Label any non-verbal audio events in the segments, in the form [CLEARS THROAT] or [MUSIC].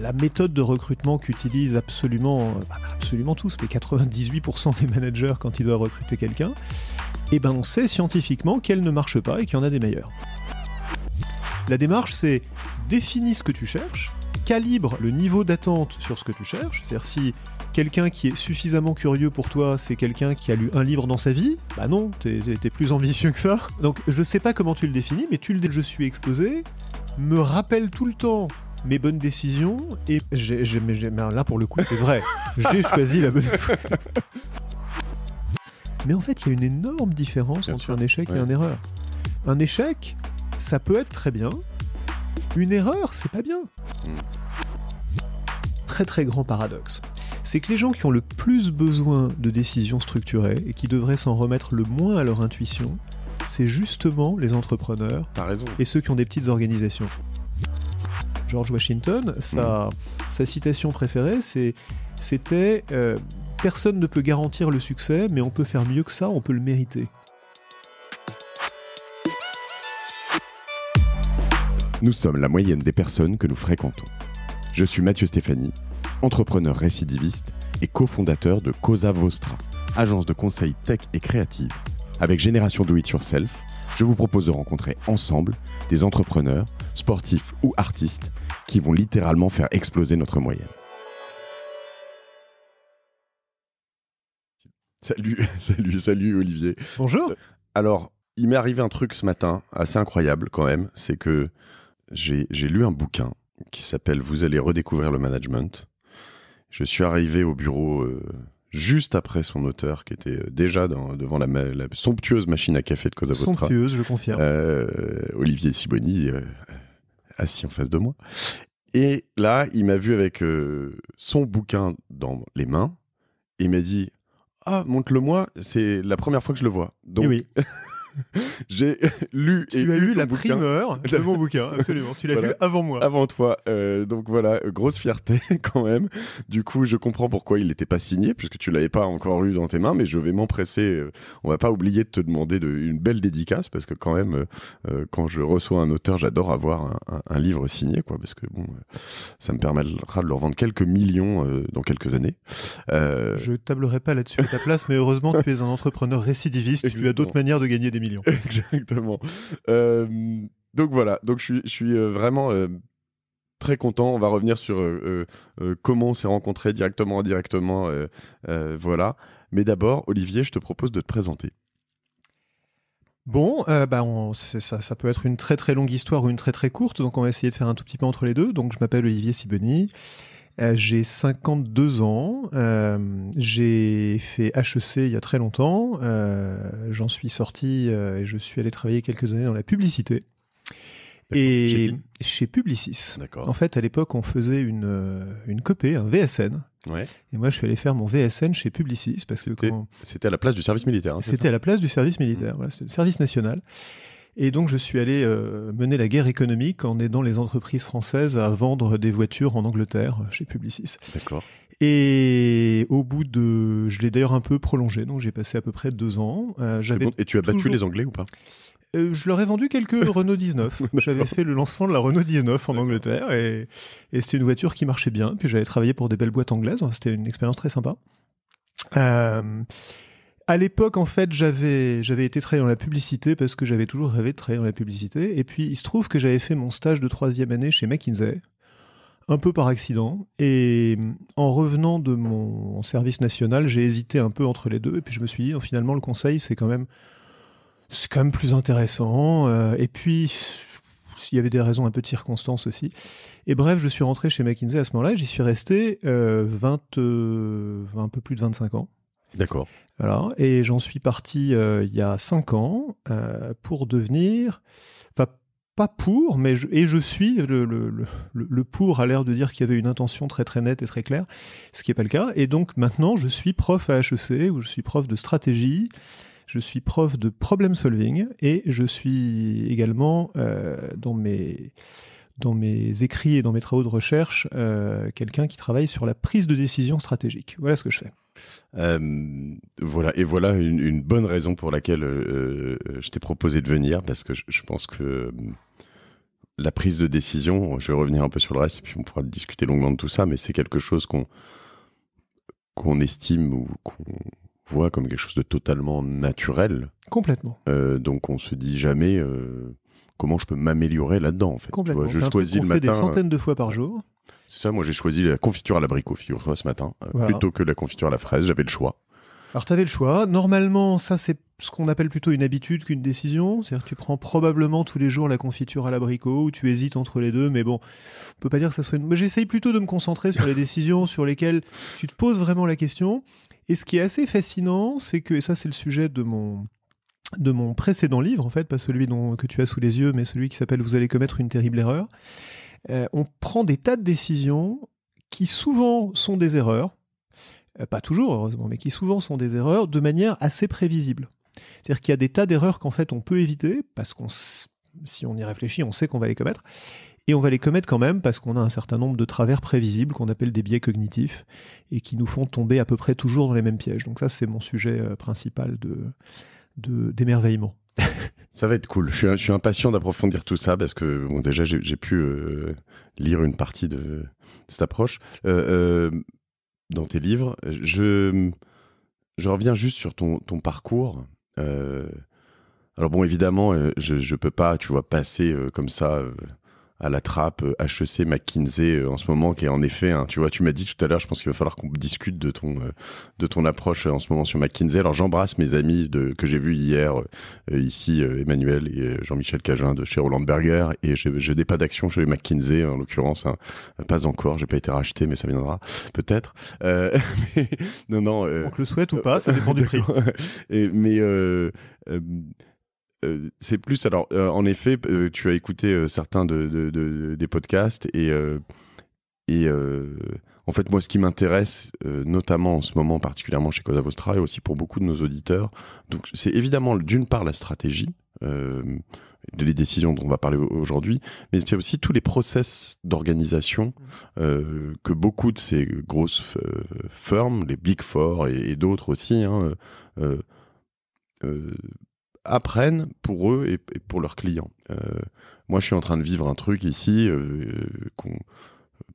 la méthode de recrutement qu'utilisent absolument, absolument tous, mais 98% des managers quand ils doivent recruter quelqu'un, et eh ben on sait scientifiquement qu'elle ne marche pas et qu'il y en a des meilleurs. La démarche, c'est définis ce que tu cherches, calibre le niveau d'attente sur ce que tu cherches, c'est-à-dire si quelqu'un qui est suffisamment curieux pour toi, c'est quelqu'un qui a lu un livre dans sa vie Bah non, t'es, plus ambitieux que ça. Donc je sais pas comment tu le définis, mais tu le je suis exposé, me rappelle tout le temps mes bonnes décisions et là pour le coup c'est vrai, j'ai choisi la bonne. [LAUGHS] Mais en fait, il y a une énorme différence entre un échec et une erreur. Un échec, ça peut être très bien. Une erreur, c'est pas bien. Hmm. Très très grand paradoxe. C'est que les gens qui ont le plus besoin de décisions structurées et qui devraient s'en remettre le moins à leur intuition, c'est justement les entrepreneurs et ceux qui ont des petites organisations. George Washington, sa, mm. citation préférée, c'était euh, Personne ne peut garantir le succès, mais on peut faire mieux que ça, on peut le mériter. Nous sommes la moyenne des personnes que nous fréquentons. Je suis Mathieu Stéphanie, entrepreneur récidiviste et cofondateur de Cosa Vostra, agence de conseil tech et créative, avec Génération Do It Yourself je vous propose de rencontrer ensemble des entrepreneurs, sportifs ou artistes qui vont littéralement faire exploser notre moyenne. Salut, [LAUGHS] salut, salut Olivier. Bonjour. Euh, alors, il m'est arrivé un truc ce matin, assez incroyable quand même, c'est que j'ai lu un bouquin qui s'appelle Vous allez redécouvrir le management. Je suis arrivé au bureau euh, juste après son auteur, qui était euh, déjà devant la, somptueuse machine à café de Cosa Vostra. Somptueuse, je confirme. Euh, Olivier Siboni, euh, assis en face de moi. Et là, il m'a vu avec son bouquin dans les mains et il m'a dit Ah, montre-le-moi, c'est la première fois que je le vois. Donc... oui. [LAUGHS] [LAUGHS] j'ai lu tu et as lu la primeur de [LAUGHS] mon bouquin, absolument. Tu l'as lu avant moi. Avant toi. Euh, donc voilà, euh, grosse fierté [LAUGHS] quand même. Du coup, je comprends pourquoi il n'était pas signé, puisque tu l'avais pas encore eu dans tes mains, mais je vais m'empresser. Euh, on va pas oublier de te demander une belle dédicace, parce que quand même, quand je reçois un auteur, j'adore avoir un, livre signé, quoi, parce que bon, ça me permettra de leur vendre quelques millions dans quelques années. Je tablerai pas là-dessus à ta place, mais heureusement, tu es un entrepreneur récidiviste, tu as d'autres manières de gagner des [LAUGHS] Exactement. Euh, donc voilà, donc je suis, euh, vraiment euh, très content. On va revenir sur comment on s'est rencontrés directement, indirectement. voilà. Mais d'abord, Olivier, je te propose de te présenter. Bon, bah on, ça, peut être une très très longue histoire ou une très très courte, donc on va essayer de faire un tout petit peu entre les deux. Donc je m'appelle Olivier Siboni. Euh, j'ai 52 ans, euh, j'ai fait HEC il y a très longtemps, euh, j'en suis sorti et je suis allé travailler quelques années dans la publicité. Et chez Publicis. En fait, à l'époque, on faisait une, une copée, un VSN. Ouais. Et moi, je suis allé faire mon VSN chez Publicis parce que c'était à la place du service militaire. Hein, c'était à la place du service militaire. Voilà, c'est le service national. Et donc, je suis allé euh, mener la guerre économique en aidant les entreprises françaises à vendre des voitures en Angleterre euh, chez Publicis. D'accord. Et au bout de. Je l'ai d'ailleurs un peu prolongé, donc j'ai passé à peu près deux ans. Euh, et tu as battu les Anglais ou pas je leur ai vendu quelques [LAUGHS] Renault 19. j'avais fait le lancement de la Renault 19 en Angleterre et, et c'était une voiture qui marchait bien. Puis j'avais travaillé pour des belles boîtes anglaises. C'était une expérience très sympa. Euh, à l'époque, en fait, j'avais, j'avais été très dans la publicité parce que j'avais toujours rêvé de travailler dans la publicité. Et puis, il se trouve que j'avais fait mon stage de troisième année chez McKinsey, un peu par accident. Et en revenant de mon service national, j'ai hésité un peu entre les deux. Et puis, je me suis dit, finalement, le conseil, c'est quand même, quand même plus intéressant. Euh, et puis, il y avait des raisons un peu de circonstances aussi. Et bref, je suis rentré chez McKinsey à ce moment-là. J'y suis resté 20, euh, euh, un peu plus de 25 ans. D'accord. Voilà. Et j'en suis parti euh, il y a cinq ans euh, pour devenir. Enfin, pas pour, mais je, et je suis. Le, pour a l'air de dire qu'il y avait une intention très très nette et très claire, ce qui n'est pas le cas. Et donc maintenant, je suis prof à HEC, où je suis prof de stratégie, je suis prof de problem solving, et je suis également euh, dans mes dans mes écrits et dans mes travaux de recherche, quelqu'un qui travaille sur la prise de décision stratégique. Voilà ce que je fais. Euh, voilà, et voilà une, bonne raison pour laquelle euh, euh, je t'ai proposé de venir, parce que je, pense que la prise de décision, je vais revenir un peu sur le reste, et puis on pourra discuter longuement de tout ça, mais c'est quelque chose qu'on qu'on estime ou qu'on voit comme quelque chose de totalement naturel. Complètement. donc on se dit jamais comment je peux m'améliorer là-dedans. En fait. Tu vois, je choisis le matin. des centaines de fois par jour ça, moi j'ai choisi la confiture à l'abricot, figure-toi, ce matin, euh, plutôt que la confiture à la fraise. J'avais le choix. Alors, tu avais le choix. Normalement, ça, c'est ce qu'on appelle plutôt une habitude qu'une décision. C'est-à-dire, tu prends probablement tous les jours la confiture à l'abricot ou tu hésites entre les deux, mais bon, on peut pas dire que ça soit une. J'essaye plutôt de me concentrer sur les [LAUGHS] décisions sur lesquelles tu te poses vraiment la question. Et ce qui est assez fascinant, c'est que, ça, c'est le sujet de mon de mon précédent livre, en fait, pas celui dont, que tu as sous les yeux, mais celui qui s'appelle Vous allez commettre une terrible erreur. Euh, on prend des tas de décisions qui souvent sont des erreurs, euh, pas toujours heureusement, mais qui souvent sont des erreurs de manière assez prévisible. C'est-à-dire qu'il y a des tas d'erreurs qu'en fait on peut éviter, parce qu'on, si on y réfléchit, on sait qu'on va les commettre, et on va les commettre quand même parce qu'on a un certain nombre de travers prévisibles qu'on appelle des biais cognitifs, et qui nous font tomber à peu près toujours dans les mêmes pièges. Donc ça, c'est mon sujet euh, principal de, d'émerveillement. [LAUGHS] Ça va être cool. Je suis, je suis impatient d'approfondir tout ça parce que bon, déjà j'ai pu euh, lire une partie de, cette approche euh, euh, dans tes livres. Je, je reviens juste sur ton, ton parcours. alors bon, évidemment, je ne peux pas, tu vois, passer comme ça à la trappe HEC euh, McKinsey euh, en ce moment qui est en effet tu vois tu m'as dit tout à l'heure je pense qu'il va falloir qu'on discute de ton euh, de ton approche en ce moment sur McKinsey alors j'embrasse mes amis de que j'ai vus hier ici Emmanuel et Jean-Michel Cajun de chez Roland Berger et je, je n'ai pas d'action chez McKinsey en l'occurrence hein. pas encore j'ai pas été racheté mais ça viendra peut-être [LAUGHS] non non euh... on le souhaite ou pas ça dépend du [LAUGHS] prix et, mais euh, c'est plus alors euh, en effet euh, tu as écouté certains des podcasts et et en fait moi ce qui m'intéresse notamment en ce moment particulièrement chez Cosa Vostra et aussi pour beaucoup de nos auditeurs donc c'est évidemment d'une part la stratégie de les décisions dont on va parler aujourd'hui, mais c'est aussi tous les process d'organisation mmh. que beaucoup de ces grosses firmes, les Big Four et, d'autres aussi, hein, apprennent pour eux et, pour leurs clients. Euh, moi, je suis en train de vivre un truc ici euh,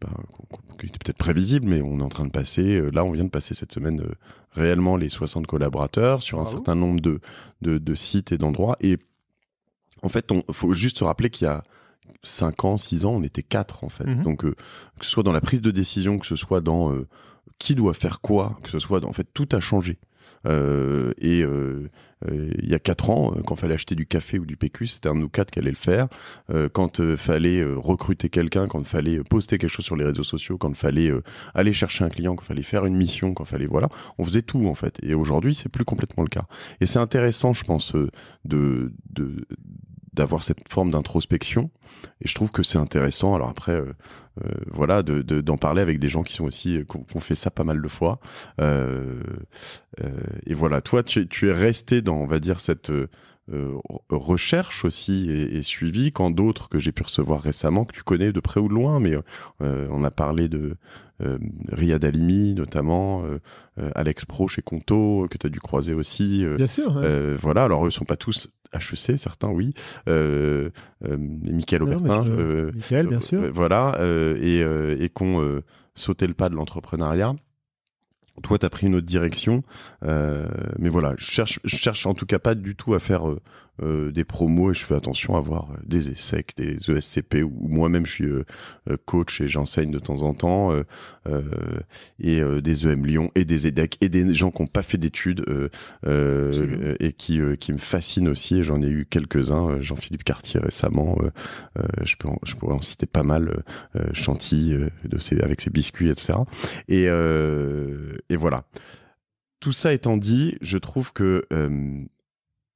ben, qu'on qui était peut-être prévisible, mais on est en train de passer, euh, là on vient de passer cette semaine réellement les 60 collaborateurs sur un ah certain nombre de, sites et d'endroits. Et en fait, il faut juste se rappeler qu'il y a 5 ans, 6 ans, on était 4 en fait. Mhm. Donc que ce soit dans la prise de décision, que ce soit dans qui doit faire quoi, que ce soit en fait, tout a changé. Euh, et euh, euh, il y a quatre ans, quand fallait acheter du café ou du PQ, c'était un de nous quatre qui allait le faire. quand fallait recruter quelqu'un, quand fallait poster quelque chose sur les réseaux sociaux, quand fallait aller chercher un client, quand fallait faire une mission, quand fallait voilà, on faisait tout en fait. Et aujourd'hui, c'est plus complètement le cas. Et c'est intéressant, je pense, de, de d'avoir cette forme d'introspection. Et je trouve que c'est intéressant. Alors après, euh, euh, voilà, d'en de, parler avec des gens qui sont aussi, euh, qu'on fait ça pas mal de fois. et voilà, toi, tu, es resté dans, on va dire, cette euh, recherche aussi et, suivi quand d'autres que j'ai pu recevoir récemment, que tu connais de près ou de loin, mais euh, on a parlé de euh, Riyad Alimi notamment, Alex Pro chez Conto, que tu as dû croiser aussi. Bien sûr. voilà, alors eux sont pas tous HEC, certains oui, euh, Aubertin, bien sûr. voilà, et, et qu'on sautait le pas de l'entrepreneuriat. Toi, tu as pris une autre direction. Euh, mais voilà, je cherche, je cherche en tout cas pas du tout à faire euh, euh, des promos et je fais attention à voir euh, des ESSEC, des ESCP, ou moi-même je suis euh, coach et j'enseigne de temps en temps, et des EM Lyon et des EDEC et des gens qui n'ont pas fait d'études et qui, qui me fascinent aussi. Et j'en ai eu quelques-uns, Jean-Philippe Cartier récemment, je, peux je pourrais en citer pas mal, Chantilly de avec ses biscuits, etc. Et, et voilà. Tout ça étant dit, je trouve que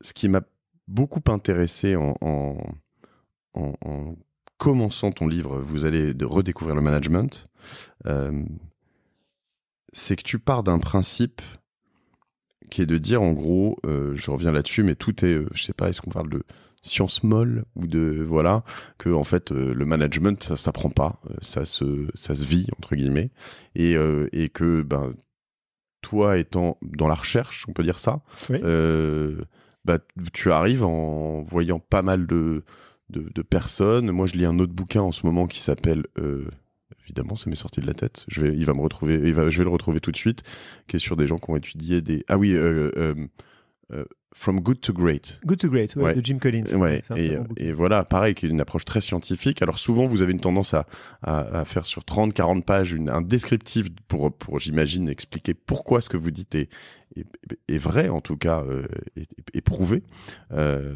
ce qui m'a beaucoup intéressé en, en, commençant ton livre, vous allez redécouvrir le management, euh, c'est que tu pars d'un principe qui est de dire en gros, euh, je reviens là-dessus, mais tout est, euh, je sais pas, est-ce qu'on parle de science molle ou de voilà que en fait le management ça s'apprend pas, ça se ça se vit entre guillemets et, que ben toi étant dans la recherche, on peut dire ça. Bah, tu arrives en voyant pas mal de, personnes. Moi, je lis un autre bouquin en ce moment qui s'appelle. Euh, évidemment, ça m'est sorti de la tête. Je vais, il va me retrouver, je vais le retrouver tout de suite, qui est sur des gens qui ont étudié des. Ah oui, euh, euh, euh From Good to Great. Good to Great, de Jim Collins. Euh, et, voilà, pareil, qui est une approche très scientifique. Alors souvent, vous avez une tendance à, faire sur 30, 40 pages un descriptif pour, pour j'imagine, expliquer pourquoi ce que vous dites est, vrai, en tout cas, euh, est, prouvé. mais euh,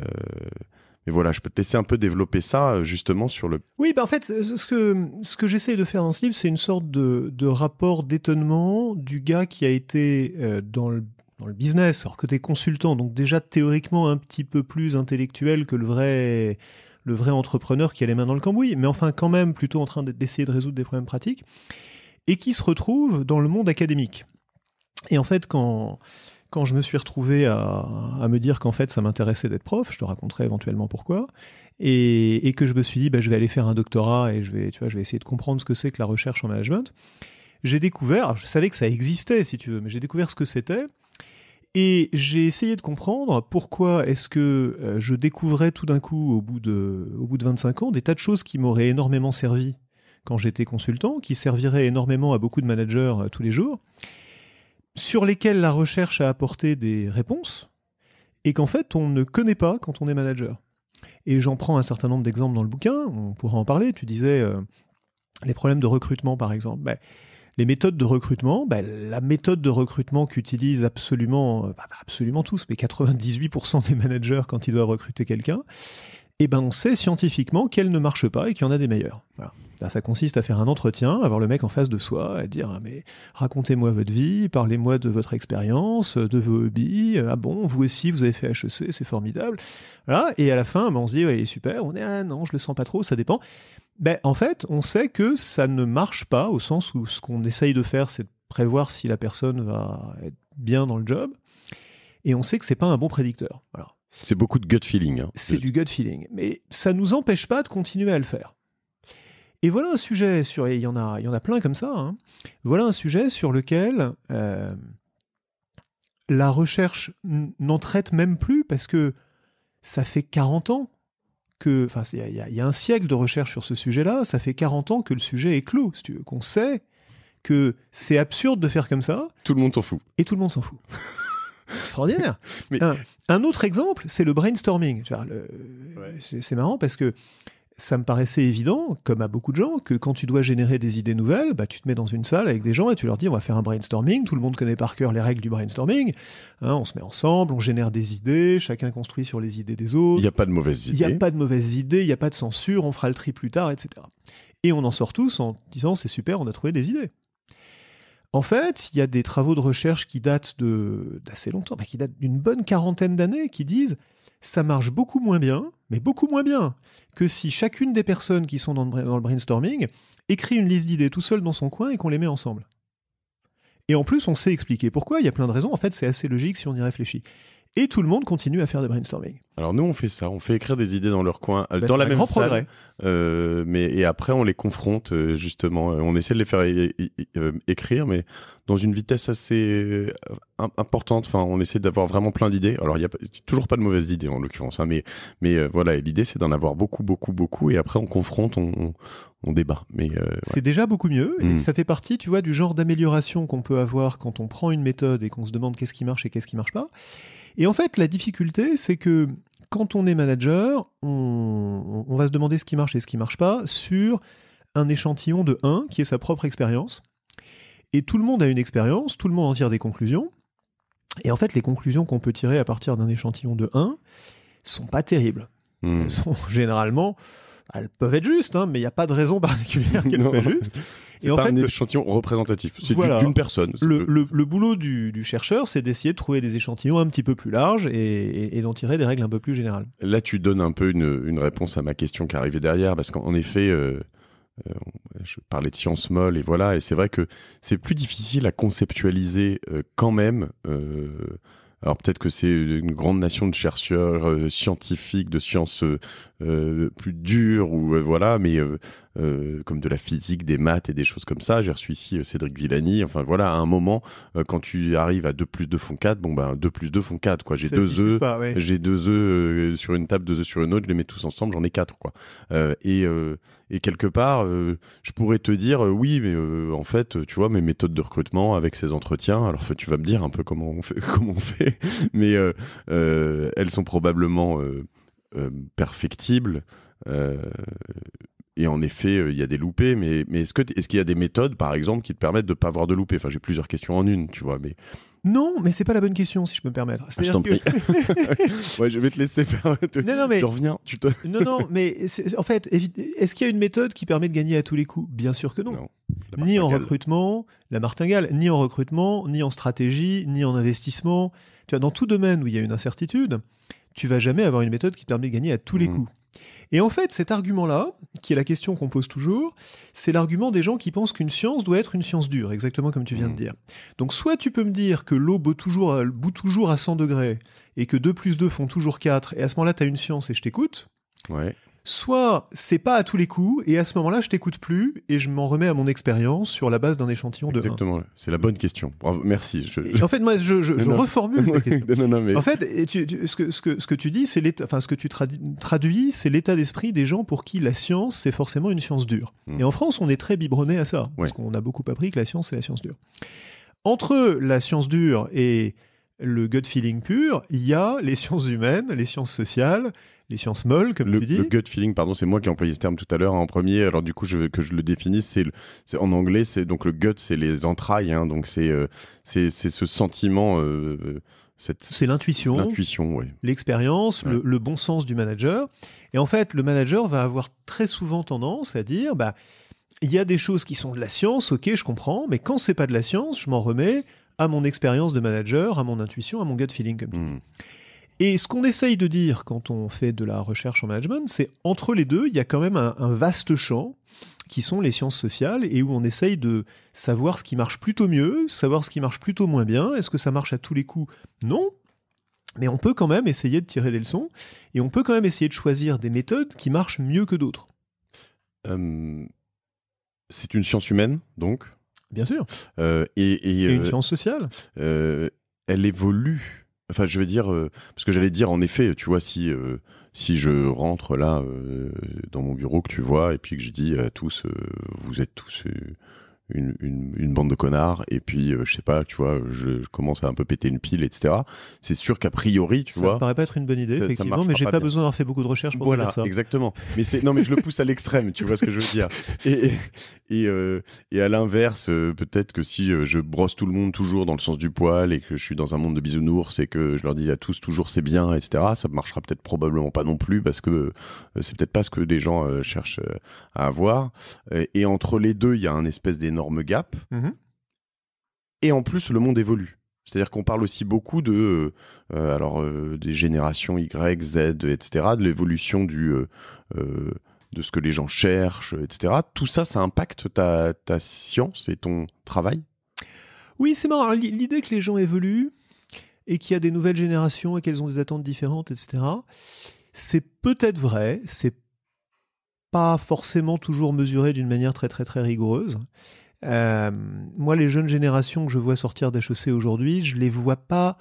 voilà, je peux te laisser un peu développer ça justement sur le... Oui, bah en fait, ce que, ce que de faire dans ce livre, c'est une sorte de, rapport d'étonnement du gars qui a été dans le dans le business, alors que tu es consultant, donc déjà théoriquement un petit peu plus intellectuel que le vrai, le vrai entrepreneur qui a les mains dans le cambouis, mais enfin quand même plutôt en train d'essayer de résoudre des problèmes pratiques, et qui se retrouve dans le monde académique. Et en fait, quand, quand je me suis retrouvé à, me dire qu'en fait ça m'intéressait d'être prof, je te raconterai éventuellement pourquoi, et, et que je me suis dit bah, je vais aller faire un doctorat et je vais, tu vois, je vais essayer de comprendre ce que c'est que la recherche en management, j'ai découvert, je savais que ça existait si tu veux, mais j'ai découvert ce que c'était, et j'ai essayé de comprendre pourquoi est-ce que euh, je découvrais tout d'un coup, au bout, de, au bout de 25 ans, des tas de choses qui m'auraient énormément servi quand j'étais consultant, qui serviraient énormément à beaucoup de managers euh, tous les jours, sur lesquelles la recherche a apporté des réponses, et qu'en fait on ne connaît pas quand on est manager. Et j'en prends un certain nombre d'exemples dans le bouquin, on pourra en parler, tu disais euh, les problèmes de recrutement par exemple. Ben, les méthodes de recrutement, bah, la méthode de recrutement qu'utilisent absolument, euh, bah, bah, absolument tous, mais 98% des managers quand ils doivent recruter quelqu'un, et eh ben on sait scientifiquement qu'elle ne marche pas et qu'il y en a des meilleurs. Ça consiste à faire un entretien, avoir le mec en face de soi, à dire ah, mais racontez-moi votre vie, parlez-moi de votre expérience, euh, de vos hobbies. Euh, ah bon, vous aussi vous avez fait HEC, c'est formidable. Voilà. Et à la fin, on se dit ouais super, on est ah non je le sens pas trop, ça dépend ben, En fait, on sait que ça ne marche pas, au sens où ce qu'on essaye de faire, c'est de prévoir si la personne va être bien dans le job. Et on sait que c'est pas un bon prédicteur. C'est beaucoup de gut feeling. Hein. C'est du gut feeling. Mais ça ne nous empêche pas de continuer à le faire. Et voilà un sujet sur. Il y, en a, il y en a plein comme ça. Hein. Voilà un sujet sur lequel euh, la recherche n'en traite même plus parce que ça fait 40 ans que, enfin, il y, a un siècle de recherche sur ce sujet-là, ça fait 40 ans que le sujet est clos, tu veux, qu'on sait que c'est absurde de faire comme ça. Tout le monde s'en fout. Et tout le monde s'en fout. [LAUGHS] Extraordinaire. [LAUGHS] Mais... Un, autre exemple, c'est le brainstorming. C'est marrant parce que ça me paraissait évident, comme à beaucoup de gens, que quand tu dois générer des idées nouvelles, bah, tu te mets dans une salle avec des gens et tu leur dis on va faire un brainstorming, tout le monde connaît par cœur les règles du brainstorming, hein. on se met ensemble, on génère des idées, chacun construit sur les idées des autres. Il n'y a pas de mauvaises idées. Il n'y a pas de mauvaises idées, il n'y a pas de censure, on fera le tri plus tard, etc. Et on en sort tous en disant c'est super, on a trouvé des idées. En fait, il y a des travaux de recherche qui datent d'assez longtemps, qui datent d'une bonne quarantaine d'années, qui disent ça marche beaucoup moins bien, mais beaucoup moins bien, que si chacune des personnes qui sont dans le brainstorming écrit une liste d'idées tout seul dans son coin et qu'on les met ensemble. Et en plus, on sait expliquer pourquoi, il y a plein de raisons, en fait c'est assez logique si on y réfléchit et tout le monde continue à faire de brainstorming. Alors nous, on fait ça, on fait écrire des idées dans leur coin, bah, dans la même salle, euh, mais et après, on les confronte euh, justement. Euh, on essaie de les faire écrire, mais dans une vitesse assez importante. Enfin, on essaie d'avoir vraiment plein d'idées. Alors il y a toujours pas de mauvaises idées en l'occurrence, hein, mais mais voilà, l'idée c'est d'en avoir beaucoup, beaucoup, beaucoup, et après on confronte, on, débat. Mais c'est déjà beaucoup mieux. Et mm. ça fait partie, tu vois, du genre d'amélioration qu'on peut avoir quand on prend une méthode et qu'on se demande qu'est-ce qui marche et qu'est-ce qui marche pas. Et en fait, la difficulté, c'est que quand on est manager, on, va se demander ce qui marche et ce qui ne marche pas sur un échantillon de 1 qui est sa propre expérience. Et tout le monde a une expérience, tout le monde en tire des conclusions. Et en fait, les conclusions qu'on peut tirer à partir d'un échantillon de 1 sont pas terribles. Hmm. sont généralement, elles peuvent être justes, hein, mais il n'y a pas de raison particulière [LAUGHS] qu'elles soient justes. Et pas un échantillon représentatif, c'est d'une personne. Le, boulot du, chercheur, c'est d'essayer de trouver des échantillons un petit peu plus larges et, d'en tirer des règles un peu plus générales. Là, tu donnes un peu une, réponse à ma question qui arrivait derrière, parce qu'en effet, euh, euh, je parlais de sciences molle, et voilà, et c'est vrai que c'est plus difficile à conceptualiser euh, quand même alors peut-être que c'est une grande nation de chercheurs euh, scientifiques, de sciences euh, euh, plus dures, ou voilà, mais comme de la physique, des maths et des choses comme ça. J'ai reçu ici Cédric Villani. Enfin voilà, à un moment, quand tu arrives à 2 plus 2 font 4, bon ben 2 plus 2 font 4, quoi. J'ai deux œufs, j'ai deux œufs sur une table, deux œufs sur une autre, je les mets tous ensemble, j'en ai 4, quoi. et, et quelque part, je pourrais te dire, oui, mais en fait, tu vois, mes méthodes de recrutement avec ces entretiens, alors tu vas me dire un peu comment on fait, [LAUGHS] comment on fait [LAUGHS] mais euh, euh, elles sont probablement euh, perfectibles. et en effet, il y a des loupés, mais, mais est-ce qu'il est y a des méthodes, par exemple, qui te permettent de ne pas avoir de loupés Enfin, j'ai plusieurs questions en une, tu vois, mais... Non, mais c'est pas la bonne question, si je peux me permettre. Ah, je t'en [LAUGHS] je vais te laisser faire. [LAUGHS] Non, non, mais... Je reviens. non, non, mais en fait, est-ce qu'il y a une méthode qui permet de gagner à tous les coups Bien sûr que non. non. Ni en recrutement, la martingale, ni en recrutement, ni en stratégie, ni en investissement, tu dans tout domaine où il y a une incertitude, tu vas jamais avoir une méthode qui permet de gagner à tous les mm. coups. Et en fait, cet argument-là, qui est la question qu'on pose toujours, c'est l'argument des gens qui pensent qu'une science doit être une science dure, exactement comme tu viens de mm. dire. Donc soit tu peux me dire que l'eau bout toujours, à, toujours à 100 degrés, et que 2 plus 2 font toujours 4, et à ce moment-là, tu as une science et je t'écoute. Ouais soit c'est pas à tous les coups, et à ce moment-là, je t'écoute plus, et je m'en remets à mon expérience sur la base d'un échantillon de. Exactement, c'est la bonne question. Bravo, merci. En fait, moi, je, reformule. Non, non, [LAUGHS] En fait, ce, que, tu dis, c'est enfin, ce que tu traduis, c'est l'état d'esprit des gens pour qui la science, c'est forcément une science dure. Hmm. Et en France, on est très biberonné à ça, parce qu'on a beaucoup appris que la science, c'est la science dure. Entre la science dure et le gut feeling pur, il y a les sciences humaines, les sciences sociales, les sciences molles, comme le, tu dis. Le gut feeling, pardon, c'est moi qui ai employé ce terme tout à l'heure en premier. Alors du coup, je veux que je le définisse. C'est, en anglais, c'est donc le gut, c'est les entrailles. Hein. donc euh, c'est, c'est, ce sentiment. Euh, c'est l'intuition, l'intuition, l'expérience, le, bon sens du manager. Et en fait, le manager va avoir très souvent tendance à dire, bah, il y a des choses qui sont de la science, ok, je comprends, mais quand c'est pas de la science, je m'en remets à mon expérience de manager, à mon intuition, à mon gut feeling, comme tu dis. Hmm. Et ce qu'on essaye de dire quand on fait de la recherche en management, c'est entre les deux, il y a quand même un, vaste champ qui sont les sciences sociales et où on essaye de savoir ce qui marche plutôt mieux, savoir ce qui marche plutôt moins bien. Est-ce que ça marche à tous les coups Non. Mais on peut quand même essayer de tirer des leçons et on peut quand même essayer de choisir des méthodes qui marchent mieux que d'autres. Hum, c'est une science humaine, donc Bien sûr. Euh, et, une euh, science sociale. Euh, elle évolue Enfin, je veux dire, euh, parce que j'allais dire, en effet, tu vois, si, euh, si je rentre là euh, dans mon bureau, que tu vois, et puis que je dis à tous, vous êtes tous une, bande de connards et puis euh, je sais pas tu vois je, commence à un peu péter une pile etc c'est sûr qu'a priori tu vois ça ne paraît pas être une bonne idée effectivement mais j'ai pas, besoin d'avoir fait beaucoup de recherches pour voilà, faire ça exactement mais c'est non mais je le pousse à l'extrême tu vois ce que je veux dire [LAUGHS] et euh, et, à l'inverse euh, peut-être que si je brosse tout le monde toujours dans le sens du poil et que je suis dans un monde de bisounours et que je leur dis à tous toujours c'est bien etc ça marchera peut-être probablement pas non plus parce que c'est peut-être pas ce que des gens cherchent à avoir et, entre les deux il y a un espèce d'énorme énorme gap mhm. Et en plus, le monde évolue. C'est-à-dire qu'on parle aussi beaucoup de, euh, alors, euh, des générations Y, Z, etc., de l'évolution du, euh, de ce que les gens cherchent, etc. Tout ça, ça impacte ta, ta science et ton travail Oui, c'est marrant. L'idée que les gens évoluent et qu'il y a des nouvelles générations et qu'elles ont des attentes différentes, etc., c'est peut-être vrai, c'est pas forcément toujours mesuré d'une manière très très très rigoureuse. Euh, moi, les jeunes générations que je vois sortir d'HEC aujourd'hui, je les vois pas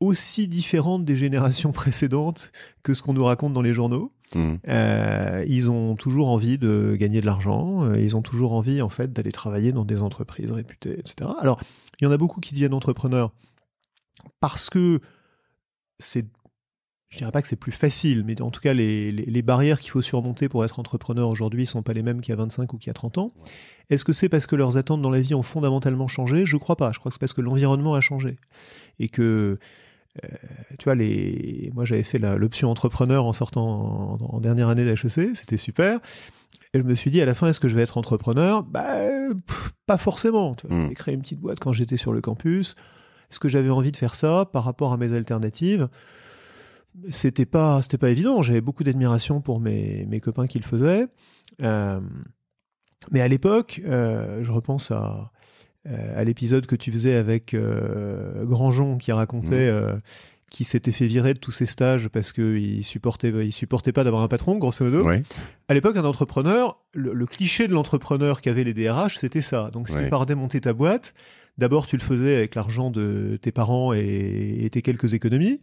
aussi différentes des générations [LAUGHS] précédentes que ce qu'on nous raconte dans les journaux. Hmm. Euh, ils ont toujours envie de gagner de l'argent, euh, ils ont toujours envie en fait d'aller travailler dans des entreprises réputées, etc. Alors, il y en a beaucoup qui deviennent entrepreneurs parce que c'est je dirais pas que c'est plus facile, mais en tout cas, les, barrières qu'il faut surmonter pour être entrepreneur aujourd'hui ne sont pas les mêmes qu'il y a 25 ou qu'il y a 30 ans. Est-ce que c'est parce que leurs attentes dans la vie ont fondamentalement changé Je crois pas. Je crois que c'est parce que l'environnement a changé. Et que, euh, tu vois, les... moi j'avais fait l'option entrepreneur en sortant en, dernière année d'HEC, c'était super. Et je me suis dit, à la fin, est-ce que je vais être entrepreneur bah, pas forcément. Hmm. J'ai créé une petite boîte quand j'étais sur le campus. Est-ce que j'avais envie de faire ça par rapport à mes alternatives c'était pas c'était pas évident. J'avais beaucoup d'admiration pour mes, mes copains qui le faisaient. Euh, mais à l'époque, euh, je repense euh, à, l'épisode que tu faisais avec Grandjean qui racontait mmh. qu'il qui s'était fait virer de tous ses stages parce qu'il supportait il supportait pas d'avoir un patron grosso modo. À l'époque, un entrepreneur, le, cliché de l'entrepreneur qu'avaient les DRH, c'était ça. Donc si tu pars démonter ta boîte D'abord, tu le faisais avec l'argent de tes parents et, tes quelques économies.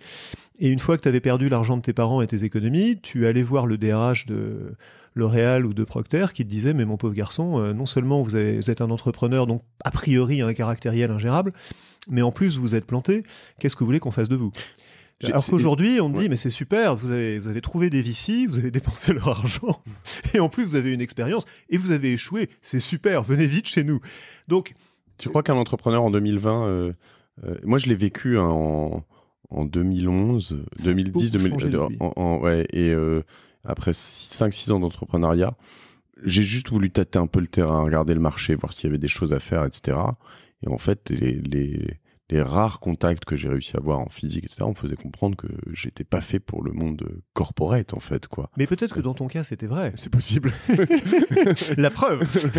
Et une fois que tu avais perdu l'argent de tes parents et tes économies, tu allais voir le DRH de L'Oréal ou de Procter qui te disait Mais mon pauvre garçon, euh, non seulement vous, êtes un entrepreneur, donc a priori un caractériel ingérable, mais en plus vous êtes planté, qu'est-ce que vous voulez qu'on fasse de vous alors qu'aujourd'hui, on me dit, mais c'est super, vous avez, vous avez trouvé des vicis, vous avez dépensé leur argent, et en plus, vous avez une expérience, et vous avez échoué, c'est super, venez vite chez nous. Donc, tu crois qu'un entrepreneur en 2020, euh, euh, moi je l'ai vécu hein, en, en, 2011, 2010, 2012. ouais, et euh, après 5-6 ans d'entrepreneuriat, j'ai juste voulu tâter un peu le terrain, regarder le marché, voir s'il y avait des choses à faire, etc. Et en fait, les les rares contacts que j'ai réussi à avoir en physique, etc., on faisait comprendre que j'étais pas fait pour le monde corporate, en fait, quoi. Mais peut-être que dans ton cas, c'était vrai. C'est possible. [LAUGHS] La preuve. [LAUGHS]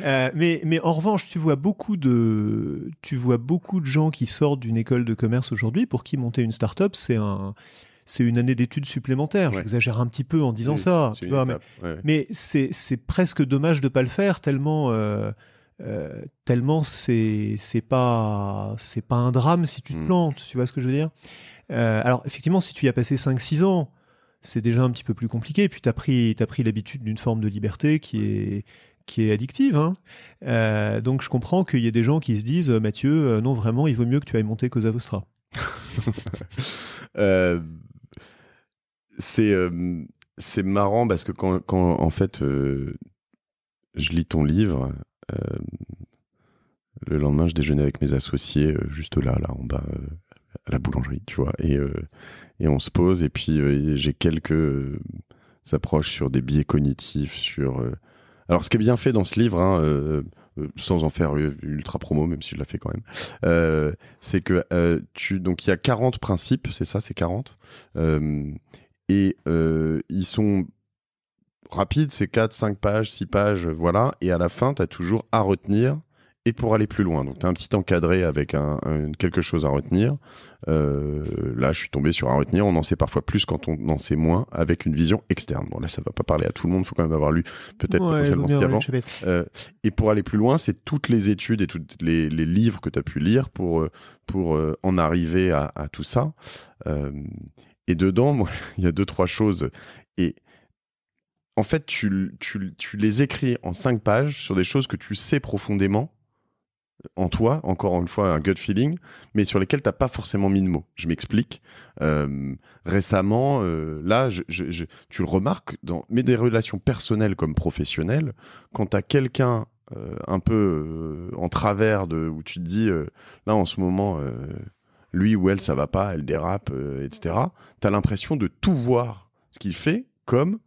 Euh, mais, en revanche, tu vois beaucoup de, tu vois beaucoup de gens qui sortent d'une école de commerce aujourd'hui pour qui monter une start-up, c'est un, c'est une année d'études supplémentaires. J'exagère un petit peu en disant ça, mais, c'est presque dommage de pas le faire, tellement euh, euh, tellement c'est c'est pas c'est pas un drame si tu te hmm. plantes, tu vois ce que je veux dire euh, Alors effectivement, si tu y as passé 5-6 ans, c'est déjà un petit peu plus compliqué. Et puis t'as pris as pris l'habitude d'une forme de liberté qui est qui est addictive. Hein. Euh, donc je comprends qu'il y ait des gens qui se disent Mathieu, non vraiment, il vaut mieux que tu ailles monter Cosa Vostra. [LAUGHS] c'est c'est marrant parce que quand, quand en fait je lis ton livre, euh, le lendemain, je déjeunais avec mes associés, euh, juste là, là, en bas, euh, à la boulangerie, tu vois. Et, et on se pose, et puis j'ai quelques approches sur des biais cognitifs, sur... Alors, ce qui est bien fait dans ce livre, hein, sans en faire ultra promo, même si je la fais quand même, c'est que tu. Donc il y a 40 principes, c'est ça, c'est 40. et ils sont rapide, c'est 4, 5 pages, 6 pages, voilà. Et à la fin, tu as toujours à retenir et pour aller plus loin. Donc, tu as un petit encadré avec un, quelque chose à retenir. Euh, là, je suis tombé sur à retenir. On en sait parfois plus quand on en sait moins avec une vision externe. Bon, là, ça va pas parler à tout le monde. Il faut quand même avoir lu peut-être potentiellement ce avant. Euh, et pour aller plus loin, c'est toutes les études et tous les, livres que tu as pu lire pour, euh, pour en arriver à, à tout ça. et dedans, [LAUGHS] il y a deux, trois choses. Et en fait, tu, les écris en cinq pages sur des choses que tu sais profondément en toi, encore une fois un gut feeling, mais sur lesquelles tu n'as pas forcément mis de mots. Je m'explique. Euh, récemment, euh, là, tu le remarques dans mais des relations personnelles comme professionnelles, quand tu as quelqu'un euh, un peu en travers de où tu te dis là en ce moment lui ou elle ça va pas, elle dérape, etc. Tu as l'impression de tout voir ce qu'il fait comme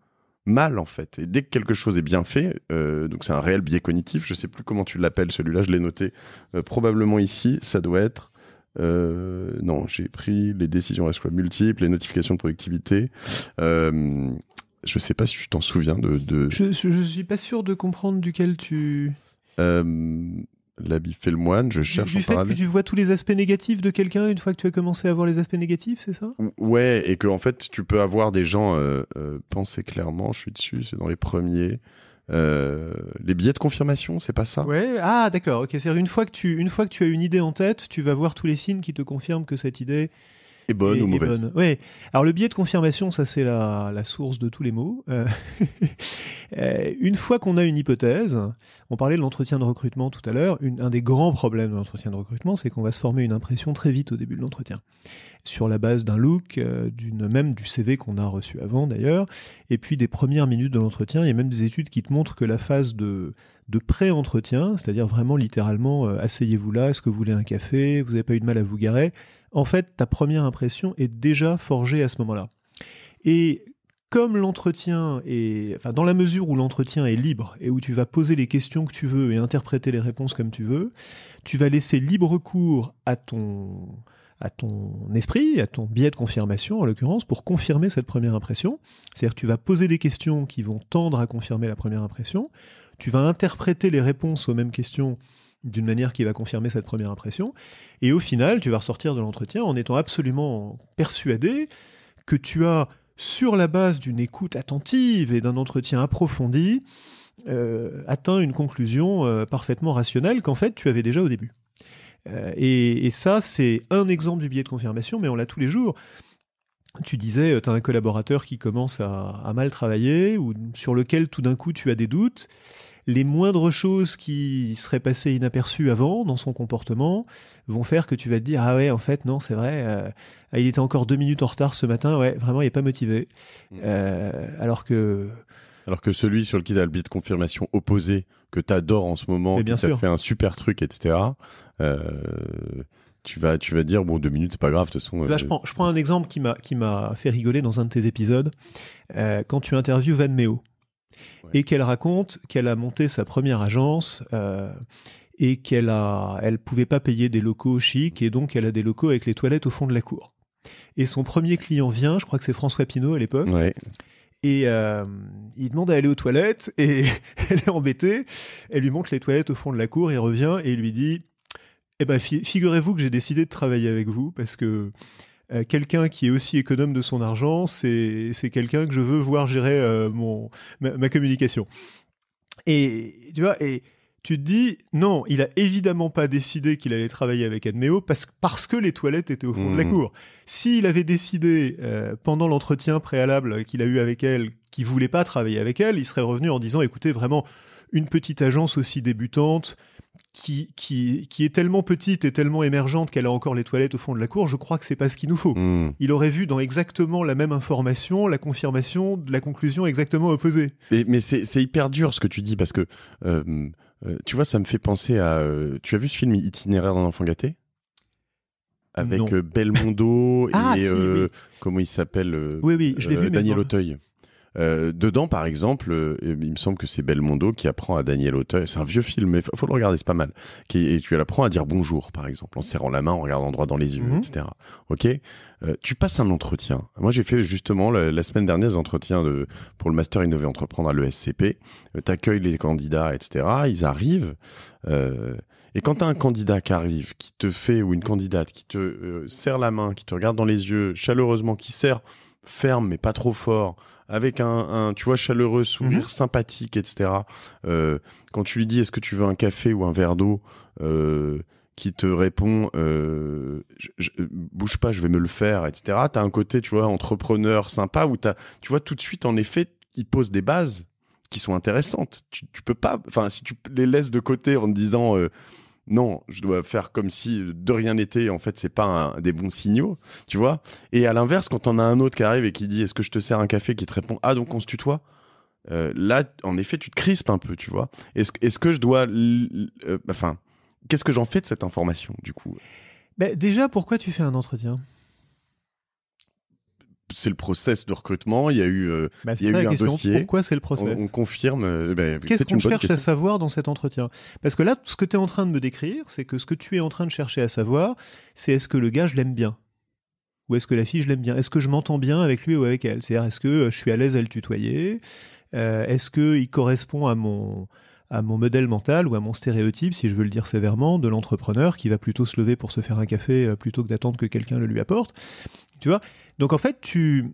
mal en fait. Et dès que quelque chose est bien fait, euh, donc c'est un réel biais cognitif, je sais plus comment tu l'appelles celui-là, je l'ai noté euh, probablement ici, ça doit être... Euh, non, j'ai pris les décisions à choix multiples, les notifications de productivité. je sais pas si tu t'en souviens de... Je, ne suis pas sûr de comprendre duquel tu... L'habit fait le moine, je cherche en fait tu vois tous les aspects négatifs de quelqu'un une fois que tu as commencé à voir les aspects négatifs, c'est ça Ouais, et que en fait, tu peux avoir des gens euh, euh, penser clairement, je suis dessus, c'est dans les premiers. Euh, les billets de confirmation, c'est pas ça Ouais, ah d'accord, ok. C'est une fois que une fois que tu as une idée en tête, tu vas voir tous les signes qui te confirment que cette idée et bonne ou mauvaise. Oui. Alors le biais de confirmation, ça c'est la, source de tous les mots. Euh, [LAUGHS] euh, une fois qu'on a une hypothèse, on parlait de l'entretien de recrutement tout à l'heure, un des grands problèmes de l'entretien de recrutement, c'est qu'on va se former une impression très vite au début de l'entretien, sur la base d'un look, euh, d'une même du CV qu'on a reçu avant d'ailleurs, et puis des premières minutes de l'entretien, il y a même des études qui te montrent que la phase de pré-entretien, c'est-à-dire vraiment littéralement, asseyez-vous là, est-ce que vous voulez un café, vous n'avez pas eu de mal à vous garer, en fait, ta première impression est déjà forgée à ce moment-là. Et comme l'entretien est, enfin, dans la mesure où l'entretien est libre et où tu vas poser les questions que tu veux et interpréter les réponses comme tu veux, tu vas laisser libre cours à ton, à ton esprit, à ton biais de confirmation en l'occurrence, pour confirmer cette première impression. C'est-à-dire tu vas poser des questions qui vont tendre à confirmer la première impression, tu vas interpréter les réponses aux mêmes questions d'une manière qui va confirmer cette première impression. Et au final, tu vas ressortir de l'entretien en étant absolument persuadé que tu as, sur la base d'une écoute attentive et d'un entretien approfondi, euh, atteint une conclusion euh, parfaitement rationnelle qu'en fait tu avais déjà au début. Euh, et, ça, c'est un exemple du biais de confirmation, mais on l'a tous les jours. Tu disais, tu as un collaborateur qui commence à mal travailler ou sur lequel tout d'un coup tu as des doutes les moindres choses qui seraient passées inaperçues avant dans son comportement vont faire que tu vas te dire ah ouais en fait non c'est vrai euh, ah, il était encore deux minutes en retard ce matin ouais vraiment il est pas motivé mmh. euh, alors que alors que celui sur lequel tu as le bit de confirmation opposé que tu adores en ce moment bien qui fait un super truc etc euh, tu vas, tu vas dire, bon, deux minutes, c'est pas grave, de toute façon. je, prends, je prends un exemple qui m'a fait rigoler dans un de tes épisodes. quand tu interviews Van Meo, et qu'elle raconte qu'elle a monté sa première agence euh, et qu'elle a, elle pouvait pas payer des locaux chic et donc elle a des locaux avec les toilettes au fond de la cour. Et son premier client vient, je crois que c'est François Pinault à l'époque. Et euh, il demande à aller aux toilettes et [LAUGHS] elle est embêtée. Elle lui montre les toilettes au fond de la cour. Il revient et il lui dit Eh ben, figurez-vous que j'ai décidé de travailler avec vous parce que euh, quelqu'un qui est aussi économe de son argent, c'est quelqu'un que je veux voir gérer euh, ma, communication. Et tu vois, et tu te dis, non, il a évidemment pas décidé qu'il allait travailler avec Admeo parce, parce que les toilettes étaient au fond de la mmh. cour. S'il avait décidé euh, pendant l'entretien préalable qu'il a eu avec elle qu'il voulait pas travailler avec elle, il serait revenu en disant, écoutez, vraiment, une petite agence aussi débutante, qui, qui, qui, est tellement petite et tellement émergente qu'elle a encore les toilettes au fond de la cour, je crois que c'est pas ce qu'il nous faut. Hmm. Il aurait vu dans exactement la même information la confirmation de la conclusion exactement opposée. Et, mais c'est hyper dur ce que tu dis parce que euh, euh, tu vois, ça me fait penser à. Euh, tu as vu ce film Itinéraire d'un enfant gâté avec Belmondo [LAUGHS] ah, et comment il s'appelle Oui, oui, Daniel Auteuil. Euh, dedans, par exemple, euh, il me semble que c'est Belmondo qui apprend à Daniel Auteuil. C'est un vieux film, mais faut, le regarder, c'est pas mal. et tu apprends à dire bonjour, par exemple, en serrant la main, en regardant droit dans les yeux, mhm. etc. Ok. Euh, tu passes un entretien. Moi, j'ai fait justement la, semaine dernière des entretiens de, pour le Master innover Entreprendre à l'ESCP. T'accueilles les candidats, etc. Ils arrivent. Et quand tu as un candidat qui arrive, qui te fait, ou une candidate qui te serre la main, qui te regarde dans les yeux, chaleureusement, qui serre ferme mais pas trop fort, avec un, tu vois, chaleureux sourire, mhm. sympathique, etc. Euh, quand tu lui dis est-ce que tu veux un café ou un verre d'eau, euh, qui te répond euh, je, bouge pas, je vais me le faire, etc. T'as un côté, tu vois, entrepreneur sympa où t'as, tu vois, tout de suite, en effet, il pose des bases qui sont intéressantes. Tu, tu peux pas, enfin, si tu les laisses de côté en te disant non, je dois faire comme si de rien n'était. En fait, c'est pas des bons signaux, tu vois. Et à l'inverse, quand on a un autre qui arrive et qui dit Est-ce que je te sers un café qui te répond Ah, donc on se tutoie euh, Là, en effet, tu te crispes un peu, tu vois. Est-ce que je dois. Euh, enfin, qu'est-ce que j'en fais de cette information, du coup ben, Déjà, pourquoi tu fais un entretien c'est le process de recrutement. Il y a eu, euh, bah, il y a eu un dossier. Pourquoi c'est le process on, confirme. Euh, eh ben, Qu'est-ce qu'on cherche à savoir dans cet entretien Parce que là, ce que tu es en train de me décrire, c'est que ce que tu es en train de chercher à savoir, c'est est-ce que le gars, je l'aime bien Ou est-ce que la fille, je l'aime bien Est-ce que je m'entends bien avec lui ou avec elle C'est-à-dire, est-ce que euh, je suis à l'aise à le tutoyer Est-ce qu'il correspond à mon à mon modèle mental ou à mon stéréotype, si je veux le dire sévèrement, de l'entrepreneur qui va plutôt se lever pour se faire un café euh, plutôt que d'attendre que quelqu'un le lui apporte. Tu vois Donc en fait, tu,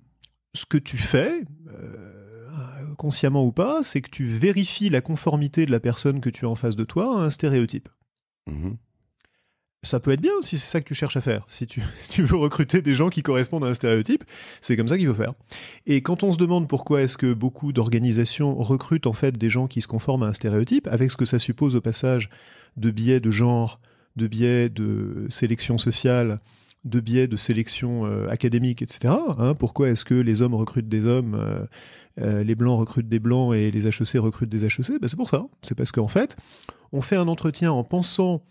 ce que tu fais, euh, consciemment ou pas, c'est que tu vérifies la conformité de la personne que tu as en face de toi à un stéréotype. Mmh ça peut être bien si c'est ça que tu cherches à faire. Si [LAUGHS] tu, veux recruter des gens qui correspondent à un stéréotype, c'est comme ça qu'il faut faire. Et quand on se demande pourquoi est-ce que beaucoup d'organisations recrutent en fait des gens qui se conforment à un stéréotype, avec ce que ça suppose au passage de biais de genre, de biais de sélection sociale, de biais de sélection euh, académique, etc. Hein, pourquoi est-ce que les hommes recrutent des hommes, euh, euh, les blancs recrutent des blancs et les HEC recrutent des HEC ben, C'est pour ça. C'est parce qu'en fait, on fait un entretien en pensant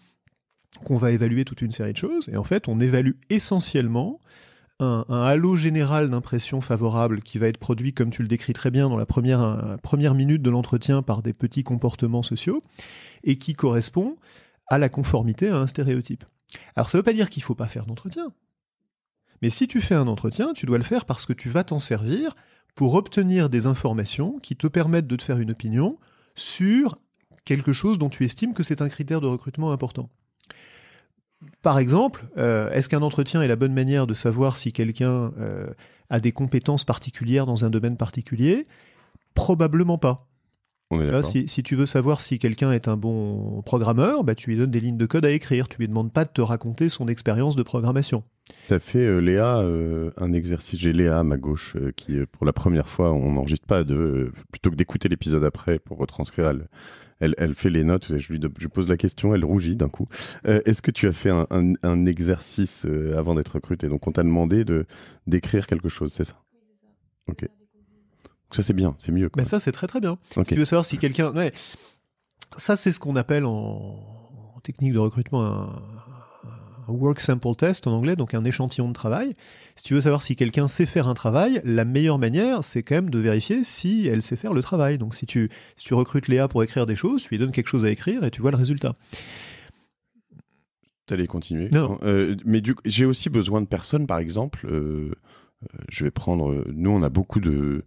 qu'on va évaluer toute une série de choses, et en fait on évalue essentiellement un, halo général d'impression favorable qui va être produit, comme tu le décris très bien dans la première, euh, première minute de l'entretien, par des petits comportements sociaux, et qui correspond à la conformité à un stéréotype. Alors ça ne veut pas dire qu'il ne faut pas faire d'entretien. Mais si tu fais un entretien, tu dois le faire parce que tu vas t'en servir pour obtenir des informations qui te permettent de te faire une opinion sur quelque chose dont tu estimes que c'est un critère de recrutement important. Par exemple, euh, est-ce qu'un entretien est la bonne manière de savoir si quelqu'un euh, a des compétences particulières dans un domaine particulier Probablement pas si, tu veux savoir si quelqu'un est un bon programmeur, bah, tu lui donnes des lignes de code à écrire. Tu lui demandes pas de te raconter son expérience de programmation. Tu as fait, euh, Léa, euh, un exercice. J'ai Léa à ma gauche euh, qui, pour la première fois, on n'enregistre pas de. plutôt que d'écouter l'épisode après pour retranscrire, elle, elle, fait les notes. Je lui je pose la question, elle rougit d'un coup. Est-ce que tu as fait un, exercice avant d'être recruté Donc, on t'a demandé d'écrire quelque chose, c'est ça Ok. Ça, c'est bien, c'est mieux. Quoi. Ben, ça, c'est très très bien. Si tu veux savoir si quelqu'un. Ouais. Ça, c'est ce qu'on appelle en... technique de recrutement un... work sample test en anglais, donc un échantillon de travail. Si tu veux savoir si quelqu'un sait faire un travail, la meilleure manière, c'est quand même de vérifier si elle sait faire le travail. Donc si tu, si tu recrutes Léa pour écrire des choses, tu lui donnes quelque chose à écrire et tu vois le résultat. T'allais continuer. Non. Euh, mais du... j'ai aussi besoin de personnes, par exemple. Euh, euh, je vais prendre. Nous, on a beaucoup de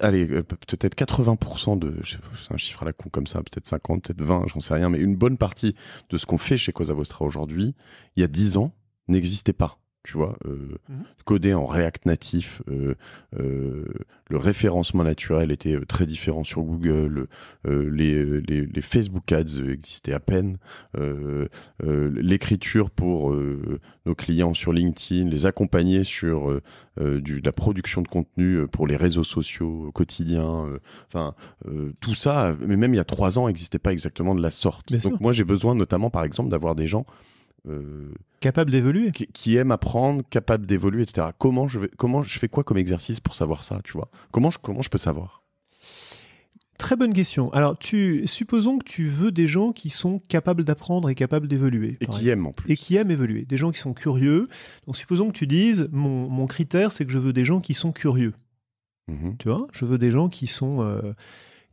allez, euh, peut-être 80% de, c'est un chiffre à la con comme ça, peut-être 50, peut-être 20, j'en sais rien, mais une bonne partie de ce qu'on fait chez Cosa Vostra aujourd'hui, il y a 10 ans, n'existait pas tu vois, euh, mhm. codé en React natif. Euh, euh, le référencement naturel était très différent sur Google. Les, Facebook Ads existaient à peine. L'écriture pour nos clients sur LinkedIn, les accompagner sur la production de contenu pour les réseaux sociaux quotidiens. Enfin, tout ça, mais même il y a trois ans, n'existait pas exactement de la sorte. Donc moi, j'ai besoin notamment, par exemple, d'avoir des gens euh, capable d'évoluer, qui, aime apprendre, capable d'évoluer, etc. Comment je fais quoi comme exercice pour savoir ça, tu vois Comment je, peux savoir Très bonne question. Alors, tu, supposons que tu veux des gens qui sont capables d'apprendre et capables d'évoluer. Et qui aiment en plus. Et qui aiment évoluer. Des gens qui sont curieux. Donc, supposons que tu dises, mon, critère, c'est que je veux des gens qui sont curieux. Mm-hmm. Tu vois, je veux des gens qui sont, euh,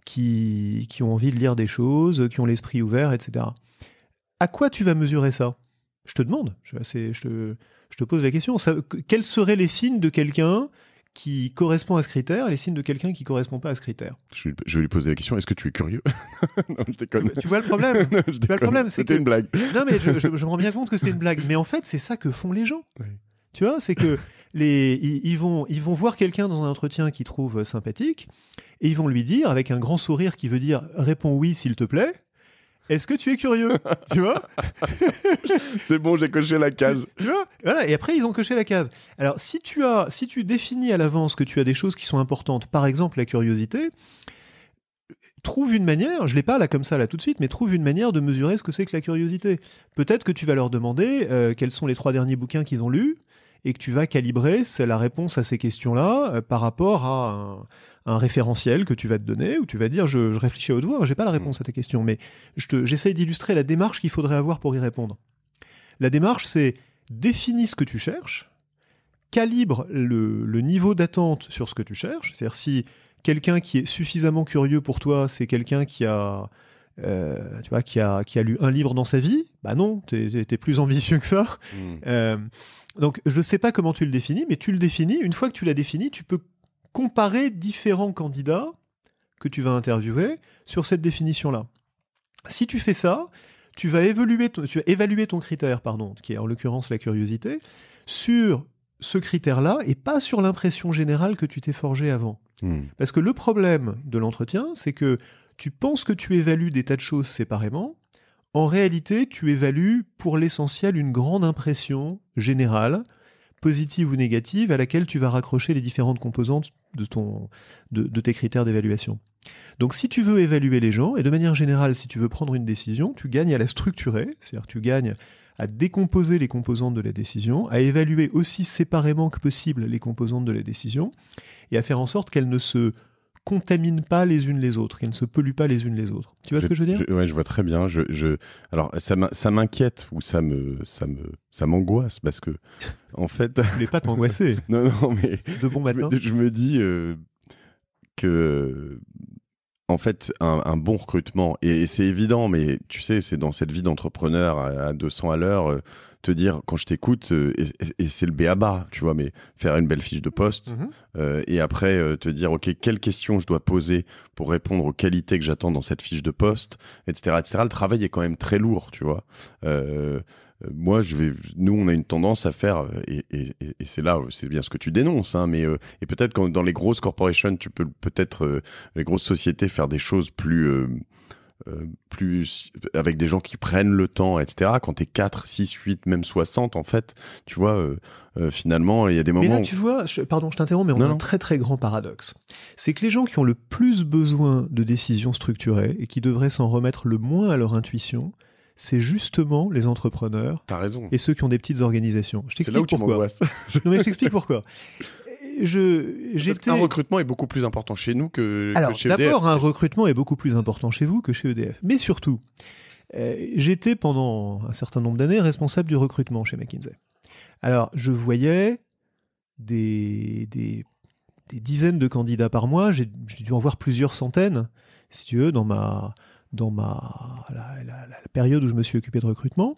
qui ont envie de lire des choses, qui ont l'esprit ouvert, etc. À quoi tu vas mesurer ça je te demande, je, te, pose la question, quels seraient les signes de quelqu'un qui correspond à ce critère et les signes de quelqu'un qui ne correspond pas à ce critère Je, vais lui poser la question est-ce que tu es curieux [LAUGHS] Non, je déconne. Tu, vois le problème non, je Tu le problème C'était une blague. Non, mais je, me rends bien compte que c'est une blague. Mais en fait, c'est ça que font les gens. Tu vois, c'est que les, ils, vont, vont voir quelqu'un dans un entretien qu'ils trouvent sympathique et ils vont lui dire, avec un grand sourire qui veut dire réponds oui s'il te plaît. Est-ce que tu es curieux [LAUGHS] Tu vois [LAUGHS] C'est bon, j'ai coché la case. Tu, vois voilà, et après ils ont coché la case. Alors si tu as si tu définis à l'avance que tu as des choses qui sont importantes, par exemple la curiosité, trouve une manière, je l'ai pas là comme ça là tout de suite, mais trouve une manière de mesurer ce que c'est que la curiosité. Peut-être que tu vas leur demander euh, quels sont les trois derniers bouquins qu'ils ont lus et que tu vas calibrer la réponse à ces questions-là euh, par rapport à un référentiel que tu vas te donner, où tu vas dire je, réfléchis à haute voix, j'ai pas la réponse mm. à ta question, mais j'essaye d'illustrer la démarche qu'il faudrait avoir pour y répondre. La démarche, c'est définis ce que tu cherches, calibre le, niveau d'attente sur ce que tu cherches, c'est-à-dire si quelqu'un qui est suffisamment curieux pour toi, c'est quelqu'un qui a euh, tu vois, qui a, qui a lu un livre dans sa vie, bah non, t'es plus ambitieux que ça. Mm. Euh, donc je sais pas comment tu le définis, mais tu le définis. Une fois que tu l'as défini, tu peux comparer différents candidats que tu vas interviewer sur cette définition-là. Si tu fais ça, tu vas, évoluer évaluer ton critère, pardon, qui est en l'occurrence la curiosité, sur ce critère-là et pas sur l'impression générale que tu t'es forgée avant. Hmm. Parce que le problème de l'entretien, c'est que tu penses que tu évalues des tas de choses séparément. En réalité, tu évalues pour l'essentiel une grande impression générale, positive ou négative, à laquelle tu vas raccrocher les différentes composantes de, ton, de, tes critères d'évaluation. Donc si tu veux évaluer les gens, et de manière générale, si tu veux prendre une décision, tu gagnes à la structurer, c'est-à-dire tu gagnes à décomposer les composantes de la décision, à évaluer aussi séparément que possible les composantes de la décision, et à faire en sorte qu'elles ne se contaminent pas les unes les autres, qu'elles ne se polluent pas les unes les autres. Tu vois ce que je veux dire Oui, ouais, je vois très bien. Je, Alors, ça m'inquiète ou ça me, ça me, ça m'angoisse parce que, en fait, je pas t'angoisser. [LAUGHS] non, non, mais de bon matin. Je, me dis euh, que, en fait, un, bon recrutement et, c'est évident, mais tu sais, c'est dans cette vie d'entrepreneur à, 200 à l'heure. Euh, te dire quand je t'écoute, euh, et, c'est le béaba, tu vois, mais faire une belle fiche de poste mhm. euh, et après euh, te dire, OK, quelles questions je dois poser pour répondre aux qualités que j'attends dans cette fiche de poste, etc., etc. Le travail est quand même très lourd, tu vois. moi, je vais, nous, on a une tendance à faire, et, c'est là, c'est bien ce que tu dénonces, hein, mais et peut-être quand dans les grosses corporations, tu peux peut-être les grosses sociétés faire des choses plus euh, plus avec des gens qui prennent le temps, etc. Quand t'es 4, 6, 8, même 60, en fait, tu vois, euh, euh, finalement, il y a des moments. Mais tu vois, pardon, je t'interromps, mais on a un très très grand paradoxe. C'est que les gens qui ont le plus besoin de décisions structurées et qui devraient s'en remettre le moins à leur intuition, c'est justement les entrepreneurs. Et ceux qui ont des petites organisations. Je t'explique pourquoi. non, mais je t'explique pourquoi. [LAUGHS] je, Un recrutement est beaucoup plus important chez nous que, chez EDF. D'abord, e un recrutement est beaucoup plus important chez vous que chez EDF. Mais surtout, euh, j'étais pendant un certain nombre d'années responsable du recrutement chez McKinsey. Alors, je voyais des, dizaines de candidats par mois. J'ai, dû en voir plusieurs centaines, si tu veux, dans ma, dans ma la, la, période où je me suis occupé de recrutement,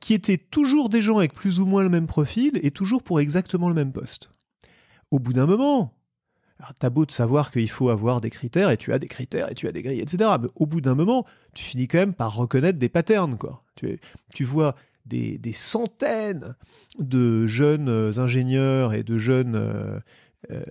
qui étaient toujours des gens avec plus ou moins le même profil et toujours pour exactement le même poste au bout d'un moment, t'as beau de savoir qu'il faut avoir des critères, et tu as des critères, et tu as des grilles, etc. Mais au bout d'un moment, tu finis quand même par reconnaître des patterns, quoi. Tu, vois des, centaines de jeunes euh, ingénieurs et de jeunes euh, euh,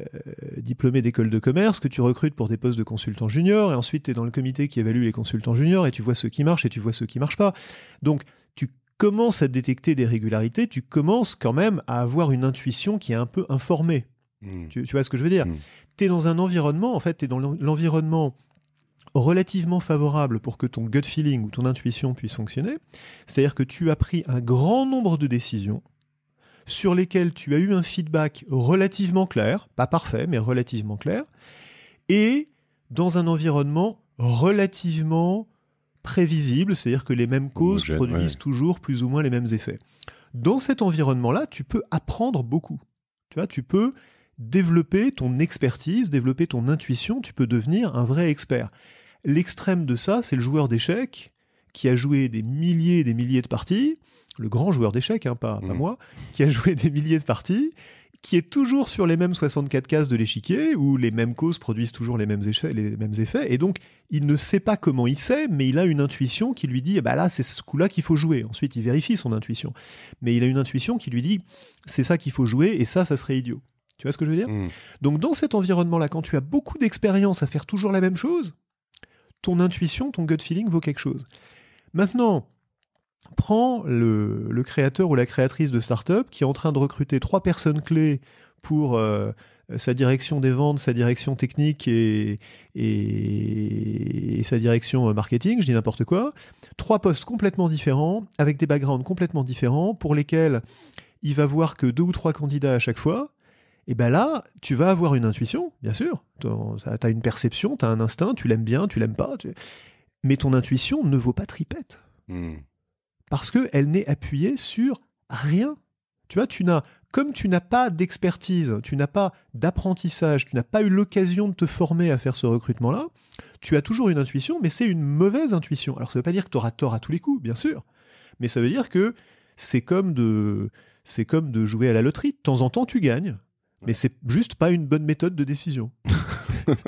diplômés d'école de commerce que tu recrutes pour des postes de consultants juniors, et ensuite tu es dans le comité qui évalue les consultants juniors, et tu vois ceux qui marchent et tu vois ceux qui marchent pas. Donc, tu commences à détecter des régularités, tu commences quand même à avoir une intuition qui est un peu informée. Hmm. Tu, vois ce que je veux dire hmm. Tu es dans un environnement, en fait, tu es dans l'environnement relativement favorable pour que ton gut feeling ou ton intuition puisse fonctionner. C'est-à-dire que tu as pris un grand nombre de décisions sur lesquelles tu as eu un feedback relativement clair, pas parfait, mais relativement clair, et dans un environnement relativement prévisible, c'est-à-dire que les mêmes causes produisent toujours plus ou moins les mêmes effets. Dans cet environnement-là, tu peux apprendre beaucoup. Tu vois, tu peux développer ton expertise, développer ton intuition, tu peux devenir un vrai expert. L'extrême de ça, c'est le joueur d'échecs qui a joué des milliers et des milliers de parties, le grand joueur d'échecs, hein, pas, mhm. moi, qui a joué [LAUGHS] des milliers de parties, qui est toujours sur les mêmes 64 cases de l'échiquier, où les mêmes causes produisent toujours les mêmes, effets, et donc il ne sait pas comment il sait, mais il a une intuition qui lui dit, bah là c'est ce coup-là qu'il faut jouer, ensuite il vérifie son intuition, mais il a une intuition qui lui dit, c'est ça qu'il faut jouer, et ça, ça serait idiot. Tu vois ce que je veux dire hmm. Donc dans cet environnement-là, quand tu as beaucoup d'expérience à faire toujours la même chose, ton intuition, ton gut feeling vaut quelque chose. Maintenant, prends le, créateur ou la créatrice de startup qui est en train de recruter trois personnes clés pour euh, sa direction des ventes, sa direction technique et, et, et sa direction euh, marketing, je dis n'importe quoi. Trois postes complètement différents, avec des backgrounds complètement différents, pour lesquels il va voir que deux ou trois candidats à chaque fois et bien là, tu vas avoir une intuition, bien sûr. Tu as une perception, tu as un instinct, tu l'aimes bien, tu l'aimes pas. Mais ton intuition ne vaut pas tripette. Hmm. parce Parce qu'elle n'est appuyée sur rien. Tu vois, tu n'as, comme tu n'as pas d'expertise, tu n'as pas d'apprentissage, tu n'as pas eu l'occasion de te former à faire ce recrutement-là, tu as toujours une intuition, mais c'est une mauvaise intuition. Alors ça ne veut pas dire que tu auras tort à tous les coups, bien sûr. Mais ça veut dire que c'est comme de, c'est comme de jouer à la loterie. De temps en temps, tu gagnes. Mais c'est juste pas une bonne méthode de décision. [LAUGHS]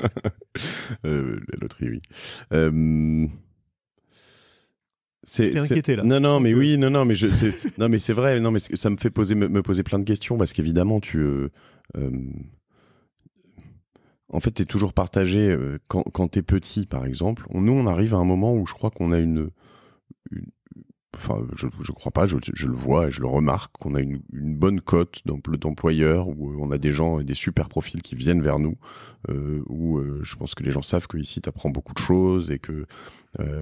euh, la loterie, oui. Euh... C'est inquiété là. Non non mais oui non non mais je [LAUGHS] non mais c'est vrai non mais ça me fait poser me, poser plein de questions parce qu'évidemment tu euh, euh, en fait tu es toujours partagé euh, quand tu es petit par exemple. nous on arrive à un moment où je crois qu'on a une enfin, je ne crois pas, je, je, le vois et je le remarque, qu'on a une, une bonne cote d'employeurs, où euh, on a des gens et des super profils qui viennent vers nous, euh, où euh, je pense que les gens savent qu'ici, tu apprends beaucoup de choses et que,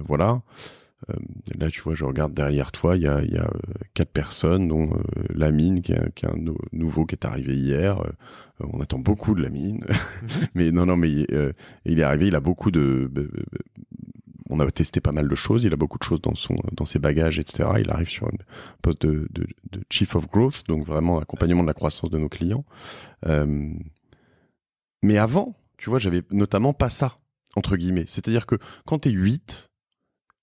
voilà. là, tu vois, je regarde derrière toi, il y a, y a quatre personnes, dont Lamine, qui est, un nouveau qui est arrivé hier. on attend beaucoup de Lamine. Mhm. [LAUGHS] mais non, non, mais il est arrivé, il a beaucoup de on a testé pas mal de choses. Il a beaucoup de choses dans son, dans ses bagages, etc. Il arrive sur un poste de, chief of growth, donc vraiment accompagnement de la croissance de nos clients. Euh, mais avant, tu vois, j'avais notamment pas ça entre guillemets. C'est-à-dire que quand t'es 8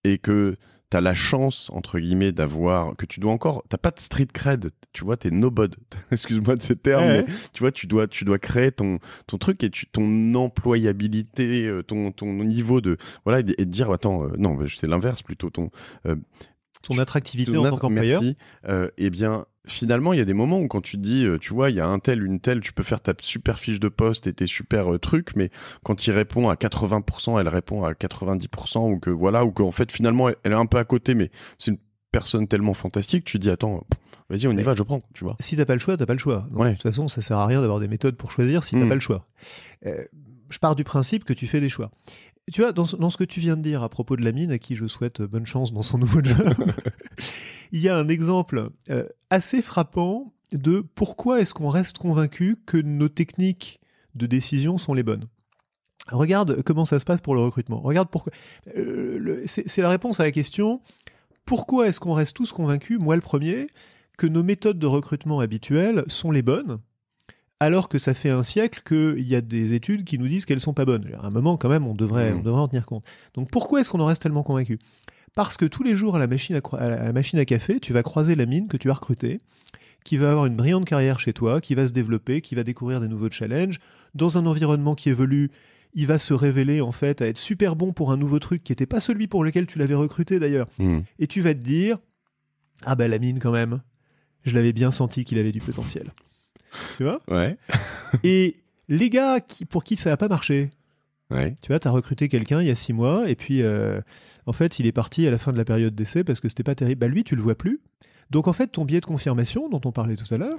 et que tu as la chance, entre guillemets, d'avoir, que tu dois encore, t'as pas de street cred, tu vois, tu t'es nobody, [LAUGHS] excuse-moi de ces termes, mais tu vois, tu dois, tu dois créer ton, truc et tu, ton employabilité, euh, ton, niveau de, voilà, et, de dire, attends, euh, non, c'est l'inverse plutôt, ton, euh, ton attractivité en tant qu'employeur. eh bien, finalement, il y a des moments où quand tu dis, euh, tu vois, il y a un tel, une telle, tu peux faire ta super fiche de poste et tes super euh, trucs, mais quand il répond à 80%, elle répond à 90%, ou que voilà, ou qu'en fait, finalement, elle, est un peu à côté, mais c'est une personne tellement fantastique, tu dis, attends, vas-y, on y va, je prends, tu vois. Si t'as pas le choix, t'as pas le choix. De toute façon, ça sert à rien d'avoir des méthodes pour choisir si t'as hmm. pas le choix. Euh, je pars du principe que tu fais des choix tu vois, dans, ce que tu viens de dire à propos de Lamine, à qui je souhaite euh, bonne chance dans son nouveau job, [LAUGHS] il y a un exemple euh, assez frappant de pourquoi est-ce qu'on reste convaincu que nos techniques de décision sont les bonnes. Regarde comment ça se passe pour le recrutement. Regarde pourquoi. Euh, c'est la réponse à la question pourquoi est-ce qu'on reste tous convaincus, moi le premier, que nos méthodes de recrutement habituelles sont les bonnes alors que ça fait un siècle qu'il y a des études qui nous disent qu'elles ne sont pas bonnes. À un moment, quand même, on devrait, mm. on devrait en tenir compte. Donc pourquoi est-ce qu'on en reste tellement convaincu Parce que tous les jours à la, machine à, la machine à café, tu vas croiser la mine que tu as recrutée, qui va avoir une brillante carrière chez toi, qui va se développer, qui va découvrir des nouveaux challenges, dans un environnement qui évolue, il va se révéler en fait à être super bon pour un nouveau truc qui n'était pas celui pour lequel tu l'avais recruté d'ailleurs. Mm. Et tu vas te dire, ah ben la mine quand même, je l'avais bien senti qu'il avait du potentiel tu vois Ouais. [LAUGHS] et les gars qui, pour qui ça n'a pas marché, Tu vois, tu as recruté quelqu'un il y a six mois, et puis euh, en fait, il est parti à la fin de la période d'essai parce que c'était pas terrible. Bah, lui, tu le vois plus. Donc en fait, ton billet de confirmation dont on parlait tout à l'heure,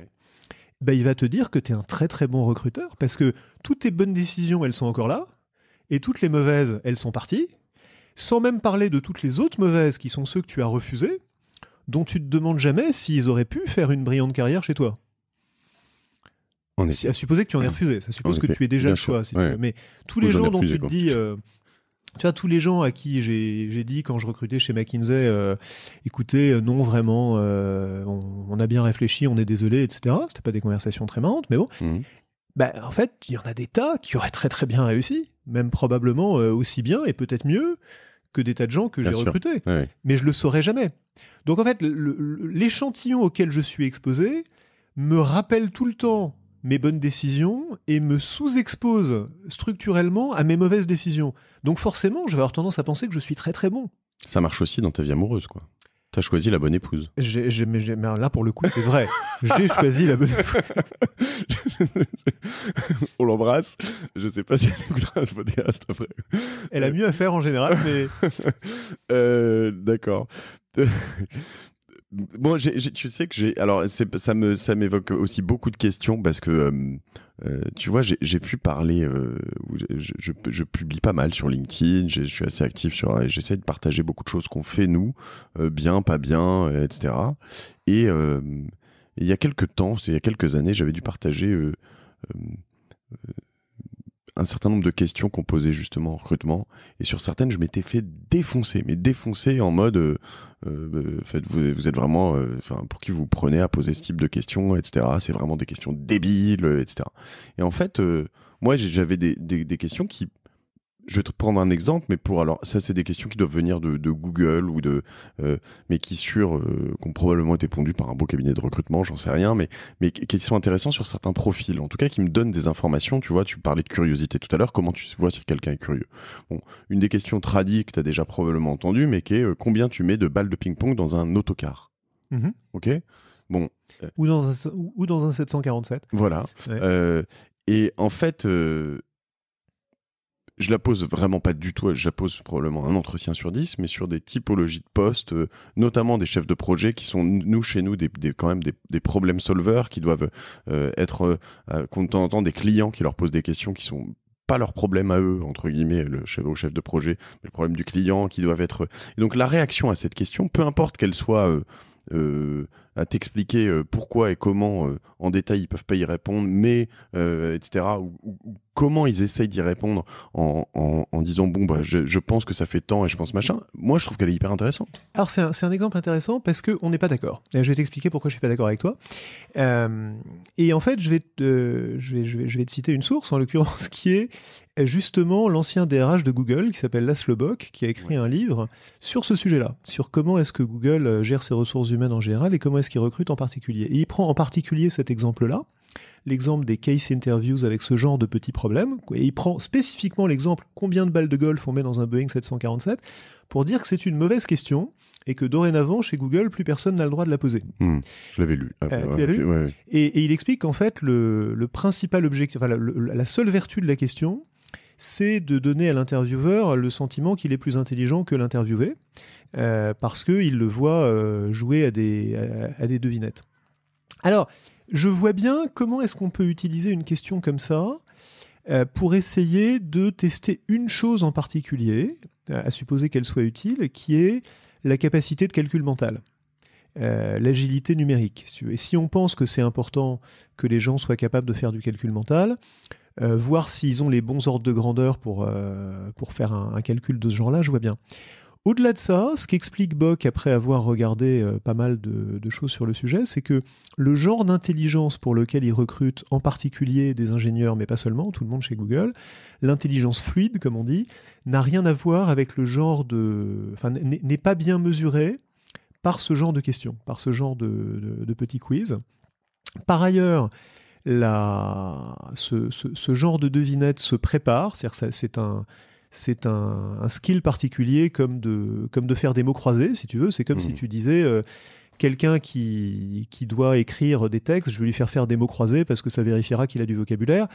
bah, il va te dire que tu es un très très bon recruteur parce que toutes tes bonnes décisions, elles sont encore là, et toutes les mauvaises, elles sont parties, sans même parler de toutes les autres mauvaises qui sont ceux que tu as refusés, dont tu te demandes jamais s'ils auraient pu faire une brillante carrière chez toi. À supposer que tu en aies refusé, ça suppose que tu es déjà le choix. Mais tous les gens dont tu dis. Euh, tu vois, tous les gens à qui j'ai dit quand je recrutais chez McKinsey, euh, écoutez, euh, non, vraiment, on, a bien réfléchi, on est désolé, etc. C'était pas des conversations très marrantes, mais bon. Mmh. Bah, en fait, il y en a des tas qui auraient très très bien réussi, même probablement aussi bien et peut-être mieux que des tas de gens que j'ai recrutés. Mais je le saurais jamais. Donc en fait, l'échantillon auquel je suis exposé me rappelle tout le temps mes bonnes décisions et me sous-expose structurellement à mes mauvaises décisions. Donc forcément, je vais avoir tendance à penser que je suis très très bon. Ça marche aussi dans ta vie amoureuse, quoi. T'as choisi la bonne épouse. mais là, pour le coup, c'est vrai. [LAUGHS] J'ai choisi la bonne épouse. [LAUGHS] On l'embrasse. Je sais pas si elle écoutera ce podcast après. Elle a mieux à faire en général, mais. [LAUGHS] euh, d'accord. Bon, tu sais que j'ai. Alors, ça me, ça m'évoque aussi beaucoup de questions parce que, euh, euh, tu vois, j'ai pu parler. Euh, je, je, je, publie pas mal sur LinkedIn. Je suis assez actif sur. J'essaie de partager beaucoup de choses qu'on fait nous, bien, pas bien, etc. Et il y a quelques temps, il y a quelques années, j'avais dû partager un certain nombre de questions qu'on posait justement en recrutement. Et sur certaines, je m'étais fait défoncer, mais défoncer en mode, euh, euh, bah, vous, vous, êtes vraiment, euh, enfin, pour qui vous prenez à poser ce type de questions, etc. C'est vraiment des questions débiles, etc. Et en fait, moi, j'avais des, des, questions qui je vais te prendre un exemple, mais pour alors ça c'est des questions qui doivent venir de, de Google ou de euh, mais qui sur euh, ont probablement été pondues par un beau cabinet de recrutement, j'en sais rien, mais mais qui sont intéressants sur certains profils, en tout cas qui me donnent des informations. Tu vois, tu parlais de curiosité tout à l'heure. Comment tu vois si quelqu'un est curieux Bon, une des questions tradies que tu as déjà probablement entendu, mais qui est euh, combien tu mets de balles de ping-pong dans un autocar mmh Ok. Bon. Euh ou dans un ou dans un 747. Voilà. et en fait. Euh, je la pose vraiment pas du tout, je la pose probablement un entretien sur dix, mais sur des typologies de postes, euh, notamment des chefs de projet qui sont, nous, chez nous, des, quand même des, problèmes solveurs qui doivent euh, être, euh, de des clients qui leur posent des questions qui sont pas leur problème à eux, entre guillemets, le chef au chef de projet, mais le problème du client qui doivent être. Euh. donc la réaction à cette question, peu importe qu'elle soit euh, à t'expliquer euh, pourquoi et comment euh, en détail ils peuvent pas y répondre, mais etc. Ou, comment ils essayent d'y répondre en, en, disant bon bah je, je, pense que ça fait tant et je pense machin. Moi je trouve qu'elle est hyper intéressante. Alors c'est un, exemple intéressant parce que on n'est pas d'accord. Je vais t'expliquer pourquoi je suis pas d'accord avec toi. et en fait je vais, je vais, je vais je vais te citer une source en l'occurrence [LAUGHS] qui est justement l'ancien DRH de Google, qui s'appelle Laszlo Bock, qui a écrit un livre sur ce sujet-là, sur comment est-ce que Google euh, gère ses ressources humaines en général et comment est-ce qu'il recrute en particulier. Et il prend en particulier cet exemple-là, l'exemple des case interviews avec ce genre de petits problèmes, et il prend spécifiquement l'exemple combien de balles de golf on met dans un Boeing 747 pour dire que c'est une mauvaise question et que dorénavant, chez Google, plus personne n'a le droit de la poser. Hmm. je l'avais lu. Ah, euh, bah, tu lu Et, il explique qu'en fait, le, principal objectif, la seule vertu de la question, c'est de donner à l'intervieweur le sentiment qu'il est plus intelligent que l'interviewé, euh, parce qu'il le voit euh, jouer à des, devinettes. Alors, je vois bien comment est-ce qu'on peut utiliser une question comme ça euh, pour essayer de tester une chose en particulier, à supposer qu'elle soit utile, qui est la capacité de calcul mental. l'agilité numérique. Et si on pense que c'est important que les gens soient capables de faire du calcul mental, euh, voir s'ils ont les bons ordres de grandeur pour, euh, pour faire un, calcul de ce genre-là, je vois bien. Au-delà de ça, ce qu'explique Bock après avoir regardé euh, pas mal de, choses sur le sujet, c'est que le genre d'intelligence pour lequel il recrute en particulier des ingénieurs, mais pas seulement, tout le monde chez Google, l'intelligence fluide, comme on dit, n'a rien à voir avec le genre de... n'est pas bien mesurée par ce genre de questions, par ce genre de petits quiz. Par ailleurs, ce, genre de devinette se prépare, c'est-à-dire c'est un, c'est un, skill particulier comme de, comme de faire des mots croisés, si tu veux. C'est comme si mhm. tu disais, euh, quelqu'un qui, qui doit écrire des textes, je vais lui faire faire des mots croisés parce que ça vérifiera qu'il a du vocabulaire.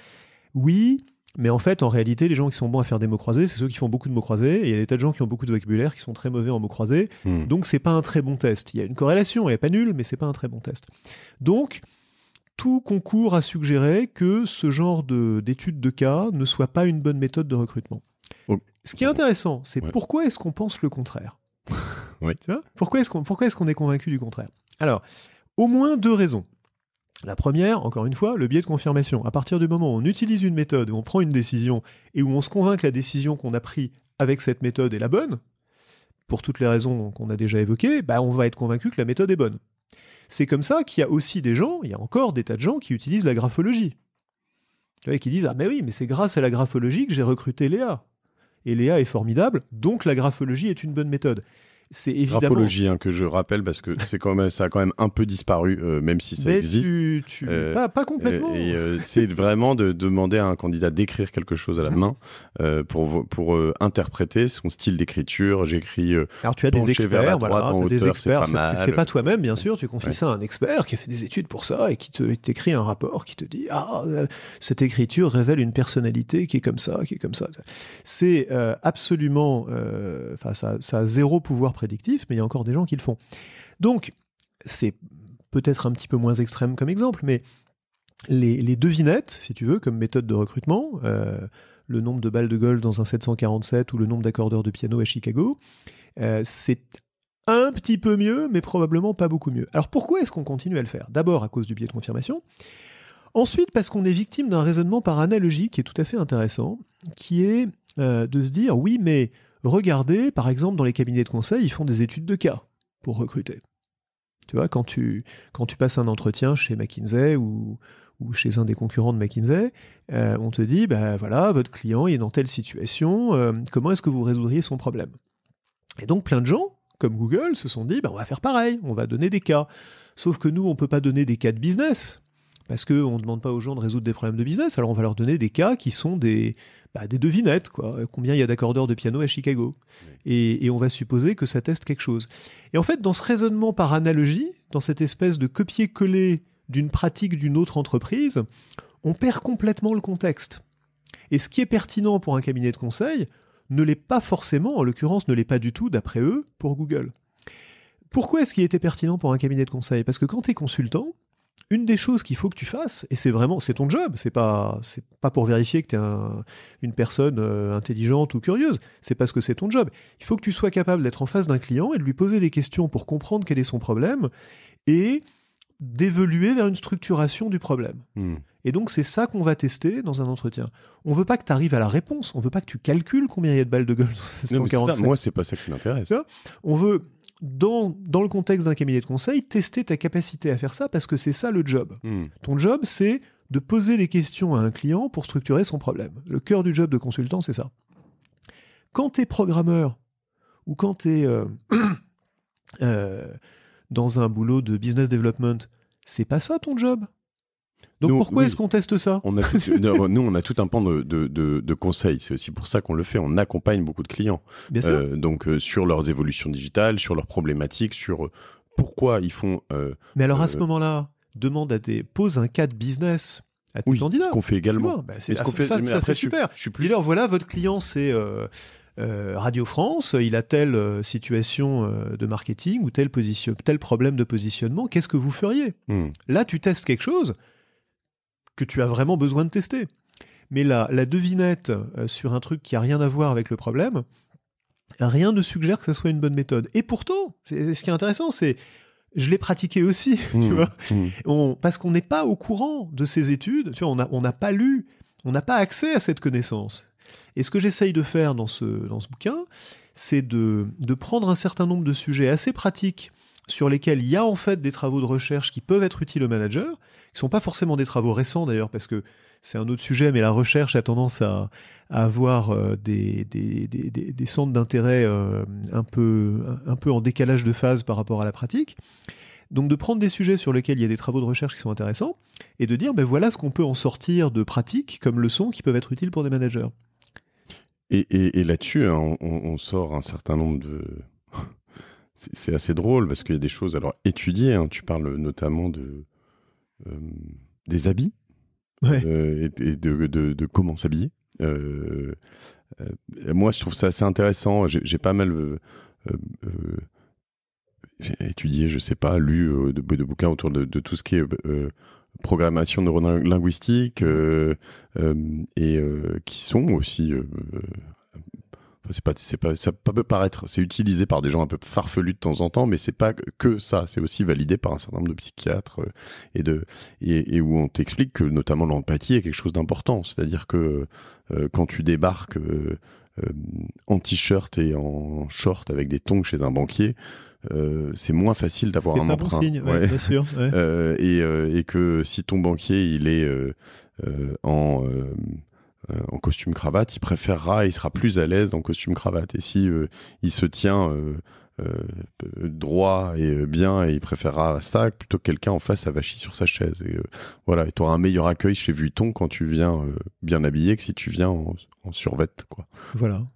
Oui, mais en fait, en réalité, les gens qui sont bons à faire des mots croisés, c'est ceux qui font beaucoup de mots croisés. Et il y a des tas de gens qui ont beaucoup de vocabulaire qui sont très mauvais en mots croisés. Mhm. Donc, c'est pas un très bon test. Il y a une corrélation, elle n'est pas nulle, mais c'est pas un très bon test. Donc, tout concourt à suggérer que ce genre d'études de, cas ne soit pas une bonne méthode de recrutement. Oh. Ce qui est intéressant, c'est pourquoi est-ce qu'on pense le contraire [LAUGHS] Pourquoi est-ce qu'on est, convaincu du contraire Alors, au moins deux raisons. La première, encore une fois, le biais de confirmation. À partir du moment où on utilise une méthode, où on prend une décision et où on se convainc que la décision qu'on a prise avec cette méthode est la bonne, pour toutes les raisons qu'on a déjà évoquées, bah, on va être convaincu que la méthode est bonne. C'est comme ça qu'il y a aussi des gens, il y a encore des tas de gens qui utilisent la graphologie. qui disent Ah, mais oui, mais c'est grâce à la graphologie que j'ai recruté Léa. Et Léa est formidable, donc la graphologie est une bonne méthode c'est évidemment. Graphologie, hein, que je rappelle, parce que c'est quand même, ça a quand même un peu disparu, euh, même si ça Mais existe. Tu, tu... Euh, pas, complètement. Euh, c'est vraiment de demander à un candidat d'écrire quelque chose à la main pour, pour interpréter son style d'écriture. J'écris. Alors, tu as des experts, voilà, des experts, pas tu ne fais pas toi-même, bien sûr, tu confies ça à un expert qui a fait des études pour ça et qui t'écrit un rapport qui te dit Ah, cette écriture révèle une personnalité qui est comme ça, qui est comme ça. C'est absolument. Enfin, ça, ça a zéro pouvoir prédictif, mais il y a encore des gens qui le font. Donc, c'est peut-être un petit peu moins extrême comme exemple, mais les, devinettes, si tu veux, comme méthode de recrutement, euh, le nombre de balles de golf dans un 747 ou le nombre d'accordeurs de piano à Chicago, euh, c'est un petit peu mieux, mais probablement pas beaucoup mieux. Alors pourquoi est-ce qu'on continue à le faire D'abord à cause du biais de confirmation, ensuite parce qu'on est victime d'un raisonnement par analogie qui est tout à fait intéressant, qui est euh, de se dire oui mais Regardez, par exemple, dans les cabinets de conseil, ils font des études de cas pour recruter. Tu vois, quand tu, quand tu passes un entretien chez McKinsey ou, chez un des concurrents de McKinsey, euh, on te dit, ben voilà, votre client est dans telle situation, euh, comment est-ce que vous résoudriez son problème Et donc plein de gens, comme Google, se sont dit, bah, on va faire pareil, on va donner des cas. Sauf que nous, on ne peut pas donner des cas de business, parce qu'on ne demande pas aux gens de résoudre des problèmes de business, alors on va leur donner des cas qui sont des, bah, des devinettes, quoi. Euh, combien il y a d'accordeurs de piano à Chicago et, on va supposer que ça teste quelque chose. Et en fait, dans ce raisonnement par analogie, dans cette espèce de copier-coller d'une pratique d'une autre entreprise, on perd complètement le contexte. Et ce qui est pertinent pour un cabinet de conseil ne l'est pas forcément, en l'occurrence ne l'est pas du tout, d'après eux, pour Google. Pourquoi est-ce qu'il était pertinent pour un cabinet de conseil Parce que quand tu es consultant, une des choses qu'il faut que tu fasses, et c'est vraiment, c'est ton job, c'est pas, c'est pas pour vérifier que tu es une personne euh, intelligente ou curieuse, c'est parce que c'est ton job. Il faut que tu sois capable d'être en face d'un client et de lui poser des questions pour comprendre quel est son problème et d'évoluer vers une structuration du problème. Hmm. Et donc c'est ça qu'on va tester dans un entretien. On veut pas que tu arrives à la réponse, on veut pas que tu calcules combien il y a de balles de gueule dans non, mais ça, Moi c'est pas ça qui m'intéresse. On veut dans, le contexte d'un cabinet de conseil, tester ta capacité à faire ça parce que c'est ça le job. Hmm. Ton job, c'est de poser des questions à un client pour structurer son problème. Le cœur du job de consultant, c'est ça. Quand tu es programmeur ou quand tu es euh, [CLEARS THROAT] euh, dans un boulot de business development, c'est pas ça ton job. Donc pourquoi est-ce qu'on teste ça [LAUGHS] euh, Nous, on a tout un pan de, de, conseils. C'est aussi pour ça qu'on le fait. On accompagne beaucoup de clients. Euh, donc euh, sur leurs évolutions digitales, sur leurs problématiques, sur pourquoi ils font. Mais alors à ce moment-là, demande à des pose un cas de business à candidat. oui, Ce qu'on fait également. Bah, c'est ce qu'on fait. Ça, c'est super. Dis-leur voilà, votre client c'est. Radio France, il a telle situation de marketing ou tel, position, tel problème de positionnement, qu'est-ce que vous feriez hmm. Là, tu testes quelque chose, que tu as vraiment besoin de tester. Mais là la devinette euh, sur un truc qui a rien à voir avec le problème, rien ne suggère que ce soit une bonne méthode. Et pourtant, ce qui est intéressant, c'est je l'ai pratiqué aussi, [LAUGHS] mmh, mmh. parce qu'on n'est pas au courant de ces études, tu on n'a pas lu, on n'a pas accès à cette connaissance. Et ce que j'essaye de faire dans ce, ce bouquin, c'est de prendre un certain nombre de sujets assez pratiques sur lesquels il y a en fait des travaux de recherche qui peuvent être utiles aux managers, qui ne sont pas forcément des travaux récents d'ailleurs, parce que c'est un autre sujet, mais la recherche a tendance à, avoir euh, des, centres d'intérêt euh, un, peu, un peu en décalage de phase par rapport à la pratique. Donc de prendre des sujets sur lesquels il y a des travaux de recherche qui sont intéressants, et de dire, ben voilà ce qu'on peut en sortir de pratiques comme leçons qui peuvent être utiles pour des managers. Et, là-dessus, hein, on, sort un certain nombre de, c'est assez drôle parce qu'il y a des choses. Alors, étudier, hein. tu parles notamment de, euh, des habits euh, et, de, comment s'habiller. Euh, moi, je trouve ça assez intéressant. J'ai pas mal étudié, je sais pas, lu de, de bouquins autour de, tout ce qui est programmation neurolinguistique et qui sont aussi c'est pas, c'est pas, ça peut paraître, c'est utilisé par des gens un peu farfelus de temps en temps, mais c'est pas que ça. C'est aussi validé par un certain nombre de psychiatres euh, et de, et, où on t'explique que notamment l'empathie est quelque chose d'important. C'est-à-dire que euh, quand tu débarques euh, en t-shirt et en short avec des tongs chez un banquier, c'est moins facile d'avoir un emprunt. Bon signe, Bien sûr, [LAUGHS] et, que si ton banquier il est en euh, en costume cravate, il préférera, il sera plus à l'aise en costume cravate. Et si euh, il se tient euh, droit et bien, il préférera ça plutôt que quelqu'un en face vachy sur sa chaise. Et voilà, et tu auras un meilleur accueil chez Vuitton quand tu viens bien habillé que si tu viens en, en quoi. Voilà.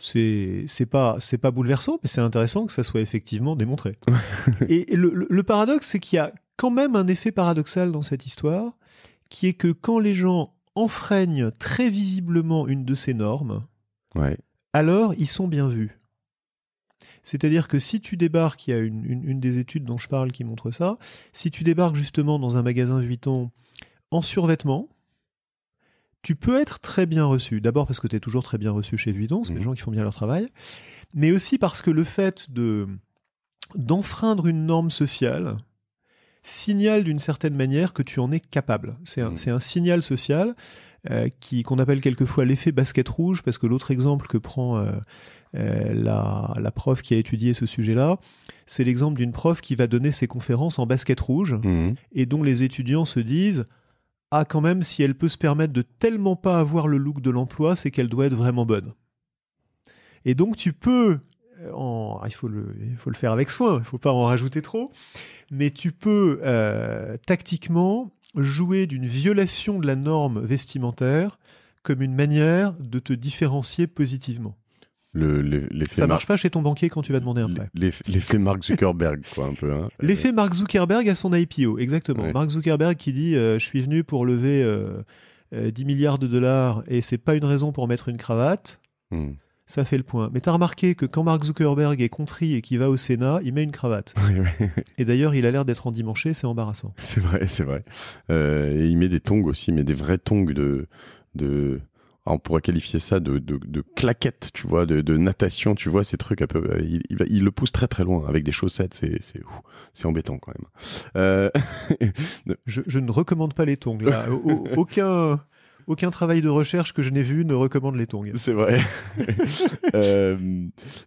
C'est pas c'est pas bouleversant, mais c'est intéressant que ça soit effectivement démontré. [LAUGHS] et, le, le paradoxe, c'est qu'il y a quand même un effet paradoxal dans cette histoire, qui est que quand les gens enfreignent très visiblement une de ces normes, alors ils sont bien vus. C'est-à-dire que si tu débarques, il y a une, des études dont je parle qui montre ça, si tu débarques justement dans un magasin Vuitton en survêtement, tu peux être très bien reçu. D'abord parce que tu es toujours très bien reçu chez Vuitton, c'est mmh. des gens qui font bien leur travail, mais aussi parce que le fait de d'enfreindre une norme sociale, signale d'une certaine manière que tu en es capable. C'est un, mmh. signal social euh, qui qu'on appelle quelquefois l'effet basket rouge, parce que l'autre exemple que prend euh, euh, la, prof qui a étudié ce sujet-là, c'est l'exemple d'une prof qui va donner ses conférences en basket rouge mmh. et dont les étudiants se disent ah quand même si elle peut se permettre de tellement pas avoir le look de l'emploi, c'est qu'elle doit être vraiment bonne. Et donc tu peux ah, il, faut le, faut le faire avec soin, il ne faut pas en rajouter trop, mais tu peux euh, tactiquement jouer d'une violation de la norme vestimentaire comme une manière de te différencier positivement. Ça ne marche pas chez ton banquier quand tu vas demander un prêt. L'effet Mark Zuckerberg, quoi, un peu. Hein. [LAUGHS] L'effet Mark Zuckerberg à son IPO, exactement. Mark Zuckerberg qui dit euh, Je suis venu pour lever 10 euh, milliards de dollars et c'est pas une raison pour mettre une cravate. Hmm ça fait le point. Mais t'as remarqué que quand Mark Zuckerberg est contrit et qu'il va au Sénat, il met une cravate. Et d'ailleurs, il a l'air d'être en endimanché, c'est embarrassant. C'est vrai, c'est vrai. Euh, et il met des tongs aussi, mais des vrais tongs de... Ah, on pourrait qualifier ça de, de, claquette, tu vois, de, natation, tu vois, ces trucs un peu. Euh, il, le pousse très très loin avec des chaussettes, c'est, c'est, c'est embêtant quand même. Euh, [LAUGHS] je, je, ne recommande pas les tongs, là. [LAUGHS] aucun, aucun travail de recherche que je n'ai vu ne recommande les tongs. C'est vrai. [LAUGHS] Euh,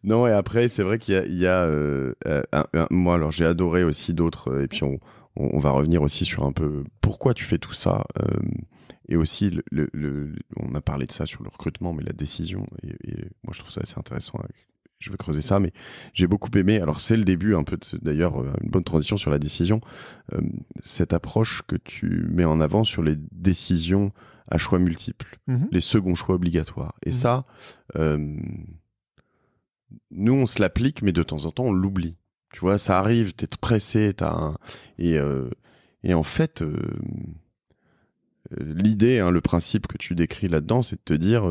non, et après, c'est vrai qu'il y a. Euh, euh, moi, alors j'ai adoré aussi d'autres, et puis on, va revenir aussi sur un peu pourquoi tu fais tout ça. et aussi, on a parlé de ça sur le recrutement, mais la décision. Et, moi, je trouve ça assez intéressant je veux creuser ça, mais j'ai beaucoup aimé. Alors c'est le début, un peu d'ailleurs une bonne transition sur la décision. cette approche que tu mets en avant sur les décisions à choix multiples, mhm. les seconds choix obligatoires. Et mhm. ça, euh, nous, on se l'applique, mais de temps en temps, on l'oublie. Tu vois, ça arrive, t'es pressé, t'as un... et, euh, et, en fait, euh, l'idée, hein, le principe que tu décris là-dedans, c'est de te dire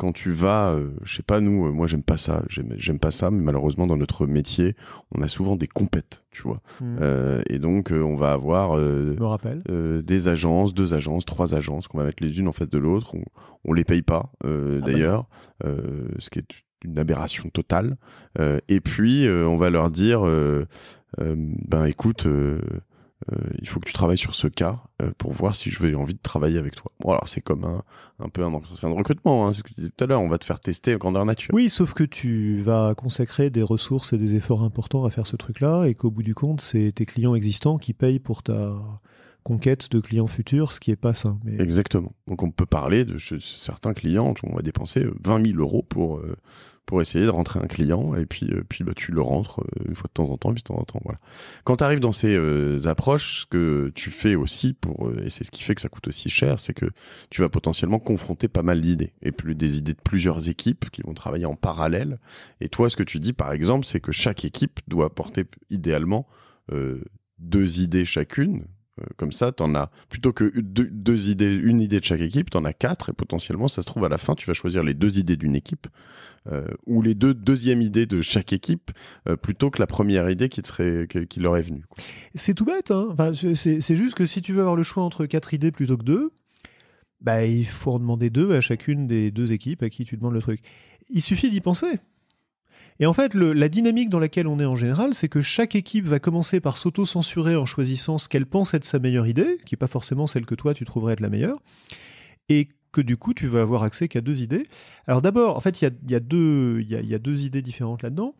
quand tu vas, euh, je sais pas nous, euh, moi j'aime pas ça, j'aime pas ça, mais malheureusement dans notre métier, on a souvent des compètes, tu vois. Hmm. Euh, et donc on va avoir des agences, deux agences, trois agences qu'on va mettre les unes en face de l'autre. On, les paye pas ah bah d'ailleurs, ce qui est une aberration totale. et puis on va leur dire, ben écoute euh, il faut que tu travailles sur ce cas euh, pour voir si je veux envie de travailler avec toi. Bon, alors c'est comme un, un peu un de recrutement, hein, ce que tu disais tout à l'heure, on va te faire tester en grandeur nature. Oui, sauf que tu vas consacrer des ressources et des efforts importants à faire ce truc-là et qu'au bout du compte, c'est tes clients existants qui payent pour ta conquête de clients futurs, ce qui est pas sain. Mais... Exactement. Donc on peut parler de certains clients, on va dépenser 20 euh, 000 euros pour pour essayer de rentrer un client et puis euh, puis bah, tu le rentres euh, une fois de temps en temps puis de temps en temps voilà. Quand tu arrives dans ces euh, approches ce que tu fais aussi pour et c'est ce qui fait que ça coûte aussi cher, c'est que tu vas potentiellement confronter pas mal d'idées et plus des idées de plusieurs équipes qui vont travailler en parallèle et toi ce que tu dis par exemple, c'est que chaque équipe doit apporter idéalement deux idées chacune euh, comme ça, en as plutôt que deux, idées, une idée de chaque équipe, tu en as quatre et potentiellement, ça se trouve à la fin, tu vas choisir les deux idées d'une équipe euh, ou les deux deuxièmes idées de chaque équipe euh, plutôt que la première idée qui, serait, qui leur est venue. C'est tout bête, hein. c'est juste que si tu veux avoir le choix entre quatre idées plutôt que deux, bah, il faut en demander deux à chacune des deux équipes à qui tu demandes le truc. Il suffit d'y penser. Et en fait, la dynamique dans laquelle on est en général, c'est que chaque équipe va commencer par s'auto-censurer en choisissant ce qu'elle pense être sa meilleure idée, qui n'est pas forcément celle que toi tu trouverais être la meilleure, et que du coup tu vas avoir accès qu'à deux idées. Alors d'abord, en fait, il y, a, deux idées différentes là-dedans.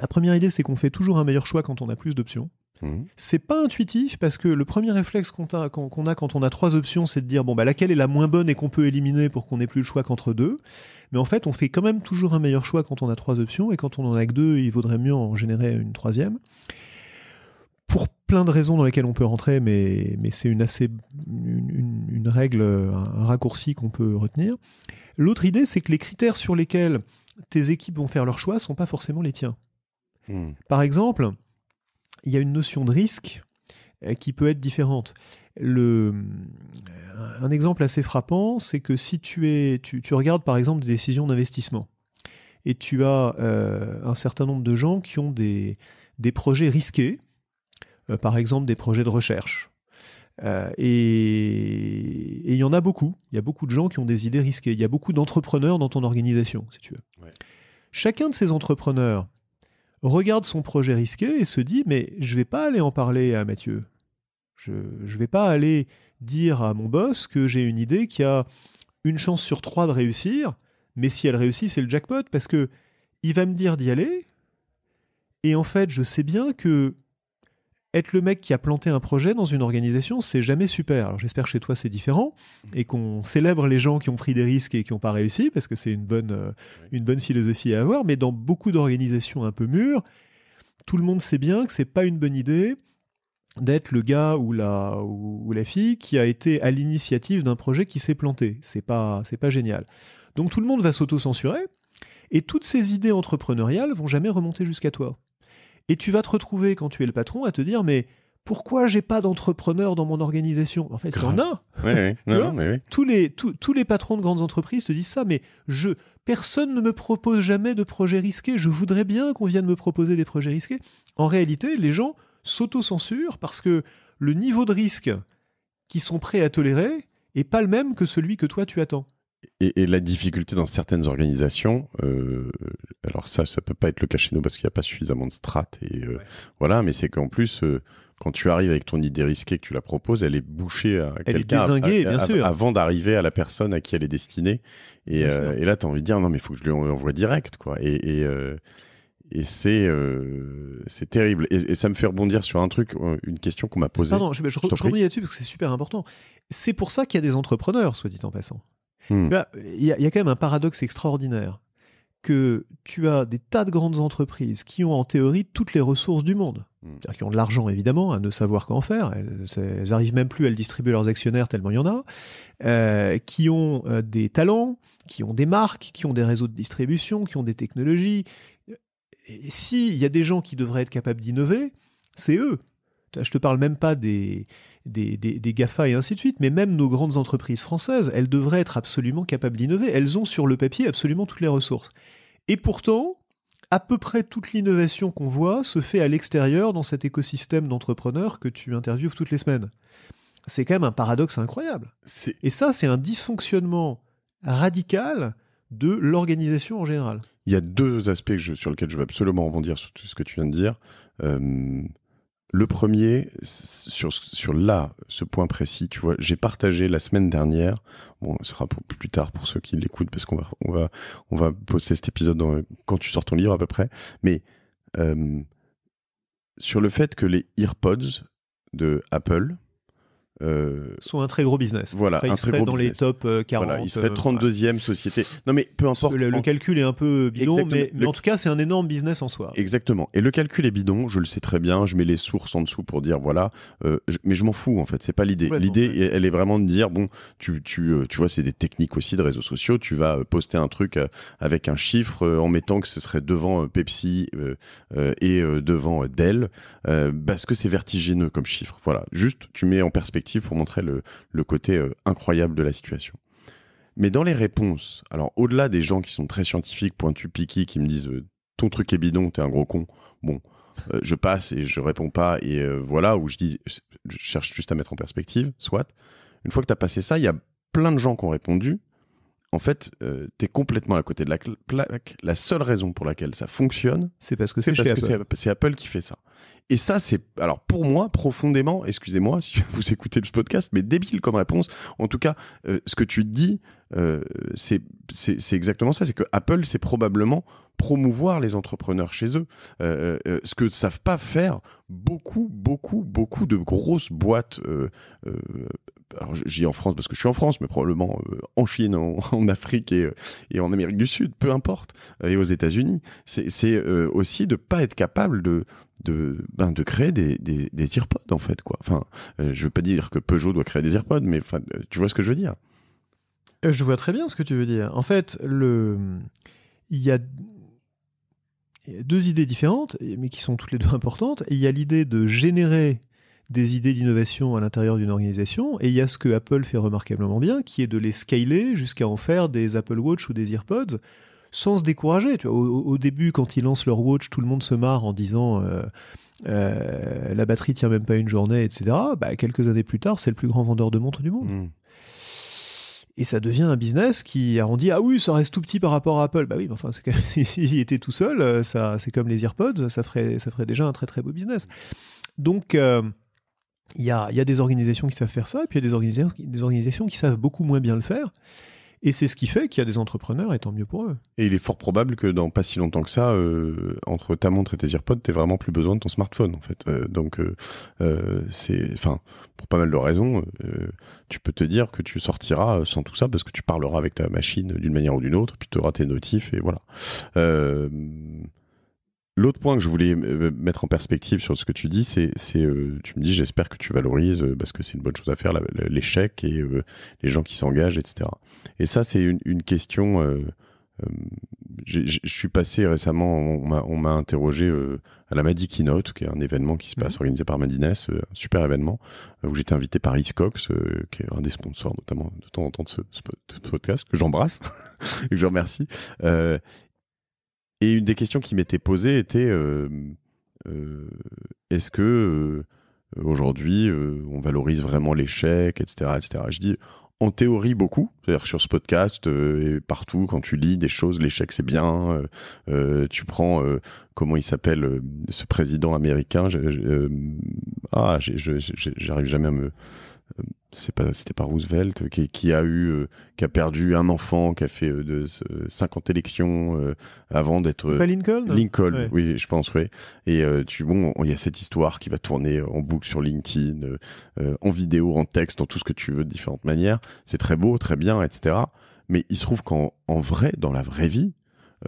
La première idée, c'est qu'on fait toujours un meilleur choix quand on a plus d'options. Mmh. C'est pas intuitif parce que le premier réflexe qu'on a, quand on a trois options, c'est de dire bon bah laquelle est la moins bonne et qu'on peut éliminer pour qu'on ait plus le choix qu'entre deux. Mais en fait, on fait quand même toujours un meilleur choix quand on a trois options, et quand on en a que deux, il vaudrait mieux en générer une troisième. Pour plein de raisons dans lesquelles on peut rentrer, mais, c'est une assez une, règle, un raccourci qu'on peut retenir. L'autre idée, c'est que les critères sur lesquels tes équipes vont faire leur choix ne sont pas forcément les tiens. Hmm. Par exemple, il y a une notion de risque euh, qui peut être différente. Euh, un exemple assez frappant, c'est que si tu, es, tu, regardes par exemple des décisions d'investissement, et tu as euh, un certain nombre de gens qui ont des, projets risqués, euh, par exemple des projets de recherche. et il y en a beaucoup. Il y a beaucoup de gens qui ont des idées risquées. Il y a beaucoup d'entrepreneurs dans ton organisation, si tu veux. Chacun de ces entrepreneurs regarde son projet risqué et se dit, mais je ne vais pas aller en parler à Mathieu. Je ne vais pas aller dire à mon boss que j'ai une idée qui a une chance sur trois de réussir, mais si elle réussit, c'est le jackpot, parce que il va me dire d'y aller, et en fait, je sais bien que être le mec qui a planté un projet dans une organisation, c'est jamais super. Alors j'espère chez toi c'est différent et qu'on célèbre les gens qui ont pris des risques et qui n'ont pas réussi parce que c'est une bonne, euh, une bonne philosophie à avoir. Mais dans beaucoup d'organisations un peu mûres, tout le monde sait bien que c'est pas une bonne idée d'être le gars ou la, ou, la fille qui a été à l'initiative d'un projet qui s'est planté. C'est pas, c'est pas génial. Donc tout le monde va s'auto-censurer et toutes ces idées entrepreneuriales vont jamais remonter jusqu'à toi. Et tu vas te retrouver quand tu es le patron à te dire mais pourquoi j'ai pas d'entrepreneur dans mon organisation En fait, il y en a. [LAUGHS] Tous les tous les patrons de grandes entreprises te disent ça, mais je personne ne me propose jamais de projets risqués. Je voudrais bien qu'on vienne me proposer des projets risqués. En réalité, les gens sauto censure parce que le niveau de risque qu'ils sont prêts à tolérer est pas le même que celui que toi tu attends. Et, la difficulté dans certaines organisations, euh, alors ça, ça peut pas être le cas chez nous parce qu'il n'y a pas suffisamment de strates et euh, voilà, mais c'est qu'en plus, euh, quand tu arrives avec ton idée risquée que tu la proposes, elle est bouchée à quelqu'un avant d'arriver à la personne à qui elle est destinée. Et, là, tu as envie de dire non, mais il faut que je lui envoie direct, quoi. Et, et et c'est euh, c'est terrible. Et, ça me fait rebondir sur un truc, euh, une question qu'on m'a posée. Pardon, je, je, là-dessus parce que c'est super important. C'est pour ça qu'il y a des entrepreneurs, soit dit en passant. Hmm. Il, y a, quand même un paradoxe extraordinaire que tu as des tas de grandes entreprises qui ont en théorie toutes les ressources du monde, hmm. c'est-à-dire qui ont de l'argent évidemment à ne savoir qu'en faire, elles, n'arrivent même plus à distribuer leurs actionnaires tellement il y en a, euh, qui ont des talents, qui ont des marques, qui ont des réseaux de distribution, qui ont des technologies, et s'il y a des gens qui devraient être capables d'innover, c'est eux. Je te parle même pas des, des, GAFA et ainsi de suite, mais même nos grandes entreprises françaises, elles devraient être absolument capables d'innover. Elles ont sur le papier absolument toutes les ressources. Et pourtant, à peu près toute l'innovation qu'on voit se fait à l'extérieur dans cet écosystème d'entrepreneurs que tu interviews toutes les semaines. C'est quand même un paradoxe incroyable. Et ça, c'est un dysfonctionnement radical de l'organisation en général il y a deux aspects sur lesquels je veux absolument rebondir sur tout ce que tu viens de dire. Euh, le premier, sur, sur là, ce point précis, tu vois, j'ai partagé la semaine dernière, bon, ce sera plus tard pour ceux qui l'écoutent, parce qu'on va, on va, on va poster cet épisode quand tu sors ton livre à peu près, mais euh, sur le fait que les AirPods de Apple, euh, Soit un très gros business. Voilà, il serait dans les top 40. Euh, voilà, il euh, serait 32e société. Non, mais peu importe. Le, calcul est un peu bidon, mais, en tout cas, c'est un énorme business en soi. Exactement. Et le calcul est bidon, je le sais très bien. Je mets les sources en dessous pour dire voilà. Mais je m'en fous, en fait. C'est pas l'idée. L'idée, elle est vraiment de dire bon, tu, tu, tu vois, c'est des techniques aussi de réseaux sociaux. Tu vas poster un truc avec un chiffre en mettant que ce serait devant Pepsi et devant Dell parce que c'est vertigineux comme chiffre. Voilà. Juste, tu mets en perspective pour montrer le, côté euh, incroyable de la situation. Mais dans les réponses, alors au-delà des gens qui sont très scientifiques, pointus, piqués, qui me disent euh, ton truc est bidon, t'es un gros con, bon, euh, je passe et je réponds pas, et voilà, où je dis, je cherche juste à mettre en perspective, soit. Une fois que t'as passé ça, il y a plein de gens qui ont répondu, en fait, euh, tu es complètement à côté de la plaque. La seule raison pour laquelle ça fonctionne, c'est parce que c'est Apple. Apple. qui fait ça. Et ça, c'est alors pour moi profondément, excusez-moi si [LAUGHS] vous écoutez le podcast, mais débile comme réponse. En tout cas, euh, ce que tu dis, euh, c'est exactement ça. C'est que Apple, c'est probablement promouvoir les entrepreneurs chez eux. Euh, ce que ne savent pas faire beaucoup, beaucoup, beaucoup de grosses boîtes euh, alors je, dis en France parce que je suis en France, mais probablement euh, en Chine, en, [LAUGHS] Afrique euh, et, en Amérique du Sud, peu importe, euh, et aux États-Unis. C'est aussi de pas être capable de de ben de créer des des, des AirPods en fait quoi. Enfin, je veux pas dire que Peugeot doit créer des AirPods, mais enfin, tu vois ce que je veux dire. Je vois très bien ce que tu veux dire. En fait, le il y a deux idées différentes, mais qui sont toutes les deux [LAUGHS] importantes. Il y a l'idée de générer des idées d'innovation à l'intérieur d'une organisation, et il y a ce que Apple fait remarquablement bien, qui est de les scaler jusqu'à en faire des Apple Watch ou des AirPods, sans se décourager. au, début, quand ils lancent leur watch, tout le monde se marre en disant euh, euh, la batterie tient même pas une journée, etc. Bah, quelques années plus tard, c'est le plus grand vendeur de montres du monde. Hmm. Et ça devient un business qui arrondit. Ah oui, ça reste tout petit par rapport à Apple. Bah oui, enfin, c'est [LAUGHS] était tout seul, euh, ça, c'est comme les AirPods, ça ferait, déjà un très très beau business. Donc, il y a, y a, des organisations qui savent faire ça, et puis il y a des, organisations, des organisations qui savent beaucoup moins bien le faire. Et c'est ce qui fait qu'il y a des entrepreneurs, et tant mieux pour eux. Et il est fort probable que dans pas si longtemps que ça, euh, entre ta montre et tes AirPods, t'aies vraiment plus besoin de ton smartphone, en fait. Euh, donc, euh, c'est, enfin, pour pas mal de raisons, tu peux te dire que tu sortiras sans tout ça parce que tu parleras avec ta machine d'une manière ou d'une autre, puis tu auras tes notifs, et voilà. L'autre point que je voulais euh, mettre en perspective sur ce que tu dis, c'est, euh, tu me dis, j'espère que tu valorises, euh, parce que c'est une bonne chose à faire, l'échec et euh, les gens qui s'engagent, etc. Et ça, c'est une, une, question. je suis passé récemment, on m'a interrogé à la Madi Keynote, qui est un événement qui se passe mmh. organisé par Madines, un super événement, où j'étais invité par Iscox, qui est un des sponsors notamment de temps en temps de ce, de ce podcast, que j'embrasse [LAUGHS] et que je remercie. Et une des questions qui m'était posée était euh, euh, est-ce que euh, aujourd'hui on valorise vraiment l'échec, etc., etc. Je dis en théorie beaucoup, c'est-à-dire sur ce podcast et partout quand tu lis des choses, l'échec c'est bien. tu prends comment il s'appelle ce président américain Ah, j'arrive jamais à me c'est pas c'était pas Roosevelt qui, a eu euh, qui a perdu un enfant qui a fait euh, de, 50 élections euh, avant d'être Lincoln Lincoln oui je pense oui et tu bon il y a cette histoire qui va tourner en boucle sur LinkedIn en vidéo en texte en tout ce que tu veux de différentes manières c'est très beau très bien etc mais il se trouve qu'en en vrai dans la vraie vie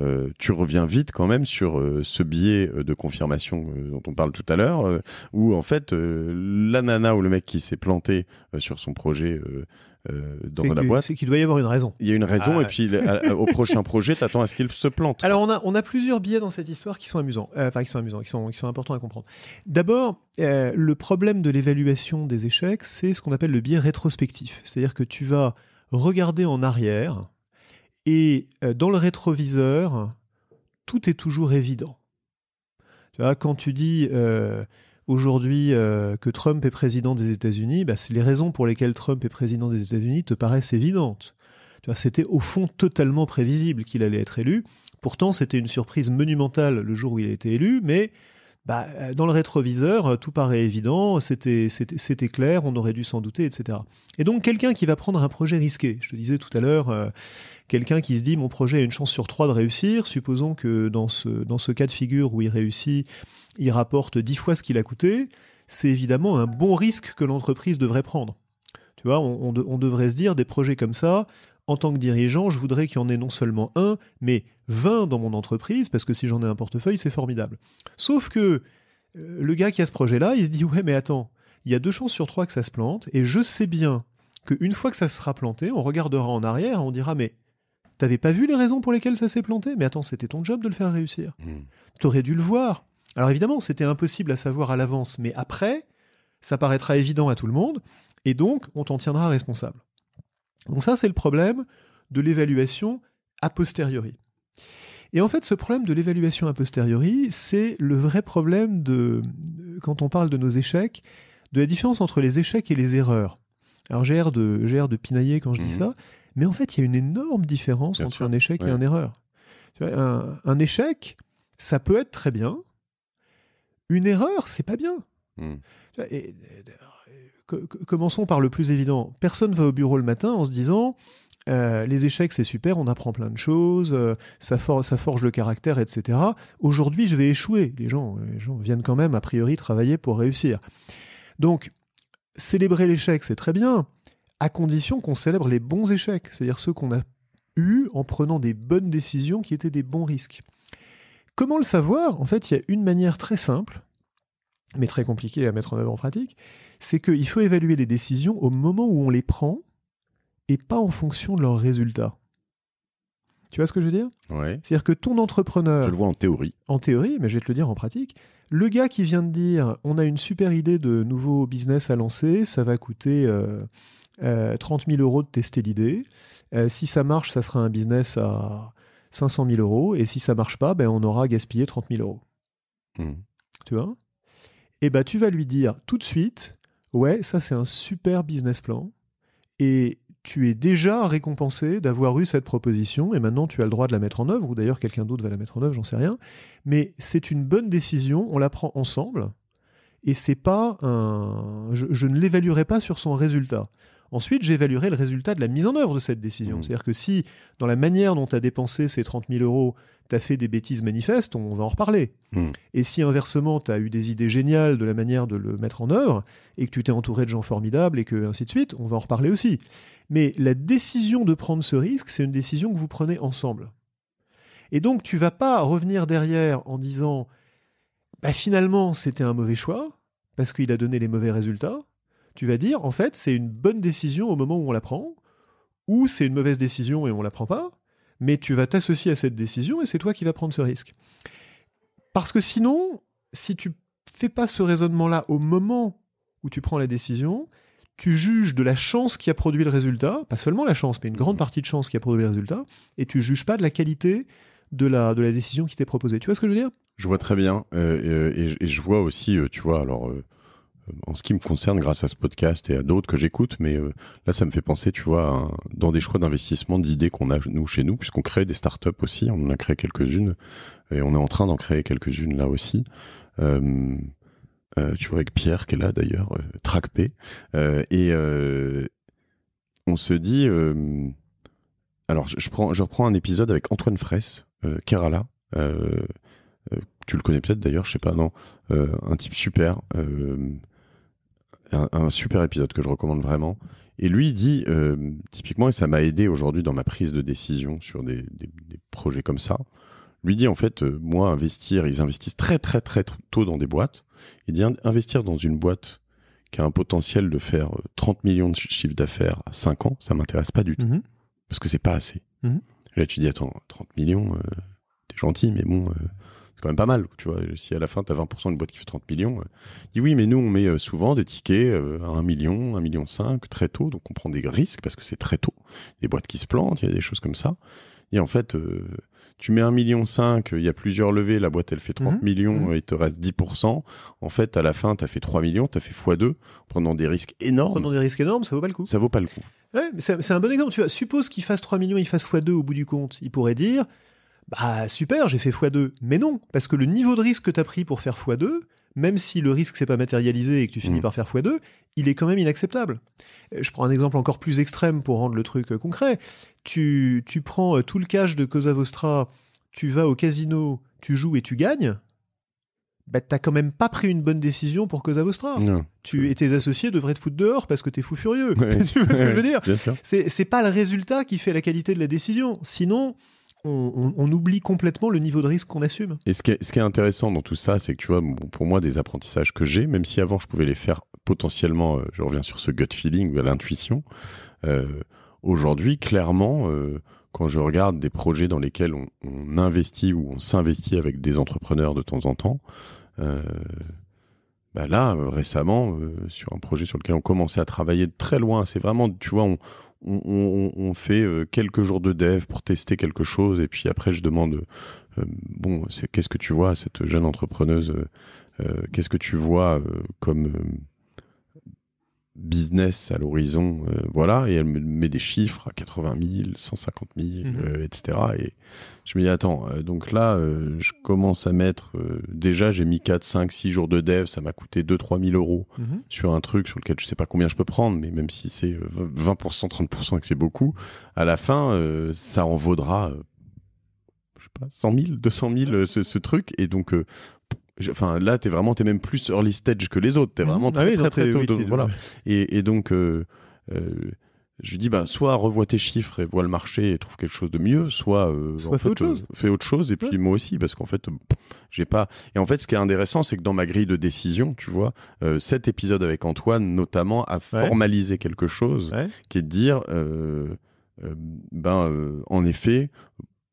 euh, tu reviens vite quand même sur euh, ce biais euh, de confirmation dont on parle tout à l'heure, où en fait l'anana ou le mec qui s'est planté sur son projet dans la boîte. C'est qu'il doit y avoir une raison. Il y a une raison, et ah. puis au prochain [LAUGHS] projet, t'attends à ce qu'il se plante. Alors on a, plusieurs biais dans cette histoire qui sont amusants, enfin sont amusants, qui sont importants à comprendre. D'abord, le problème de l'évaluation des échecs, c'est ce qu'on appelle le biais rétrospectif. C'est-à-dire que tu vas regarder en arrière et euh, dans le rétroviseur, tout est toujours évident. quand tu dis euh, aujourd'hui euh, que Trump est président des États-Unis, bah, les raisons pour lesquelles Trump est président des États-Unis te paraissent évidentes. C'était au fond totalement prévisible qu'il allait être élu. Pourtant, c'était une surprise monumentale le jour où il a été élu, mais bah, euh, dans le rétroviseur, euh, tout paraît évident, c'était clair, on aurait dû s'en douter, etc. Et donc quelqu'un qui va prendre un projet risqué, je te disais tout à l'heure, euh, quelqu'un qui se dit mon projet a une chance sur trois de réussir, supposons que dans ce, dans ce cas de figure où il réussit, il rapporte dix fois ce qu'il a coûté, c'est évidemment un bon risque que l'entreprise devrait prendre. Tu vois, on devrait se dire des projets comme ça, en tant que dirigeant, je voudrais qu'il y en ait non seulement un, mais 20 dans mon entreprise, parce que si j'en ai un portefeuille, c'est formidable. Sauf que euh, le gars qui a ce projet-là, il se dit, ouais, mais attends, il y a deux chances sur trois que ça se plante, et je sais bien qu'une fois que ça sera planté, on regardera en arrière, on dira, mais t'avais pas vu les raisons pour lesquelles ça s'est planté Mais attends, c'était ton job de le faire réussir. Hmm. T'aurais dû le voir. Alors évidemment, c'était impossible à savoir à l'avance, mais après, ça paraîtra évident à tout le monde, et donc on t'en tiendra responsable. Donc ça, c'est le problème de l'évaluation a posteriori. Et en fait, ce problème de l'évaluation a posteriori, c'est le vrai problème de, quand on parle de nos échecs, de la différence entre les échecs et les erreurs. Alors j'ai l'air de, de pinailler quand je dis mhm. ça, mais en fait, il y a une énorme différence entre un échec et une erreur. Un, échec, ça peut être très bien. Une erreur, c'est pas bien. Hmm. Et, commençons par le plus évident. Personne va au bureau le matin en se disant euh, les échecs, c'est super, on apprend plein de choses, euh, ça, forge le caractère, etc. Aujourd'hui, je vais échouer. Les gens, les gens viennent quand même, a priori, travailler pour réussir. Donc, célébrer l'échec, c'est très bien, à condition qu'on célèbre les bons échecs, c'est-à-dire ceux qu'on a eus en prenant des bonnes décisions qui étaient des bons risques. Comment le savoir En fait, il y a une manière très simple, mais très compliquée à mettre en œuvre en pratique, c'est qu'il faut évaluer les décisions au moment où on les prend et pas en fonction de leurs résultats. Tu vois ce que je veux dire ouais. C'est-à-dire que ton entrepreneur. Je le vois en théorie. En théorie, mais je vais te le dire en pratique. Le gars qui vient de dire on a une super idée de nouveau business à lancer, ça va coûter 30 euh, 000 euh, euros de tester l'idée. Euh, si ça marche, ça sera un business à 500 000 euros. Et si ça marche pas, ben, on aura gaspillé 30 000 euros. Mmh. Tu vois Et ben, tu vas lui dire tout de suite ouais, ça c'est un super business plan, et tu es déjà récompensé d'avoir eu cette proposition, et maintenant tu as le droit de la mettre en œuvre, ou d'ailleurs quelqu'un d'autre va la mettre en œuvre, j'en sais rien, mais c'est une bonne décision, on la prend ensemble, et c'est pas un... je, ne l'évaluerai pas sur son résultat. Ensuite, j'évaluerai le résultat de la mise en œuvre de cette décision. Mmh. C'est-à-dire que si, dans la manière dont tu as dépensé ces 30 000 euros, T'as fait des bêtises manifestes, on va en reparler. Hmm. Et si inversement, tu as eu des idées géniales de la manière de le mettre en œuvre, et que tu t'es entouré de gens formidables, et que ainsi de suite, on va en reparler aussi. Mais la décision de prendre ce risque, c'est une décision que vous prenez ensemble. Et donc, tu vas pas revenir derrière en disant, bah, finalement, c'était un mauvais choix, parce qu'il a donné les mauvais résultats. Tu vas dire, en fait, c'est une bonne décision au moment où on la prend, ou c'est une mauvaise décision et on la prend pas mais tu vas t'associer à cette décision et c'est toi qui vas prendre ce risque. Parce que sinon, si tu fais pas ce raisonnement-là au moment où tu prends la décision, tu juges de la chance qui a produit le résultat, pas seulement la chance, mais une grande mmh. partie de chance qui a produit le résultat, et tu juges pas de la qualité de la, décision qui t'est proposée. Tu vois ce que je veux dire Je vois très bien, euh, euh, et, je vois aussi, euh, tu vois, alors euh, en ce qui me concerne, grâce à ce podcast et à d'autres que j'écoute, mais euh, là, ça me fait penser, tu vois, dans des choix d'investissement, d'idées qu'on a, nous, chez nous, puisqu'on crée des startups aussi, on en a créé quelques-unes, et on est en train d'en créer quelques-unes là aussi. Euh, tu vois, avec Pierre, qui est là d'ailleurs, TrackP et on se dit... alors, je, prends, je reprends un épisode avec Antoine Fraisse, Kerala, tu le connais peut-être d'ailleurs, je sais pas, non, un type super, un, super épisode que je recommande vraiment. Et lui dit, euh, typiquement, et ça m'a aidé aujourd'hui dans ma prise de décision sur des, projets comme ça, lui dit en fait, euh, moi, investir, ils investissent très très très tôt dans des boîtes. Il dit, investir dans une boîte qui a un potentiel de faire 30 euh, millions de chiffres d'affaires à 5 ans, ça m'intéresse pas du tout. Mhm. Parce que c'est pas assez. Mhm. Là, tu dis, attends, 30 millions, t'es gentil, mais bon, quand même pas mal. Tu vois, si à la fin, tu as 20% d'une boîte qui fait 30 millions, euh, dit oui, mais nous, on met euh, souvent des tickets euh, à 1 million, 1 million 5, très tôt. Donc, on prend des risques parce que c'est très tôt. Des boîtes qui se plantent, il y a des choses comme ça. Et en fait, tu mets 1 million, 5 il y a plusieurs levées, la boîte elle fait 30 mhm. millions, mhm. et il te reste 10%. En fait, à la fin, tu as fait 3 millions, tu as fait x2, en prenant des risques énormes. prenant des risques énormes, ça vaut pas le coup. Ça vaut pas le coup. Ouais, c'est un bon exemple. Tu vois, suppose qu'il fasse 3 millions, il fasse x2 au bout du compte. Il pourrait dire bah, super, j'ai fait x2. Mais non, parce que le niveau de risque que tu as pris pour faire x2, même si le risque s'est pas matérialisé et que tu finis mmh. par faire x2, il est quand même inacceptable. Euh, je prends un exemple encore plus extrême pour rendre le truc euh, concret. Tu, tu prends euh, tout le cash de Cosa Vostra, tu vas au casino, tu joues et tu gagnes, bah, t'as quand même pas pris une bonne décision pour Cosa Vostra. Tu et tes associés devraient te foutre dehors parce que tu es fou furieux. [LAUGHS] tu vois ce que je veux dire C'est pas le résultat qui fait la qualité de la décision. Sinon, on, oublie complètement le niveau de risque qu'on assume. Et ce qui, est, intéressant dans tout ça, c'est que tu vois, pour moi, des apprentissages que j'ai, même si avant je pouvais les faire potentiellement, euh, je reviens sur ce gut feeling, ou euh, l'intuition, euh, aujourd'hui, clairement, quand je regarde des projets dans lesquels on, investit ou on s'investit avec des entrepreneurs de temps en temps, bah là, récemment, sur un projet sur lequel on commençait à travailler de très loin, c'est vraiment, tu vois, on, on, fait euh, quelques jours de dev pour tester quelque chose et puis après je demande euh, bon c'est qu'est-ce que tu vois cette jeune entrepreneuse euh, qu'est-ce que tu vois comme business à l'horizon, euh, voilà, et elle me met des chiffres à 80 000, 150 000, etc. Et je me dis, attends, euh, donc là, euh, je commence à mettre, déjà j'ai mis 4, 5, 6 jours de dev, ça m'a coûté 2, 3 000 euros mhm. sur un truc sur lequel je sais pas combien je peux prendre, mais même si c'est 20%, 30% et que c'est beaucoup, à la fin, ça en vaudra, je sais pas, 100 000, 200 000 ce, ce, truc, et donc Enfin, là, t'es vraiment, t'es même plus early stage que les autres. T'es mhm. vraiment ah très, très, très, tôt. voilà. Et, donc, euh, lui euh, je dis, bah, soit revois tes chiffres et vois le marché et trouve quelque chose de mieux, soit, euh, fais, autre euh, chose. fais autre chose. Et puis moi aussi, parce qu'en fait, j'ai pas. Et en fait, ce qui est intéressant, c'est que dans ma grille de décision, tu vois, cet épisode avec Antoine, notamment, a formalisé quelque chose qui est de dire, ben, en effet,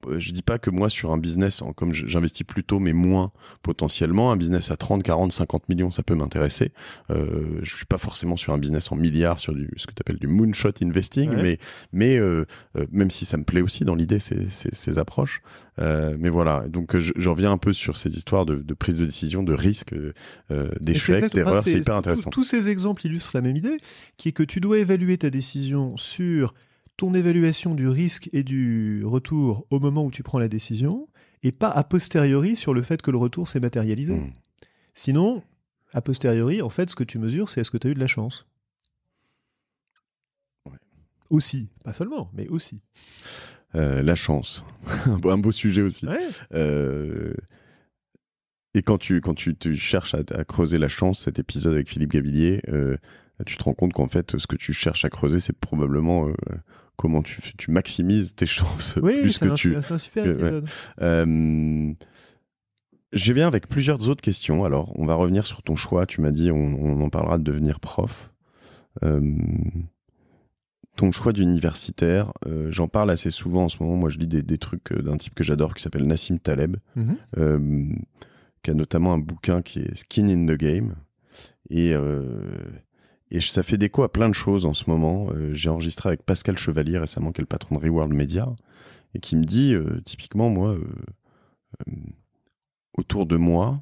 euh, je dis pas que moi sur un business, comme j'investis plus tôt mais moins potentiellement, un business à 30, 40, 50 millions, ça peut m'intéresser. Euh, je suis pas forcément sur un business en milliards, sur du, ce que tu appelles du moonshot investing, mais, mais euh, euh, même si ça me plaît aussi dans l'idée, ces, ces, approches. mais voilà, donc je, reviens un peu sur ces histoires de, de prise de décision, de risque, d'échec, d'erreur, c'est hyper intéressant. Tous ces exemples illustrent la même idée, qui est que tu dois évaluer ta décision sur ton évaluation du risque et du retour au moment où tu prends la décision, et pas a posteriori sur le fait que le retour s'est matérialisé. Hmm. Sinon, a posteriori, en fait, ce que tu mesures, c'est est-ce que tu as eu de la chance Aussi, pas seulement, mais aussi. Euh, la chance, [LAUGHS] un beau sujet aussi. Euh, et quand tu, quand tu, tu cherches à, creuser la chance, cet épisode avec Philippe Gavillier, euh, tu te rends compte qu'en fait, ce que tu cherches à creuser, c'est probablement comment tu, maximises tes chances oui, plus tu. Un super épisode. je viens avec plusieurs autres questions. Alors, on va revenir sur ton choix. Tu m'as dit, on, en parlera de devenir prof. Euh, ton choix d'universitaire, euh, j'en parle assez souvent en ce moment. Moi, je lis des, trucs euh, d'un type que j'adore qui s'appelle Nassim Taleb, mm-hmm. qui a notamment un bouquin qui est Skin in the Game. Et et ça fait déco à plein de choses en ce moment. Euh, j'ai enregistré avec Pascal Chevalier récemment, qui est le patron de Reworld Media, et qui me dit, euh, typiquement, moi, euh, autour de moi,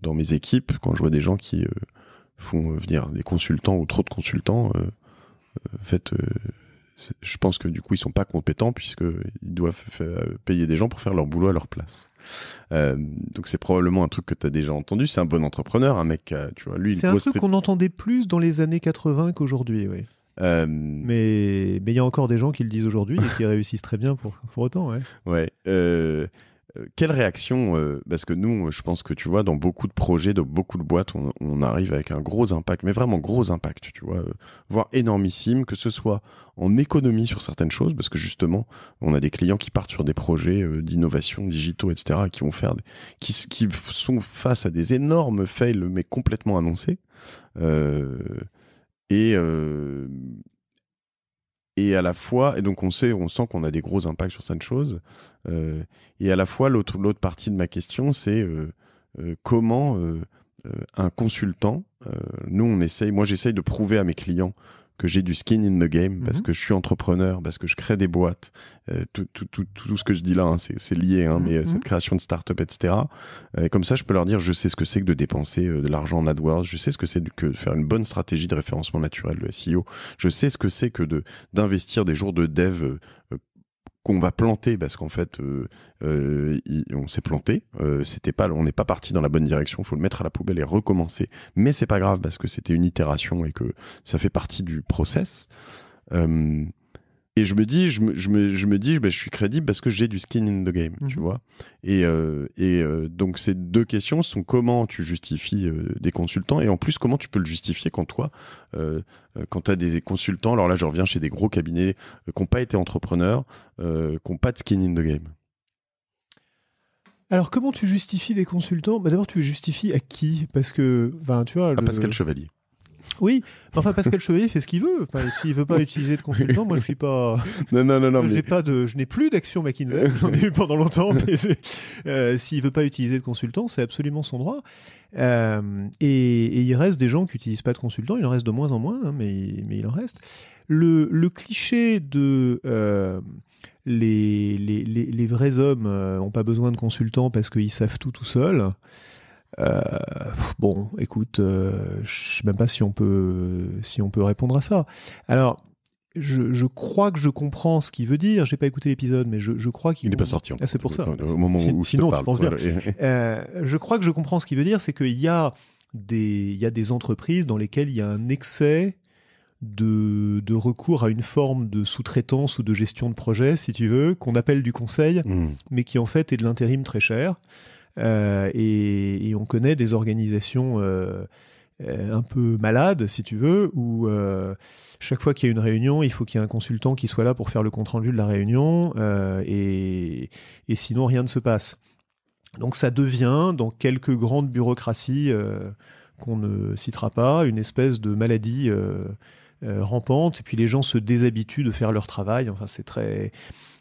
dans mes équipes, quand je vois des gens qui font venir des consultants ou trop de consultants, fait, je pense que du coup, ils sont pas compétents puisqu'ils doivent payer des gens pour faire leur boulot à leur place. Euh, donc c'est probablement un truc que tu as déjà entendu. C'est un bon entrepreneur, un mec, euh, tu vois, lui. C'est un truc qu'on entendait plus dans les années 80 qu'aujourd'hui, oui. Euh, mais il y a encore des gens qui le disent aujourd'hui et qui réussissent très bien pour, autant. Ouais. ouais euh, quelle réaction euh, Parce que nous, je pense que tu vois, dans beaucoup de projets, dans beaucoup de boîtes, on, arrive avec un gros impact, mais vraiment gros impact, tu vois, euh, voire énormissime, que ce soit en économie sur certaines choses, parce que justement, on a des clients qui partent sur des projets d'innovation digitaux, etc., qui vont faire, des, qui, qui, sont face à des énormes fails, mais complètement annoncés. et et à la fois, et donc on sait, on sent qu'on a des gros impacts sur certaines choses, euh, et à la fois l'autre partie de ma question, c'est euh, euh, comment un consultant, nous on essaye, moi j'essaye de prouver à mes clients que j'ai du skin in the game, mhm. parce que je suis entrepreneur, parce que je crée des boîtes. Euh, tout, tout, tout, tout, ce que je dis là, hein, c'est lié, hein, mais euh, mhm. cette création de start-up, etc. Euh, et comme ça, je peux leur dire, je sais ce que c'est que de dépenser de l'argent en AdWords, je sais ce que c'est que de faire une bonne stratégie de référencement naturel, le SEO, je sais ce que c'est que d'investir des jours de dev qu'on va planter parce qu'en fait euh, euh, on s'est planté euh, c'était pas on n'est pas parti dans la bonne direction il faut le mettre à la poubelle et recommencer mais c'est pas grave parce que c'était une itération et que ça fait partie du process et je me dis, je me, dis, bah, je suis crédible parce que j'ai du skin in the game, tu mhm. vois. Et, euh, euh, donc ces deux questions sont comment tu justifies euh, des consultants et en plus comment tu peux le justifier quand toi, quand tu as des consultants, alors là je reviens chez des gros cabinets qui n'ont pas été entrepreneurs, qui n'ont pas de skin in the game. Alors comment tu justifies des consultants bah, D'abord tu justifies à qui Parce que, tu vois... À Pascal Chevalier. Oui, enfin Pascal Chevalier fait ce qu'il veut. Enfin, S'il veut pas utiliser de consultant, moi je suis pas. [LAUGHS] Non non non non. pas de, je n'ai plus d'action McKinsey. [LAUGHS] J'en ai eu pendant longtemps. Mais euh, s'il veut pas utiliser de consultant, c'est absolument son droit. Euh, et, il reste des gens qui n'utilisent pas de consultant. Il en reste de moins en moins, hein, mais, il en reste. Le, cliché de euh, les, les, les, vrais hommes n'ont euh, pas besoin de consultants parce qu'ils savent tout tout seuls. Euh, bon, écoute, euh, je sais même pas si on peut si on peut répondre à ça. Alors, je, crois que je comprends ce qu'il veut dire. Je n'ai pas écouté l'épisode, mais je, crois qu'il n'est pas sorti. Ah, c'est pour ça. Au moment où je sinon, euh, je crois que je comprends ce qu'il veut dire, c'est qu'il y a des il y a des entreprises dans lesquelles il y a un excès de, recours à une forme de sous-traitance ou de gestion de projet, si tu veux, qu'on appelle du conseil, hmm. mais qui en fait est de l'intérim très cher. Euh, et, on connaît des organisations euh, euh, un peu malades, si tu veux, où chaque fois qu'il y a une réunion, il faut qu'il y ait un consultant qui soit là pour faire le compte-rendu de la réunion, et, sinon rien ne se passe. Donc ça devient, dans quelques grandes bureaucraties qu'on ne citera pas, une espèce de maladie rampante, et puis les gens se déshabituent de faire leur travail, enfin c'est très,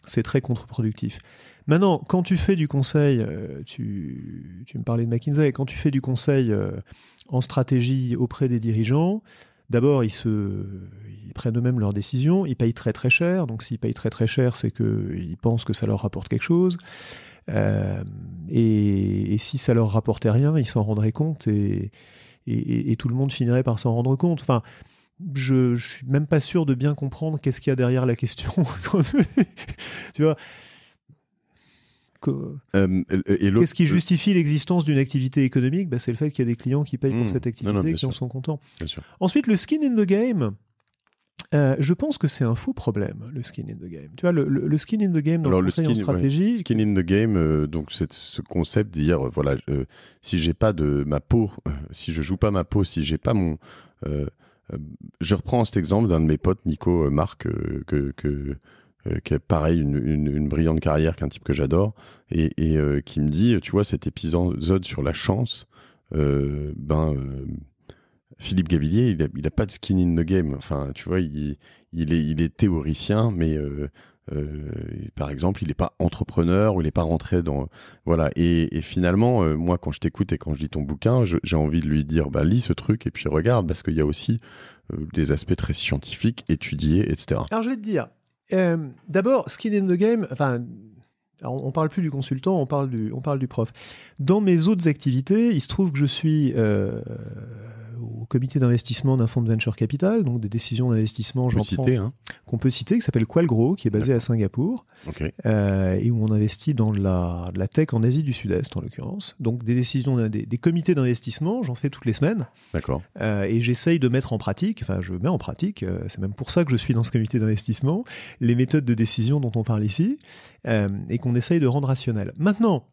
c'est très contre-productif. Maintenant, quand tu fais du conseil, euh, tu, tu me parlais de McKinsey, quand tu fais du conseil euh, en stratégie auprès des dirigeants, D'abord, ils, se, prennent eux-mêmes leurs décisions, ils payent très très cher, donc s'ils payent très très cher, c'est qu'ils pensent que ça leur rapporte quelque chose. Euh, et, si ça leur rapportait rien, ils s'en rendraient compte et, et, tout le monde finirait par s'en rendre compte. Enfin, je, je suis même pas sûr de bien comprendre qu'est-ce qu'il y a derrière la question. [LAUGHS] tu vois, euh, euh, qu'est-ce qui justifie l'existence d'une activité économique bah, C'est le fait qu'il y a des clients qui payent pour mmh. cette activité et qui en sont contents. Ensuite, le skin in the game. Euh, je pense que c'est un faux problème, le skin in the game. Tu vois, le, skin in the game dans le le skin, stratégie. Skin in the game, donc c'est ce concept de dire, voilà, si j'ai pas de ma peau, si je joue pas ma peau, si j'ai pas mon. je reprends cet exemple d'un de mes potes, Nico Marc, que, que, euh, qui a pareil une, brillante carrière qu'un type que j'adore, et, euh, qui me dit, tu vois, cet épisode sur la chance, euh, ben... Philippe Gavillier, il n'a a pas de skin in the game. Enfin, tu vois, il, est, théoricien, mais par exemple, il n'est pas entrepreneur ou il n'est pas rentré dans. Voilà. Et, finalement, moi, quand je t'écoute et quand je lis ton bouquin, j'ai envie de lui dire ben lis ce truc et puis regarde, parce qu'il y a aussi des aspects très scientifiques, étudiés, etc. Alors, je vais te dire, euh, d'abord, skin in the game, enfin, on, parle plus du consultant, on parle du, on parle du prof. Dans mes autres activités, il se trouve que je suis euh, au comité d'investissement d'un fonds de venture capital, donc des décisions d'investissement hein. qu'on peut, peut citer, qui s'appelle Qualgro, qui est basé à Singapour, euh, et où on investit dans la, tech en Asie du Sud-Est en l'occurrence. Donc des décisions, des, comités d'investissement, j'en fais toutes les semaines. D'accord. Euh, et j'essaye de mettre en pratique, enfin je mets en pratique, euh, c'est même pour ça que je suis dans ce comité d'investissement, les méthodes de décision dont on parle ici, et qu'on essaye de rendre rationnelles. Maintenant,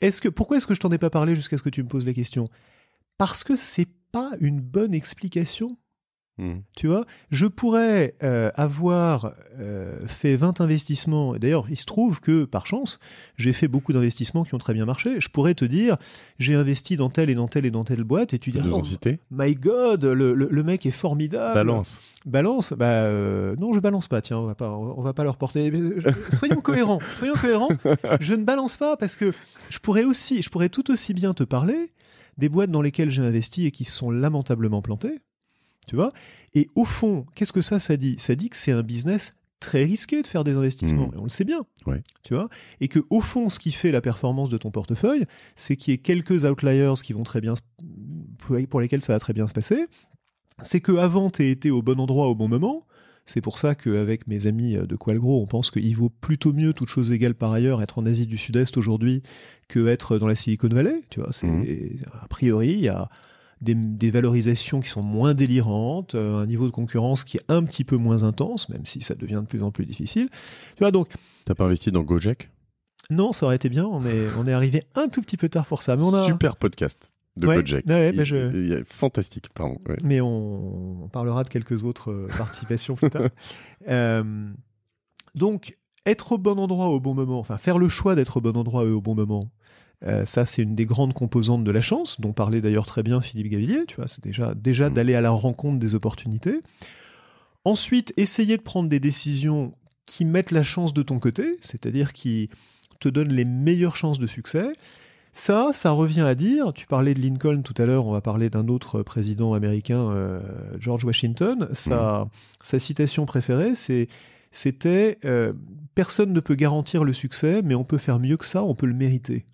est que, pourquoi est-ce que je t'en ai pas parlé jusqu'à ce que tu me poses la question Parce que c'est pas une bonne explication. Mmh. Tu vois, je pourrais euh, avoir euh, fait 20 investissements. D'ailleurs, il se trouve que par chance, j'ai fait beaucoup d'investissements qui ont très bien marché. Je pourrais te dire, j'ai investi dans telle et dans telle et dans telle boîte, et tu diras, oh my God, le, le, mec est formidable. Balance. Balance. Bah euh, non, je balance pas. Tiens, on va pas, on va pas leur porter. soyons cohérents. Soyons cohérents. Je ne balance pas parce que je pourrais aussi, je pourrais tout aussi bien te parler des boîtes dans lesquelles j'ai investi et qui sont lamentablement plantées, tu vois. Et au fond, qu'est-ce que ça, ça dit Ça dit que c'est un business très risqué de faire des investissements, mm. et on le sait bien, tu vois, et que au fond, ce qui fait la performance de ton portefeuille, c'est qu'il y ait quelques outliers qui vont très bien, pour lesquels ça va très bien se passer, c'est que avant étais été au bon endroit au bon moment, c'est pour ça qu'avec mes amis euh, de Qualgro, on pense qu'il vaut plutôt mieux, toutes choses égales par ailleurs, être en Asie du Sud-Est aujourd'hui que être dans la Silicon Valley. Tu vois, mhm. a priori, il y a des, valorisations qui sont moins délirantes, euh, un niveau de concurrence qui est un petit peu moins intense, même si ça devient de plus en plus difficile. Tu vois, donc. T'as pas investi dans Gojek non, ça aurait été bien. On est, on est arrivé un tout petit peu tard pour ça. Mais Super podcast de ouais, il, bah, est fantastique, pardon. Mais on, parlera de quelques autres euh, participations plus tard. [LAUGHS] Euh, donc, être au bon endroit au bon moment, enfin faire le choix d'être au bon endroit et au bon moment, euh, ça c'est une des grandes composantes de la chance, dont parlait d'ailleurs très bien Philippe Gavillier, tu vois, c'est déjà, déjà mm. d'aller à la rencontre des opportunités. Ensuite, essayer de prendre des décisions qui mettent la chance de ton côté, c'est-à-dire qui te donnent les meilleures chances de succès. Ça, ça revient à dire, tu parlais de Lincoln tout à l'heure, on va parler d'un autre président américain, euh, George Washington, sa, mm. citation préférée, c'était euh, Personne ne peut garantir le succès, mais on peut faire mieux que ça, on peut le mériter.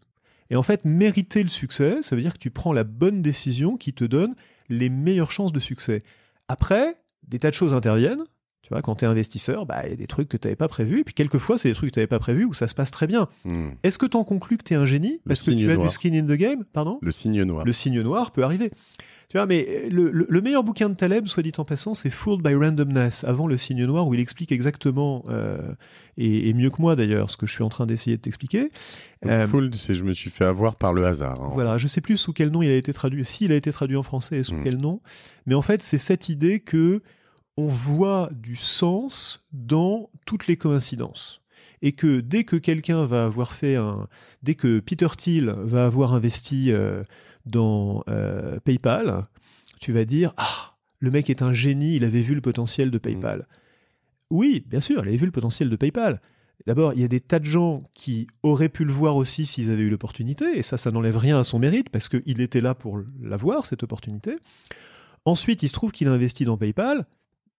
Et en fait, mériter le succès, ça veut dire que tu prends la bonne décision qui te donne les meilleures chances de succès. Après, des tas de choses interviennent, tu vois, quand tu es investisseur, bah, il y a des trucs que tu n'avais pas prévus. Et puis, quelquefois, c'est des trucs que tu n'avais pas prévus où ça se passe très bien. Hmm. Est-ce que tu en conclus que tu es un génie Parce que tu as du skin in the game Pardon Le signe noir. Le signe noir peut arriver. Tu vois, mais euh, le, meilleur bouquin de Taleb, soit dit en passant, c'est Fooled by Randomness, avant le signe noir, où il explique exactement, euh, et, mieux que moi d'ailleurs, ce que je suis en train d'essayer de t'expliquer. Euh, Fooled, c'est je me suis fait avoir par le hasard. Hein. Voilà, je sais plus sous quel nom il a été traduit, s'il a été traduit en français et sous hmm. quel nom, mais en fait, c'est cette idée que on voit du sens dans toutes les coïncidences. Et que dès que quelqu'un va avoir fait un. Dès que Peter Thiel va avoir investi euh, dans euh, PayPal, tu vas dire Ah, le mec est un génie, il avait vu le potentiel de PayPal. Mm. Oui, bien sûr, il avait vu le potentiel de PayPal. D'abord, il y a des tas de gens qui auraient pu le voir aussi s'ils avaient eu l'opportunité, et ça, ça n'enlève rien à son mérite, parce qu'il était là pour l'avoir, cette opportunité. Ensuite, il se trouve qu'il a investi dans PayPal,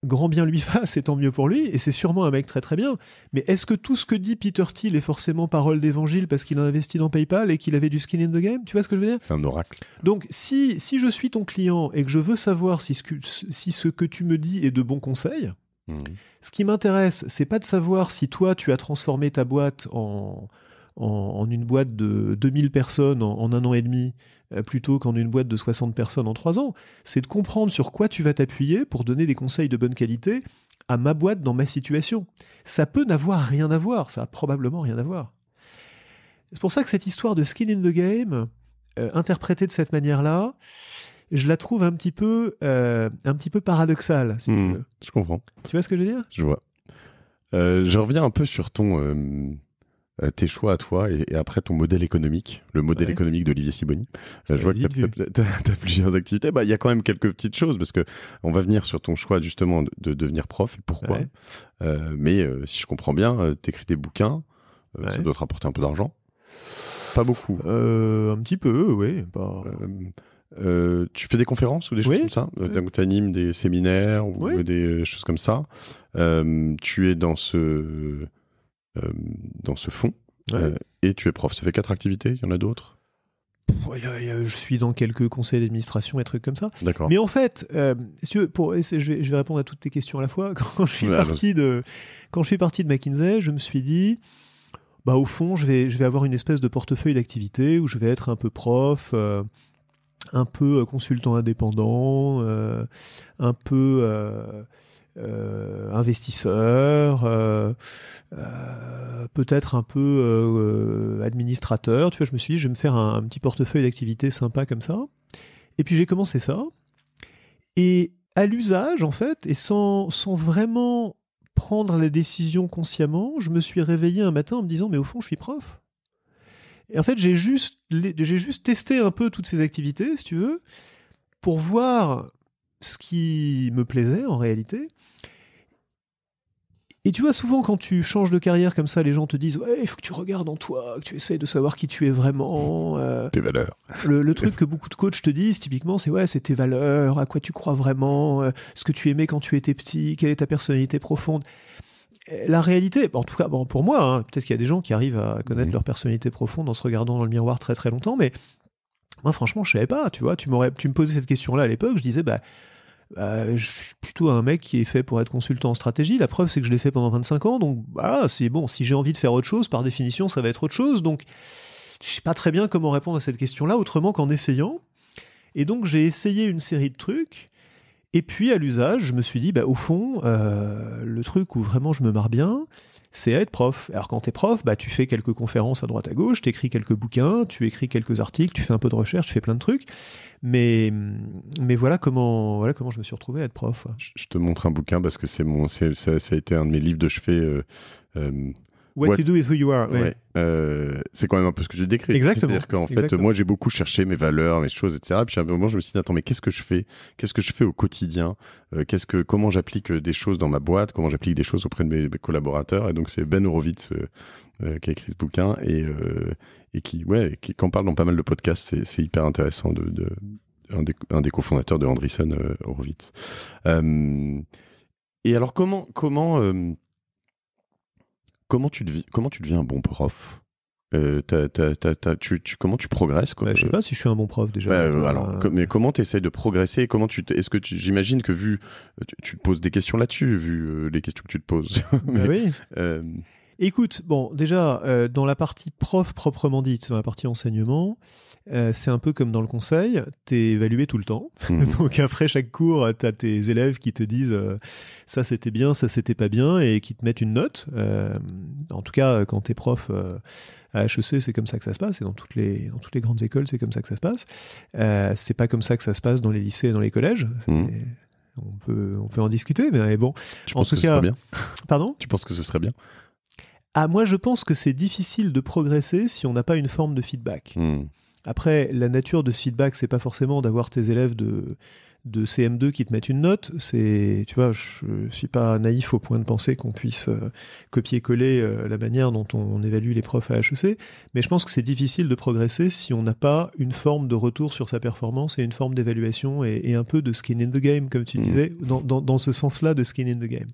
grand bien lui [LAUGHS] fasse c'est tant mieux pour lui, et c'est sûrement un mec très très bien. Mais est-ce que tout ce que dit Peter Thiel est forcément parole d'évangile parce qu'il a investi dans PayPal et qu'il avait du skin in the game Tu vois ce que je veux dire C'est un oracle. Donc si, si je suis ton client et que je veux savoir si ce que, tu me dis est de bon conseil, mmh. ce qui m'intéresse, c'est pas de savoir si toi tu as transformé ta boîte en, en, une boîte de 2000 personnes en, un an et demi euh, plutôt qu'en une boîte de 60 personnes en trois ans, c'est de comprendre sur quoi tu vas t'appuyer pour donner des conseils de bonne qualité à ma boîte dans ma situation. Ça peut n'avoir rien à voir, ça a probablement rien à voir. C'est pour ça que cette histoire de skin in the game, euh, interprétée de cette manière-là, je la trouve un petit peu, euh, un petit peu paradoxale. tu hmm, Je comprends. Tu vois ce que je veux dire Je vois. je reviens un peu sur ton euh, tes choix à toi et, après ton modèle économique, le modèle économique d'Olivier Siboni. Euh, je vois que tu as, plusieurs activités. Bah, il y a quand même quelques petites choses parce que on va venir sur ton choix justement de, devenir prof et pourquoi. Euh, mais si je comprends bien, tu écris des bouquins, ça doit te rapporter un peu d'argent. Pas beaucoup. un petit peu, oui. tu fais des conférences ou des choses comme ça oui. Tu animes des séminaires ou des choses comme ça. tu es dans ce euh, dans ce fond. Euh, et tu es prof. Ça fait quatre activités, il y en a d'autres je suis dans quelques conseils d'administration et trucs comme ça. D'accord. Mais en fait, euh, pour, je, vais, répondre à toutes tes questions à la fois. [LAUGHS] Quand je suis, bah, parti, de, quand je suis parti de McKinsey, je me suis dit, bah, au fond, je vais, je vais avoir une espèce de portefeuille d'activités où je vais être un peu prof, un peu consultant indépendant, un peu euh, investisseur, euh, euh, peut-être un peu administrateur. Tu vois, je me suis dit, je vais me faire un, petit portefeuille d'activités sympa comme ça. Et puis j'ai commencé ça. Et à l'usage, en fait, et sans, vraiment prendre les décisions consciemment, je me suis réveillé un matin en me disant, mais au fond, je suis prof. Et en fait, j'ai juste testé un peu toutes ces activités, si tu veux, pour voir ce qui me plaisait en réalité, et tu vois, souvent quand tu changes de carrière comme ça, les gens te disent Ouais, il faut que tu regardes en toi, que tu essayes de savoir qui tu es vraiment. Euh. tes valeurs. Le, truc que beaucoup de coachs te disent, typiquement, c'est Ouais, c'est tes valeurs, à quoi tu crois vraiment, euh, ce que tu aimais quand tu étais petit, quelle est ta personnalité profonde. La réalité, en tout cas pour moi, hein, peut-être qu'il y a des gens qui arrivent à connaître leur personnalité profonde en se regardant dans le miroir très très longtemps, mais moi franchement, je savais pas, tu vois, tu, tu me posais cette question-là à l'époque, je disais, bah euh, je suis plutôt un mec qui est fait pour être consultant en stratégie. La preuve, c'est que je l'ai fait pendant 25 ans. Donc, bah c'est bon. Si j'ai envie de faire autre chose, par définition, ça va être autre chose. Donc, je ne sais pas très bien comment répondre à cette question-là autrement qu'en essayant. Et donc, j'ai essayé une série de trucs. Et puis, à l'usage, je me suis dit, bah, au fond, euh, le truc où vraiment je me marre bien, c'est être prof. Alors quand t'es prof, bah, tu fais quelques conférences à droite à gauche, t'écris quelques bouquins, tu écris quelques articles, tu fais un peu de recherche, tu fais plein de trucs. Mais, mais voilà, comment, voilà comment je me suis retrouvé à être prof. Je te montre un bouquin parce que c'est mon, c'est, ça, a été un de mes livres de chevet. euh, euh What, You Do Is Who You Are. Ouais. Euh, c'est quand même un peu ce que tu décris. Exactement. C'est-à-dire qu'en fait, moi, j'ai beaucoup cherché mes valeurs, mes choses, etc. Puis à un moment, je me suis dit, attends, mais qu'est-ce que je fais Qu'est-ce que je fais au quotidien euh, Qu'est-ce que, comment j'applique euh, des choses dans ma boîte Comment j'applique des choses auprès de mes, collaborateurs Et donc, c'est Ben Horowitz euh, qui a écrit ce bouquin et, et qui, ouais, qui, quand en parle dans pas mal de podcasts. C'est hyper intéressant de, de un, des, un, des, cofondateurs de Andreessen Horowitz. et alors, comment, comment comment tu, deviens, comment tu deviens un bon prof euh, comment tu progresses quoi. ne bah, je sais pas si je suis un bon prof déjà. Bah, euh, euh, mais comment tu essaies de progresser comment tu Est-ce que j'imagine que vu tu, te poses des questions là-dessus vu les questions que tu te poses. Bah [LAUGHS] Écoute, bon, déjà dans la partie prof proprement dite, dans la partie enseignement, euh, c'est un peu comme dans le conseil, t'es évalué tout le temps. Mhm. [LAUGHS] Donc après chaque cours, tu as tes élèves qui te disent euh, ça c'était bien, ça c'était pas bien, et qui te mettent une note. Euh, en tout cas, quand tu es prof à HEC, c'est comme ça que ça se passe, et dans toutes les, grandes écoles, c'est comme ça que ça se passe. c'est pas comme ça que ça se passe dans les lycées et dans les collèges. Mhm. On peut, on peut en discuter, mais bon. Tu penses que ce serait bien [LAUGHS] Pardon Tu penses que ce serait bien ah, moi, je pense que c'est difficile de progresser si on n'a pas une forme de feedback. Hmm. Après, la nature de ce feedback, c'est pas forcément d'avoir tes élèves de, de CM2 qui te mettent une note. C'est, tu vois, je suis pas naïf au point de penser qu'on puisse euh, copier-coller euh, la manière dont on, évalue les profs à HEC, mais je pense que c'est difficile de progresser si on n'a pas une forme de retour sur sa performance et une forme d'évaluation et, un peu de skin in the game, comme tu mmh. disais, dans, ce sens-là de skin in the game.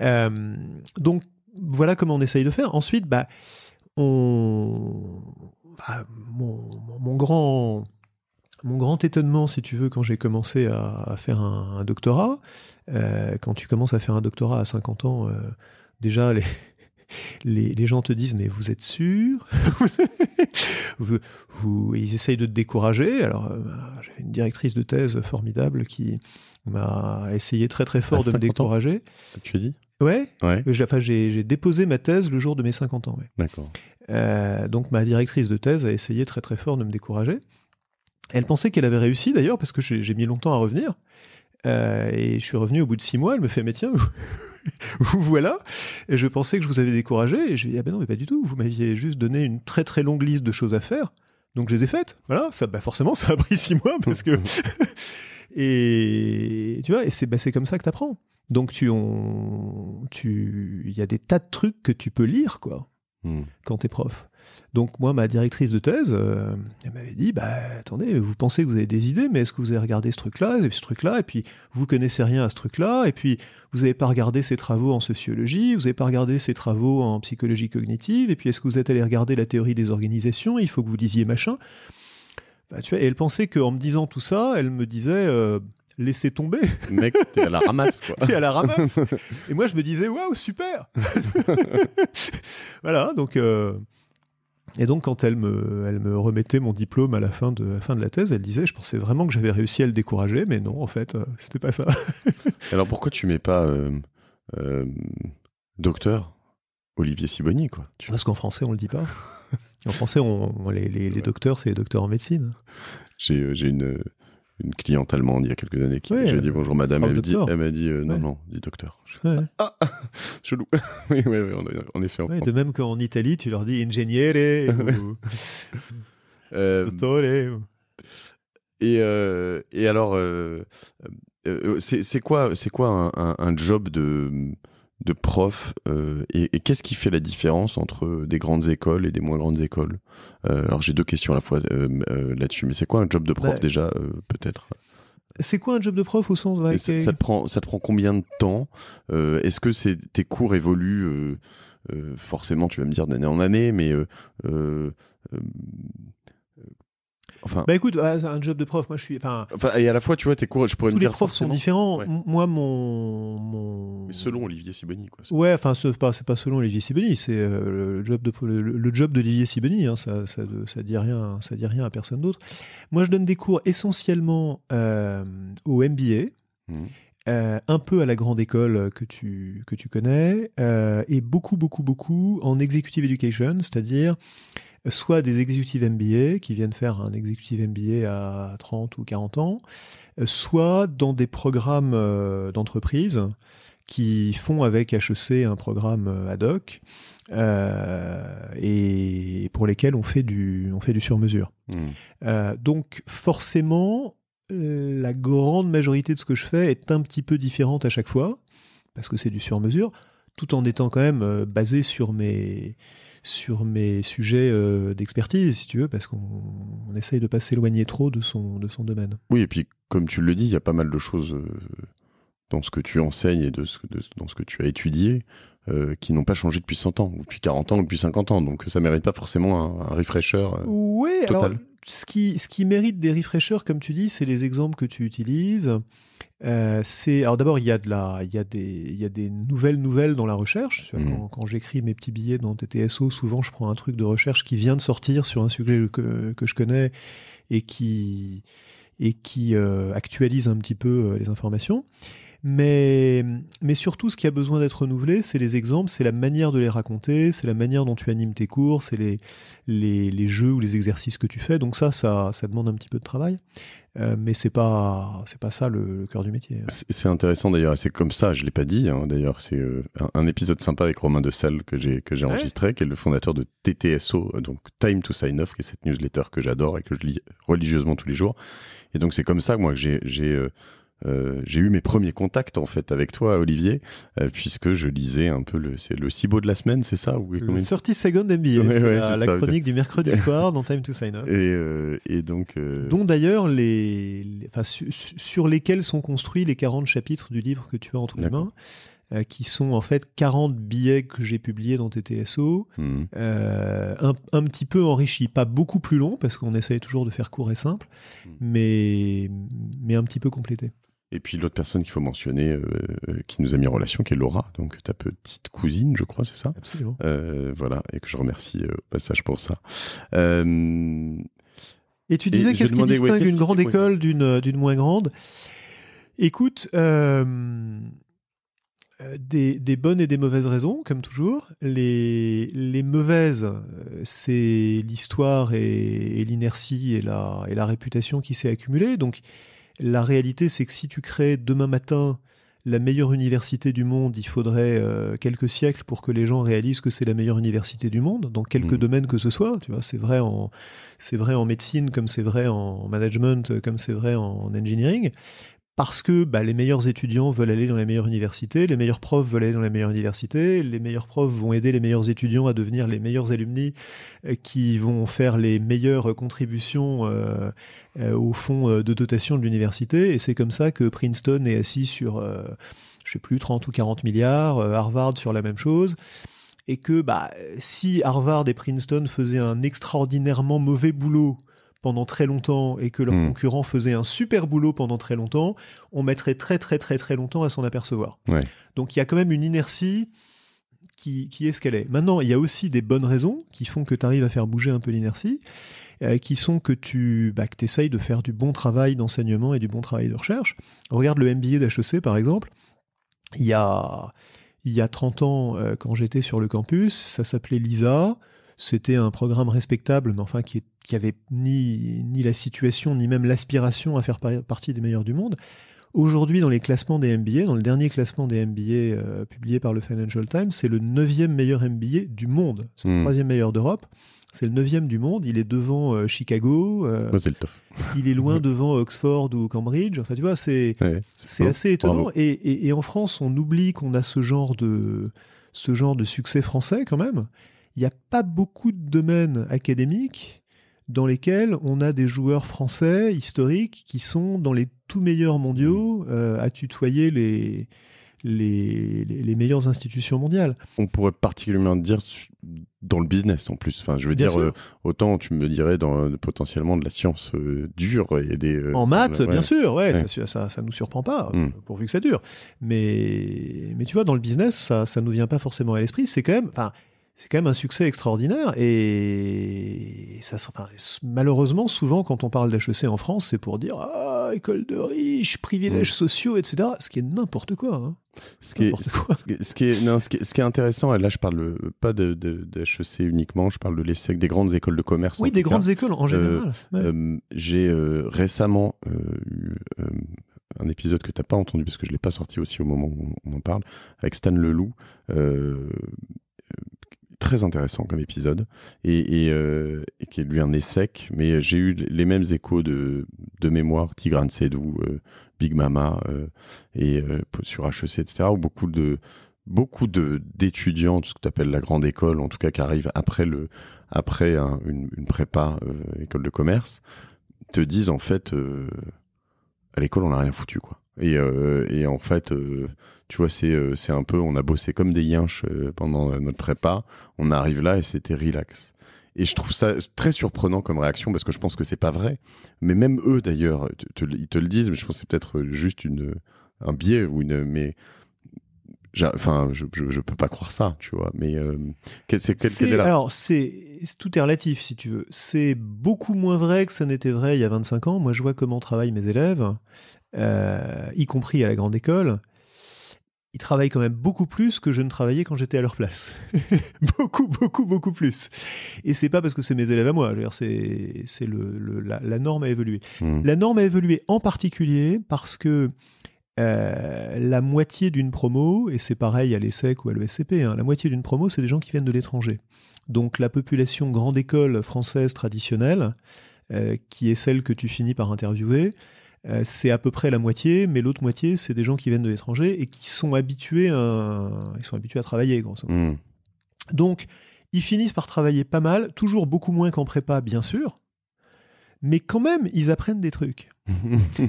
Euh, donc, voilà comment on essaye de faire. Ensuite, bah, on, mon, grand, mon grand étonnement, si tu veux, quand j'ai commencé à, faire un, doctorat, euh, quand tu commences à faire un doctorat à 50 ans, euh, déjà [LAUGHS] les, les, gens te disent mais vous êtes sûr [LAUGHS] vous, Ils essayent de te décourager. Alors euh, bah, j'avais une directrice de thèse formidable qui m'a essayé très très fort de me décourager. tu dis. Ouais. j'ai déposé ma thèse le jour de mes 50 ans. Euh, donc ma directrice de thèse a essayé très très fort de me décourager. Elle pensait qu'elle avait réussi d'ailleurs parce que j'ai mis longtemps à revenir. Euh, et je suis revenu au bout de six mois. Elle me fait mais tiens. [LAUGHS] vous voilà, et je pensais que je vous avais découragé, et je lui ai dit, ah ben non, mais pas du tout, vous m'aviez juste donné une très très longue liste de choses à faire, donc je les ai faites, voilà, ça, bah, forcément ça a pris six mois, parce que... [LAUGHS] [LAUGHS] et tu vois, et c'est bah, comme ça que tu apprends. Donc tu, il tu, y a des tas de trucs que tu peux lire quoi hmm. quand t'es prof. Donc moi, ma directrice de thèse, euh, elle m'avait dit, bah attendez, vous pensez que vous avez des idées, mais est-ce que vous avez regardé ce truc-là, et ce truc-là, et puis vous connaissez rien à ce truc-là, et puis vous n'avez pas regardé ses travaux en sociologie, vous n'avez pas regardé ses travaux en psychologie cognitive, et puis est-ce que vous êtes allé regarder la théorie des organisations, il faut que vous lisiez machin. Bah, tu et elle pensait qu'en me disant tout ça, elle me disait, euh, Laisser tomber. [LAUGHS] Mec, t'es à la ramasse, quoi. t'es à la ramasse. [LAUGHS] Et moi, je me disais, waouh, super [LAUGHS] Voilà, hein, donc. Euh, et donc, quand elle me, elle me remettait mon diplôme à la, fin de, la fin de la thèse, elle disait Je pensais vraiment que j'avais réussi à le décourager, mais non, en fait, euh, c'était pas ça. Alors, pourquoi tu mets pas euh, docteur Olivier Siboni, quoi Parce qu'en français, on le dit pas. En français, on, les, les, docteurs, c'est les docteurs en médecine. J'ai une, une cliente allemande il y a quelques années qui m'a dit bonjour madame elle, elle m'a dit euh, non non dit docteur chelou oui en, effet de même qu'en Italie tu leur dis ingegnere ou [LAUGHS] [LAUGHS] euh, et, euh, et alors c'est, quoi c'est quoi un job de de prof, euh, et, qu'est-ce qui fait la différence entre des grandes écoles et des moins grandes écoles euh, Alors j'ai deux questions à la fois euh, là-dessus, mais c'est quoi un job de prof bah, déjà peut-être c'est quoi un job de prof au sens ça, ça, te prend, ça te prend combien de temps Est-ce que tes cours évoluent forcément Tu vas me dire d'année en année, mais Enfin, bah écoute, ah, un job de prof, moi je suis. Enfin, et à la fois, tu vois, tes cours, je pourrais tous dire. les profs sont différents. Moi, mon, Mais selon Olivier Siboni, quoi. Ouais, enfin, c'est pas, pas selon Olivier Siboni, c'est euh, le job de le, le job d'Olivier Siboni. Hein. ça, ça, dit rien, ça dit rien à personne d'autre. Moi, je donne des cours essentiellement euh, au MBA. Mhm. Euh, un peu à la grande école que tu, que tu connais, et beaucoup, beaucoup, beaucoup en executive education, c'est-à-dire soit des exécutifs MBA qui viennent faire un exécutif MBA à 30 ou 40 ans, euh, soit dans des programmes euh, d'entreprise qui font avec HEC un programme euh, ad hoc et pour lesquels on fait du, on fait du sur-mesure. Hmm. donc forcément, la grande majorité de ce que je fais est un petit peu différente à chaque fois, parce que c'est du sur-mesure, tout en étant quand même basé sur mes, sur mes sujets euh, d'expertise, si tu veux, parce qu'on essaye de pas s'éloigner trop de son, de son domaine. Oui, et puis comme tu le dis, il y a pas mal de choses euh, dans ce que tu enseignes et de ce, dans ce que tu as étudié euh, qui n'ont pas changé depuis 100 ans, ou depuis 40 ans, ou depuis 50 ans. Donc ça mérite pas forcément un, un refresher euh, total. Alors, ce, qui, ce qui mérite des refreshers, comme tu dis, c'est les exemples que tu utilises. Euh, c'est alors d'abord il y a de il y des il y a des nouvelles nouvelles dans la recherche mm. quand, quand j'écris mes petits billets dans TTSO souvent je prends un truc de recherche qui vient de sortir sur un sujet que, que je connais et qui et qui actualise un petit peu les informations mais, mais surtout, ce qui a besoin d'être renouvelé, c'est les exemples, c'est la manière de les raconter, c'est la manière dont tu animes tes cours, c'est les, les, jeux ou les exercices que tu fais. Donc ça, ça, demande un petit peu de travail. Euh, mais c'est pas c'est pas ça le, cœur du métier. C'est intéressant d'ailleurs, et c'est comme ça, je l'ai pas dit. Hein, d'ailleurs, c'est euh, un, épisode sympa avec Romain de Salle que j'ai que j'ai enregistré, qui est le fondateur de TTSO, euh, donc Time to Sign Off, qui est cette newsletter que j'adore et que je lis religieusement tous les jours. Et donc c'est comme ça, moi, que j'ai j'ai euh, j'ai eu mes premiers contacts en fait avec toi, Olivier, euh, puisque je lisais un peu le c'est le Cibo de la semaine, c'est ça le 30 Second MBA, la, chronique du mercredi [LAUGHS] soir dans Time to Sign Up. Et, euh, donc dont d'ailleurs les, enfin, sur lesquels sont construits les 40 chapitres du livre que tu as entre les mains. qui sont en fait 40 billets que j'ai publiés dans TTSO, mmh. un, petit peu enrichis, pas beaucoup plus long, parce qu'on essayait toujours de faire court et simple, mmh. mais, mais un petit peu complété. Et puis l'autre personne qu'il faut mentionner, euh, euh, qui nous a mis en relation, qui est Laura, donc ta petite cousine, je crois, c'est ça Absolument. Euh, voilà, et que je remercie au passage pour ça. et tu disais qu'est-ce qui distingue qu une grande école d'une d'une moins grande Écoute, des, des, bonnes et des mauvaises raisons, comme toujours. Les, les mauvaises, c'est l'histoire et, et l'inertie et la, et la réputation qui s'est accumulée. Donc, la réalité, c'est que si tu crées demain matin la meilleure université du monde, il faudrait euh, quelques siècles pour que les gens réalisent que c'est la meilleure université du monde, dans quelques hmm. domaines que ce soit. Tu vois, c'est vrai en c'est vrai en médecine, comme c'est vrai en management, comme c'est vrai en engineering parce que bah, les meilleurs étudiants veulent aller dans les meilleures universités, les meilleurs profs veulent aller dans les meilleures universités, les meilleurs profs vont aider les meilleurs étudiants à devenir les meilleurs alumni euh, qui vont faire les meilleures contributions euh, euh, au fonds de dotation de l'université. Et c'est comme ça que Princeton est assis sur, je sais plus, 30 ou 40 milliards, Harvard sur la même chose et que bah, si Harvard et Princeton faisaient un extraordinairement mauvais boulot pendant très longtemps et que leur hmm. concurrent faisait un super boulot pendant très longtemps, on mettrait très très très très longtemps à s'en apercevoir. Donc il y a quand même une inertie qui, qui est ce qu'elle est. Maintenant, il y a aussi des bonnes raisons qui font que tu arrives à faire bouger un peu l'inertie, euh, qui sont que tu bah, que essayes de faire du bon travail d'enseignement et du bon travail de recherche. Regarde le MBA d'HEC par exemple. Il y a, il y a 30 ans, euh, quand j'étais sur le campus, ça s'appelait LISA. C'était un programme respectable, mais enfin qui, qui avait ni, la situation, ni même l'aspiration à faire partie des meilleurs du monde. Aujourd'hui, dans les classements des MBA, dans le dernier classement des MBA euh, publié par le Financial Times, c'est le neuvième meilleur MBA du monde. C'est le le hmm. troisième meilleur d'Europe. C'est le neuvième du monde. Il est devant euh, Chicago. Euh, il est loin devant Oxford ou Cambridge. Enfin, tu vois, c'est assez étonnant. Et, et, en France, on oublie qu'on a ce genre de ce genre de succès français quand même il n'y a pas beaucoup de domaines académiques dans lesquels on a des joueurs français historiques qui sont dans les tout meilleurs mondiaux euh, à tutoyer les, les, les, meilleures institutions mondiales. On pourrait particulièrement dire dans le business en plus. Enfin, je veux dire, euh, autant tu me dirais dans, euh, potentiellement de la science dure et des. en maths, bien sûr, ouais, Ça, ça, ça, nous surprend pas, hmm. pourvu que ça dure. Mais, mais tu vois, dans le business, ça, ne nous vient pas forcément à l'esprit. C'est quand même c'est quand même un succès extraordinaire. Et ça, malheureusement, souvent, quand on parle d'HEC en France, c'est pour dire ah, école de riches, privilèges mm. sociaux, etc. Hein. Ce qui est n'importe quoi, Ce qui est, intéressant, et là je parle euh, pas de, d'HEC uniquement, je parle de l'ESSEC, e des grandes écoles de commerce. Oui, des grandes écoles en général. Euh, euh, j'ai récemment eu un épisode que tu n'as pas entendu parce que je l'ai pas sorti aussi au moment où on en parle, avec Stan Leloup très intéressant comme épisode et, euh, qui est qui lui un est sec, mais j'ai eu les mêmes échos de, de mémoire, Tigran Sedou, euh, Big Mama euh, et sur HEC, etc., où beaucoup de beaucoup de d'étudiants, ce que tu appelles la grande école, en tout cas qui arrivent après le après une, prépa école de commerce, te disent en fait à l'école on n'a rien foutu quoi. Et, et en fait tu vois, euh, c'est un peu, on a bossé comme des yinches euh, pendant euh, notre prépa. On arrive là et c'était relax. Et je trouve ça très surprenant comme réaction parce que je pense que c'est pas vrai. Mais même eux d'ailleurs, ils te le disent. Mais je pense que c'est peut-être juste une un biais ou une mais enfin je, je, peux pas croire ça tu vois mais alors c'est tout est relatif si tu veux c'est beaucoup moins vrai que ça n'était vrai il y a 25 ans moi je vois comment travaillent mes élèves y compris à la grande école ils travaillent quand même beaucoup plus que je ne travaillais quand j'étais à leur place. [LAUGHS] beaucoup, beaucoup, beaucoup plus. Et c'est pas parce que c'est mes élèves à moi. C'est, la, norme a évolué. Hmm. La norme a évolué en particulier parce que euh, la moitié d'une promo, et c'est pareil à l'ESSEC ou à l'ESCP, hein, la moitié d'une promo, c'est des gens qui viennent de l'étranger. Donc la population grande école française traditionnelle, euh, qui est celle que tu finis par interviewer, euh, c'est à peu près la moitié, mais l'autre moitié, c'est des gens qui viennent de l'étranger et qui sont habitués à, ils sont habitués à travailler, grosso hmm. Donc, ils finissent par travailler pas mal, toujours beaucoup moins qu'en prépa, bien sûr, mais quand même, ils apprennent des trucs. [LAUGHS]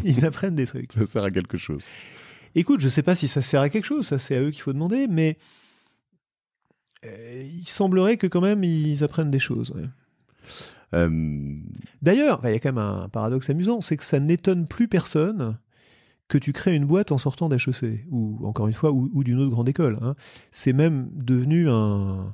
ils apprennent des trucs. Ça sert à quelque chose. Écoute, je ne sais pas si ça sert à quelque chose, ça c'est à eux qu'il faut demander, mais euh, il semblerait que quand même ils apprennent des choses. Ouais. Euh, D'ailleurs, il y a quand même un paradoxe amusant, c'est que ça n'étonne plus personne que tu crées une boîte en sortant d'HEC, ou encore une fois, ou, d'une autre grande école. Hein. C'est même devenu un,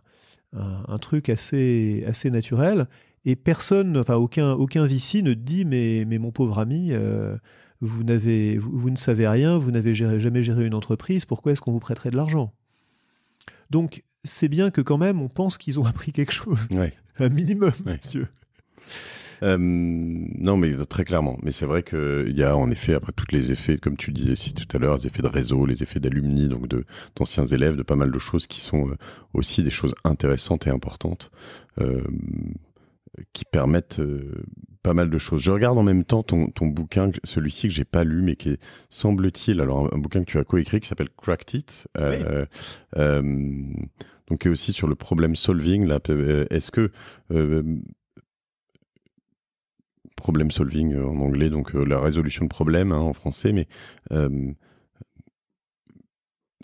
truc assez, naturel, et personne, enfin aucun, aucun VC ne te dit, mais, mais mon pauvre ami, euh, vous, n'avez, vous, ne savez rien, vous n'avez jamais géré une entreprise, pourquoi est-ce qu'on vous prêterait de l'argent Donc, c'est bien que quand même, on pense qu'ils ont [LAUGHS] appris quelque chose, un minimum, monsieur. Euh, non, mais très clairement. Mais c'est vrai qu'il y a en effet, après tous les effets, comme tu disais si tout à l'heure, les effets de réseau, les effets d'alumni, donc d'anciens élèves, de pas mal de choses qui sont euh, aussi des choses intéressantes et importantes euh, qui permettent pas mal de choses. Je regarde en même temps ton, bouquin, celui-ci que j'ai pas lu, mais qui est, semble-t-il, alors un bouquin que tu as coécrit qui s'appelle Cracked It. donc, qui est aussi sur le problème solving. Est-ce que problem solving euh, en anglais, donc euh, la résolution de problèmes hein, en français, mais euh,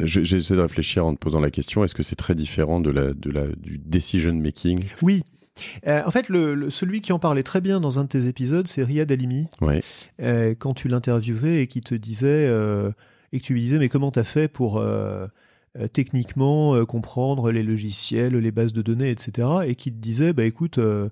j'essaie de réfléchir en te posant la question, est-ce que c'est très différent de la, de la, du decision making Oui, en fait, le, celui qui en parlait très bien dans un de tes épisodes, c'est Riyad Alimi. quand tu l'interviewais et qui te disait et que tu lui disais mais comment t'as fait pour euh, techniquement euh, comprendre les logiciels, les bases de données, etc. Et qui te disait, bah écoute, euh,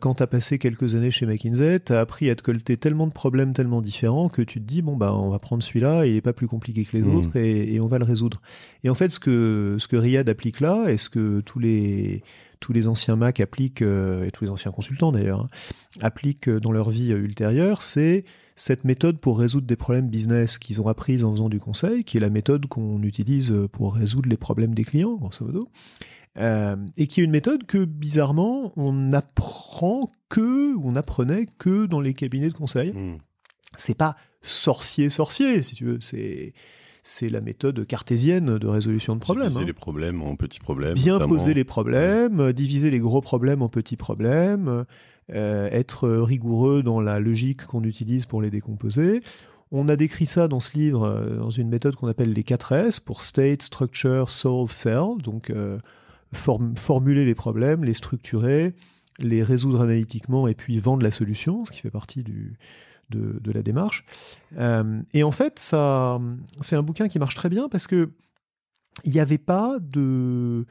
quand tu as passé quelques années chez McKinsey, tu as appris à te colter tellement de problèmes tellement différents que tu te dis, bon, bah, on va prendre celui-là, il n'est pas plus compliqué que les mmh. autres et, on va le résoudre. Et en fait, ce que, ce que Riyad applique là et ce que tous les, tous les anciens Macs appliquent, et tous les anciens consultants d'ailleurs, hein, appliquent dans leur vie ultérieure, c'est cette méthode pour résoudre des problèmes business qu'ils ont apprise en faisant du conseil, qui est la méthode qu'on utilise euh, pour résoudre les problèmes des clients, grosso modo, euh, et qui est une méthode que bizarrement on apprend que, on apprenait que dans les cabinets de conseil. Hmm. C'est pas sorcier sorcier, si tu veux, c'est c'est la méthode cartésienne de résolution de problèmes. Diviser hein. les problèmes en petits problèmes. Bien poser les problèmes, diviser les gros problèmes en petits problèmes, euh, être rigoureux dans la logique qu'on utilise pour les décomposer. On a décrit ça dans ce livre, euh, dans une méthode qu'on appelle les 4S, pour State, Structure, Solve, Sell. donc euh, formuler les problèmes, les structurer, les résoudre analytiquement et puis vendre la solution, ce qui fait partie de, la démarche. et en fait, ça, c'est un bouquin qui marche très bien parce que il n'y avait pas de,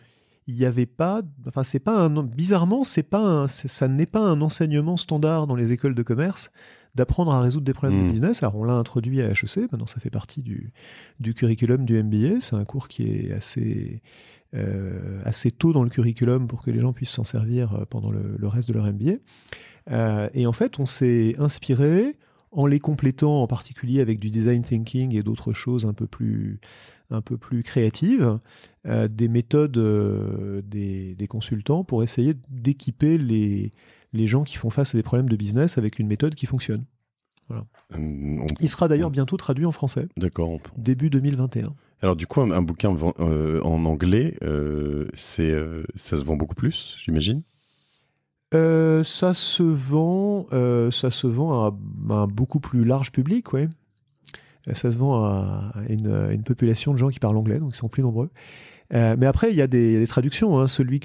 il n'y avait pas, enfin c'est pas un, bizarrement c'est pas ça n'est pas un enseignement standard dans les écoles de commerce d'apprendre à résoudre des problèmes de hmm. business. Alors on l'a introduit à HEC, maintenant ça fait partie du, du curriculum du MBA, c'est un cours qui est assez, euh, assez tôt dans le curriculum pour que les gens puissent s'en servir euh, pendant le, reste de leur MBA. Euh, et en fait on s'est inspiré en les complétant en particulier avec du design thinking et d'autres choses un peu plus un peu plus créative, euh, des méthodes euh, des, consultants pour essayer d'équiper les, les gens qui font face à des problèmes de business avec une méthode qui fonctionne. Euh, Il sera d'ailleurs bientôt traduit en français. D'accord. Début 2021. Alors du coup, un, bouquin en anglais, ça se vend beaucoup plus, j'imagine. ça se vend, ça se vend à, à, un beaucoup plus large public, ouais ça se vend à une, population de gens qui parlent anglais, donc ils sont plus nombreux. Euh, mais après, il y, a des traductions. Hein. Celui,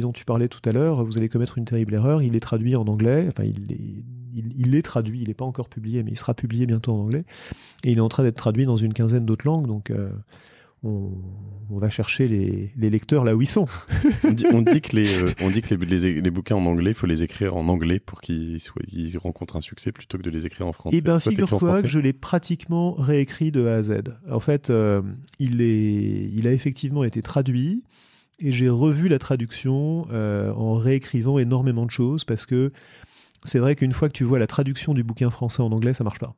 dont tu parlais tout à l'heure, vous allez commettre une terrible erreur, il est traduit en anglais, enfin il est, traduit, il n'est pas encore publié, mais il sera publié bientôt en anglais. Et il est en train d'être traduit dans une quinzaine d'autres langues, donc euh, on, va chercher les, lecteurs là où ils sont. [LAUGHS] on, dit, que, les, euh, on dit que les, bouquins en anglais, il faut les écrire en anglais pour qu'ils rencontrent un succès plutôt que de les écrire en français. Eh bien, figure-toi que je l'ai pratiquement réécrit de A à Z. En fait, euh, il, est, il a effectivement été traduit et j'ai revu la traduction euh, en réécrivant énormément de choses parce que c'est vrai qu'une fois que tu vois la traduction du bouquin français en anglais, ça marche pas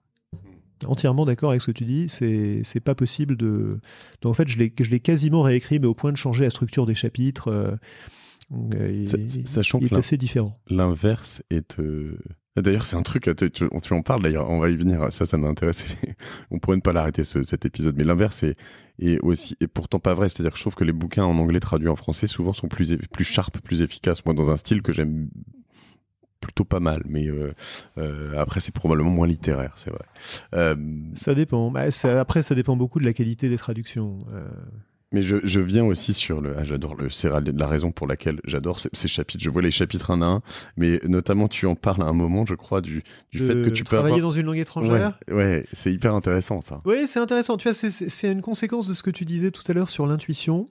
entièrement d'accord avec ce que tu dis. C'est pas possible de. Donc en fait, je l'ai quasiment réécrit, mais au point de changer la structure des chapitres. Euh, euh, il, Sachant est assez différent. L'inverse est. Euh, d'ailleurs, c'est un truc, tu, tu, en parles d'ailleurs, on va y venir, ça, ça m'intéresse. [LAUGHS] on pourrait ne pas l'arrêter ce, cet épisode, mais l'inverse est, aussi, et pourtant pas vrai. C'est-à-dire que je trouve que les bouquins en anglais traduits en français souvent sont plus, plus sharp, plus efficaces. Moi, dans un style que j'aime plutôt pas mal. Mais euh, euh, après, c'est probablement moins littéraire, c'est vrai. Euh, ça dépend. Bah, après, ça dépend beaucoup de la qualité des traductions. Mais je, viens aussi sur le. Ah, j'adore le. C'est la raison pour laquelle j'adore ces, chapitres. Je vois les chapitres un à un, mais notamment tu en parles à un moment, je crois, du, fait que tu peux peux. Travailler dans une langue étrangère Ouais, c'est hyper intéressant ça. Oui, c'est intéressant. Tu vois, c'est une conséquence de ce que tu disais tout à l'heure sur l'intuition.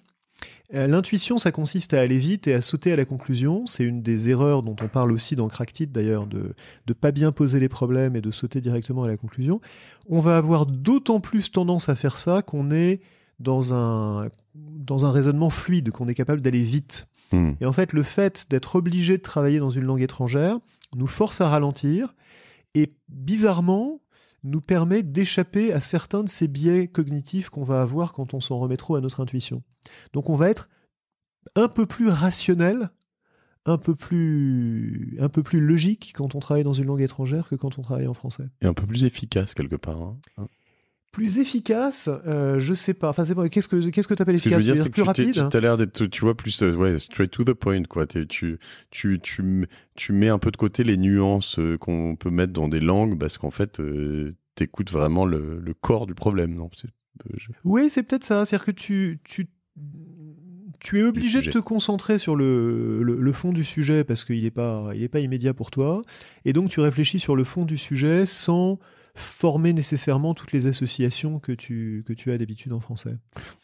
Euh, l'intuition, ça consiste à aller vite et à sauter à la conclusion. C'est une des erreurs dont on parle aussi dans Cracktit d'ailleurs, de ne pas bien poser les problèmes et de sauter directement à la conclusion. On va avoir d'autant plus tendance à faire ça qu'on est dans un, dans un raisonnement fluide, qu'on est capable d'aller vite. Hmm. Et en fait, le fait d'être obligé de travailler dans une langue étrangère nous force à ralentir. Et bizarrement, nous permet d'échapper à certains de ces biais cognitifs qu'on va avoir quand on s'en remet trop à notre intuition. Donc on va être un peu plus rationnel, un peu plus, un peu plus logique quand on travaille dans une langue étrangère que quand on travaille en français. Et un peu plus efficace quelque part. Hein plus efficace Je euh, je sais pas enfin c'est qu'est-ce que qu'est-ce que efficace c'est tu as l'air d'être tu vois plus euh, ouais, straight to the point quoi tu, tu tu tu mets un peu de côté les nuances euh, qu'on peut mettre dans des langues parce qu'en fait tu t'écoutes vraiment le, le, corps du problème non oui c'est peut-être ça c'est-à-dire que tu tu tu es obligé de te concentrer sur le, le, fond du sujet parce qu'il n'est pas, est pas immédiat pour toi. Et donc tu réfléchis sur le fond du sujet sans former nécessairement toutes les associations que tu, que tu as d'habitude en français.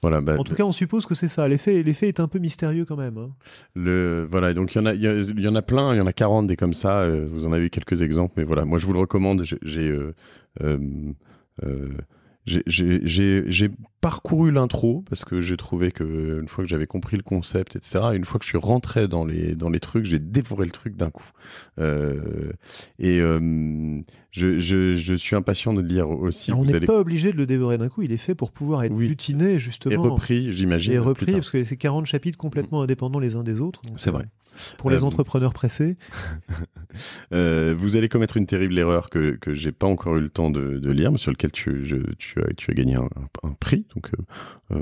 Voilà, bah, en tout cas, on suppose que c'est ça. L'effet est un peu mystérieux quand même. Hein. Le, voilà, donc il y, en a, il, y, en a plein, il y en a 40 des comme ça. Euh, vous en avez eu quelques exemples, mais voilà, moi je vous le recommande. Euh, euh, j'ai. J'ai parcouru l'intro parce que j'ai trouvé que une fois que j'avais compris le concept, etc., une fois que je suis rentré dans les dans les trucs, j'ai dévoré le truc d'un coup. et je, suis impatient de le lire aussi. On n'est pas obligé de le dévorer d'un coup, il est fait pour pouvoir être butiné, justement. Et repris, j'imagine. Et repris, parce que c'est 40 chapitres complètement indépendants les uns des autres. C'est vrai. Euh, pour les euh, entrepreneurs pressés. [LAUGHS] Euh, vous allez commettre une terrible erreur que, que j'ai pas encore eu le temps de, lire, mais sur lequel tu, tu, as, tu as gagné un, prix, donc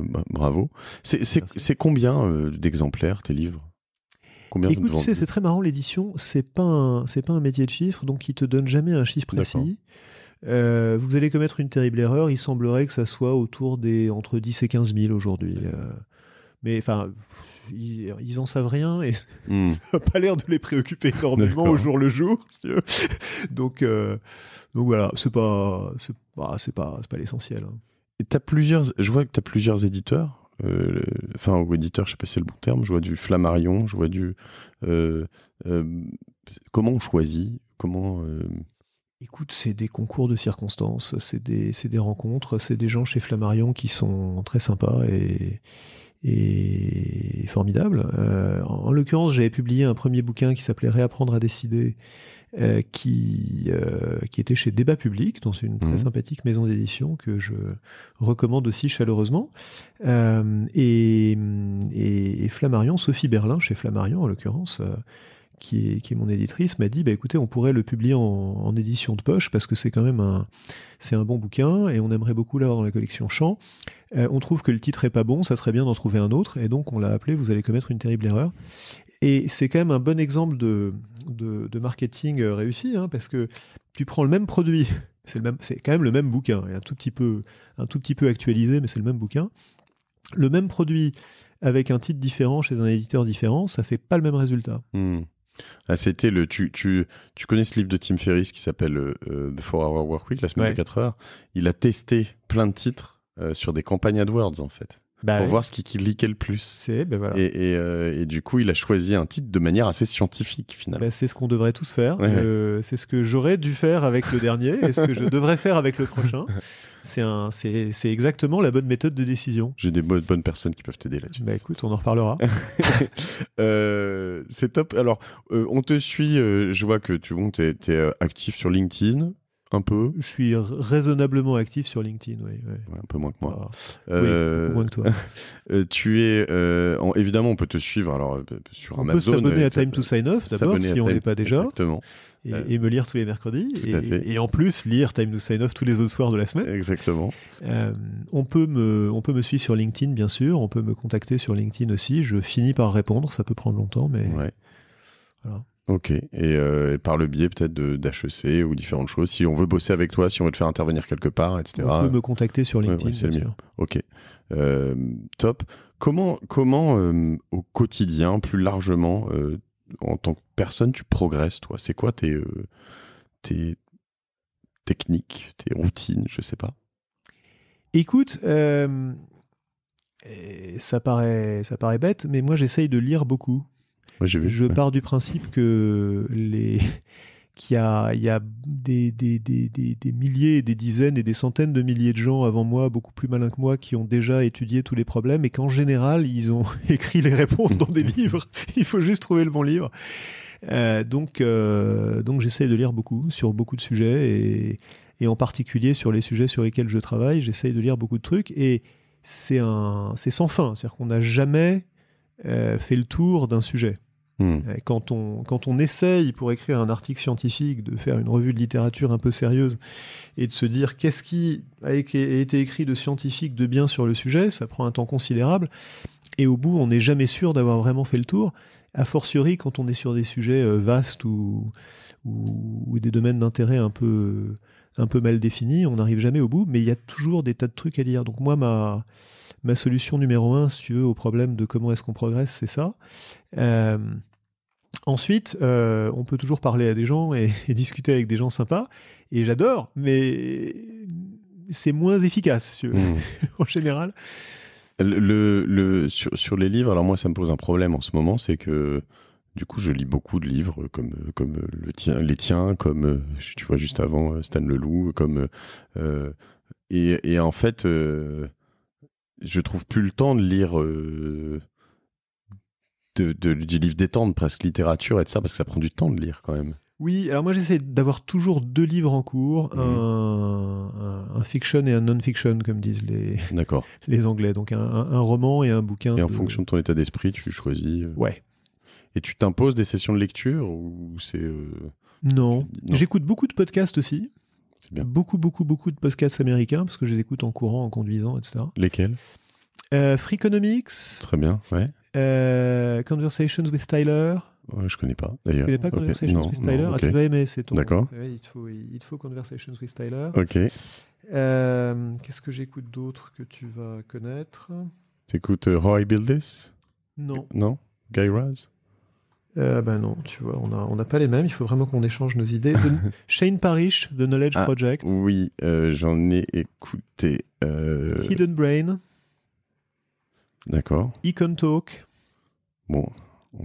bah, bravo. C'est combien d'exemplaires tes livres Écoute, tu sais, c'est très marrant l'édition. C'est pas c'est pas un métier de chiffres, donc ils te donnent jamais un chiffre précis. Euh, vous allez commettre une terrible erreur. Il semblerait que ça soit autour des entre 10 et 15 000 aujourd'hui. Euh. mais enfin, ils, n'en en savent rien et hmm. [LAUGHS] ça n'a pas l'air de les préoccuper énormément au jour le jour. donc, euh, donc voilà, c'est pas, c'est bah, pas, pas l'essentiel. Hein. Et as plusieurs, je vois que tu as plusieurs éditeurs euh, enfin enfin éditeur je sais pas si c'est le bon terme, je vois du Flammarion, je vois du... Euh, euh, comment on choisit Comment... Écoute, c'est des concours de circonstances, c'est des, des, rencontres, c'est des gens chez Flammarion qui sont très sympas et, et formidables. en l'occurrence, j'avais publié un premier bouquin qui s'appelait Réapprendre à décider, euh, euh, qui, était chez Débat Public, dans une très mhm. sympathique maison d'édition que je recommande aussi chaleureusement. Euh, et, Flammarion, Sophie Berlin, chez Flammarion en l'occurrence, qui est, mon éditrice, m'a dit bah écoutez, on pourrait le publier en, édition de poche parce que c'est quand même un, c'est un bon bouquin et on aimerait beaucoup l'avoir dans la collection Champ. on trouve que le titre est pas bon, ça serait bien d'en trouver un autre et donc on l'a appelé Vous allez commettre une terrible erreur. Et c'est quand même un bon exemple de, marketing euh, réussi, hein, parce que tu prends le même produit, [LAUGHS] c'est, le même, c'est quand même le même bouquin, un tout petit peu, un tout petit peu actualisé, mais c'est le même bouquin. Le même produit avec un titre différent chez un éditeur différent, ça fait pas le même résultat. Hmm. Ah, c'était le tu, tu, connais ce livre de Tim Ferriss qui s'appelle euh, euh, The 4 Hour Workweek, la semaine de 4 heures. Il a testé plein de titres sur des campagnes AdWords en fait. Bah pour voir ce qui, qui le plus. Ben euh, et, du coup, il a choisi un titre de manière assez scientifique finalement. Ben, c'est ce qu'on devrait tous faire. Euh, c'est ce que j'aurais dû faire avec le dernier et ce que je [LAUGHS] devrais faire avec le prochain. C'est exactement la bonne méthode de décision. J'ai des bonnes, bonnes, personnes qui peuvent t'aider là-dessus. Bah écoute, on en reparlera. [LAUGHS] Euh, c'est top. Alors, on te suit. je vois que tu es actif sur LinkedIn. Un peu. Je suis raisonnablement actif sur LinkedIn, oui. un peu moins que moi. Ah. Euh, moins que toi. [LAUGHS] Euh, tu es. Euh, évidemment, on peut te suivre alors, sur Amazon. On peut s'abonner à Time to Sign Off d'abord, si on n'est pas déjà. Exactement. Et, me lire tous les mercredis. Et, et, en plus, lire Time to Sign Off tous les autres soirs de la semaine. Exactement. on, peut me, on peut me suivre sur LinkedIn, bien sûr. On peut me contacter sur LinkedIn aussi. Je finis par répondre. Ça peut prendre longtemps, mais. Voilà. Ok, euh, et, par le biais peut-être d'HEC ou différentes choses. Si on veut bosser avec toi, si on veut te faire intervenir quelque part, etc. On peut me contacter sur LinkedIn. le Ok, euh, top. Comment, comment euh, au quotidien, plus largement, en tant que personne, tu progresses, toi C'est quoi tes, tes techniques, tes routines, je sais pas Écoute, ça, paraît, ça paraît bête, mais moi j'essaye de lire beaucoup je pars du principe que les [LAUGHS] qu'il y a, il y a des, des, des, des, milliers, des dizaines et des centaines de milliers de gens avant moi, beaucoup plus malins que moi, qui ont déjà étudié tous les problèmes et qu'en général, ils ont [LAUGHS] écrit les réponses dans des [LAUGHS] livres. Il faut juste trouver le bon livre. Euh, donc, euh, donc j'essaye de lire beaucoup sur beaucoup de sujets et, et, en particulier sur les sujets sur lesquels je travaille, j'essaye de lire beaucoup de trucs et c'est sans fin. C'est-à-dire qu'on n'a jamais euh, fait le tour d'un sujet. Hmm. Quand, on, quand on essaye pour écrire un article scientifique de faire une revue de littérature un peu sérieuse et de se dire qu'est-ce qui a été écrit de scientifique de bien sur le sujet, ça prend un temps considérable et au bout on n'est jamais sûr d'avoir vraiment fait le tour, a fortiori quand on est sur des sujets euh, vastes ou, ou, des domaines d'intérêt un peu, un peu mal définis, on n'arrive jamais au bout, mais il y a toujours des tas de trucs à lire. Donc moi ma ma solution numéro un, si tu veux, au problème de comment est-ce qu'on progresse, c'est ça. Euh, Ensuite, euh, on peut toujours parler à des gens [LAUGHS] et, discuter avec des gens sympas, et j'adore, mais c'est moins efficace hmm. [LAUGHS] en général. Le, le sur, les livres, alors moi ça me pose un problème en ce moment, c'est que du coup, je lis beaucoup de livres comme, comme le les tiens, comme euh, tu vois juste avant euh, Stan Leloup, comme et, et, en fait, euh, je trouve plus le temps de lire de, du livre détendre presque littérature et ça, parce que ça prend du temps de lire quand même. Oui, alors moi j'essaie d'avoir toujours deux livres en cours, mhm. un, fiction et un non-fiction, comme disent les, [LAUGHS] les Anglais. Donc un, roman et un bouquin. Et en fonction de ton état d'esprit, tu choisis. Euh. Ouais. Et tu t'imposes des sessions de lecture ou c'est. Euh, non. J'écoute beaucoup de podcasts aussi. Beaucoup, beaucoup, beaucoup de podcasts américains parce que je les écoute en courant, en conduisant, etc. Lesquels euh, Freakonomics. Très bien, ouais. Euh, Conversations with Tyler. Ouais, je connais pas d'ailleurs. Tu connais pas with Tyler ah, Tu vas aimer, c'est ton. D'accord. il, faut, Conversations with Tyler. Ok. Euh, qu'est-ce que j'écoute d'autre que tu vas connaître Tu écoutes euh, How I Build This Non. Non Guy Raz ben non, tu vois, on n'a on a pas les mêmes. Il faut vraiment qu'on échange nos idées. [LAUGHS] Shane Parrish, The Knowledge ah, Project. Oui, j'en ai écouté. Hidden Brain. D'accord. Icon Talk. Bon.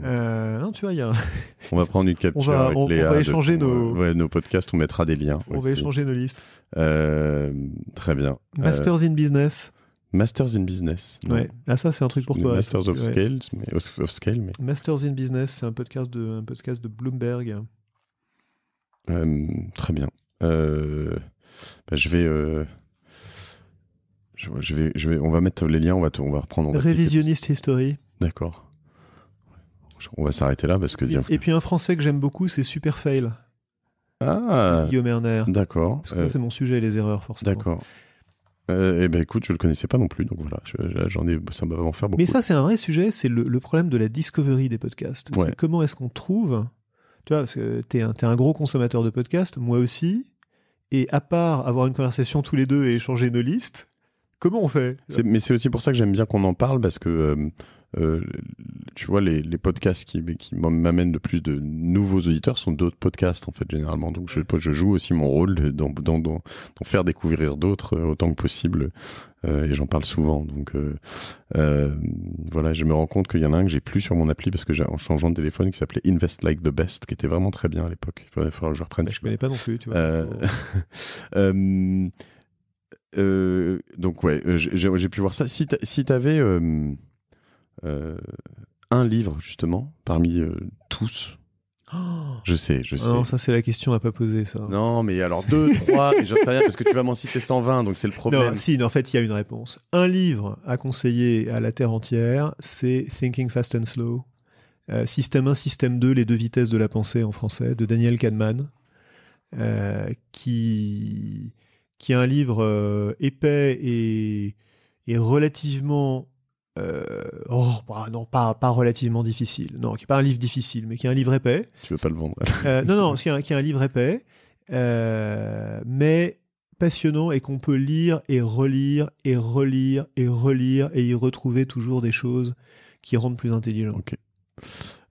Euh, tu vois, il [LAUGHS] on va prendre une capture. On va, échanger nos. nos podcasts, on mettra des liens. On va échanger nos listes. Euh, très bien. Euh, Masters in Business. Masters in Business. Ah ça c'est un truc pour toi. Masters of, scale, Masters in Business, c'est un podcast de podcast de Bloomberg. très bien. Bah, je vais. je, vais, je vais, on va mettre les liens, on va, on va reprendre. Révisionniste History. D'accord on va s'arrêter là parce que. Et, puis un français que j'aime beaucoup, c'est Super Fail. Ah. Guillaume Erner. D'accord. Parce que euh, c'est mon sujet, les erreurs, forcément. D'accord. Euh, eh ben écoute, je le connaissais pas non plus, donc voilà, j'en ai, ça va en faire beaucoup. Mais ça, c'est un vrai sujet, c'est le, problème de la discovery des podcasts. comment est-ce qu'on trouve, tu vois, parce que t'es un, es un gros consommateur de podcasts, moi aussi, et à part avoir une conversation tous les deux et échanger nos listes, comment on fait Mais c'est aussi pour ça que j'aime bien qu'on en parle, parce que euh, euh, tu vois, les, les podcasts qui, qui m'amènent le plus de nouveaux auditeurs sont d'autres podcasts, en fait, généralement. Donc, je, mm. je joue aussi mon rôle d'en dans, dans, dans, faire découvrir d'autres euh, autant que possible. Euh, et j'en parle souvent. Donc, voilà, je me rends compte qu'il y en a un que j'ai plus sur mon appli parce que j'ai en changeant de téléphone qui s'appelait Invest Like the Best, qui était vraiment très bien à l'époque. Il va que je reprenne. je connais pas non plus, tu vois. [LAUGHS] donc ouais, j'ai pu voir ça. Si t'avais, euh, euh, un livre, justement, parmi euh, tous oh je sais, je ah sais. Non, ça c'est la question à pas poser, ça. Non, mais alors deux, [LAUGHS] trois, parce que tu vas m'en citer 120, donc c'est le problème. Non, si, en fait, il y a une réponse. Un livre à conseiller à la Terre entière, c'est Thinking Fast and Slow, euh, Système 1, Système 2, les deux vitesses de la pensée en français, de Daniel Kahneman, qui, qui est un livre épais et, et relativement euh, oh, bah, non, pas, pas relativement difficile. Non, qui n'est pas un livre difficile, mais qui est un livre épais. Tu veux pas le vendre euh, Non, non, qui est, un, livre épais, euh, mais passionnant et qu'on peut lire et relire et relire et relire et y retrouver toujours des choses qui rendent plus intelligent. Ok.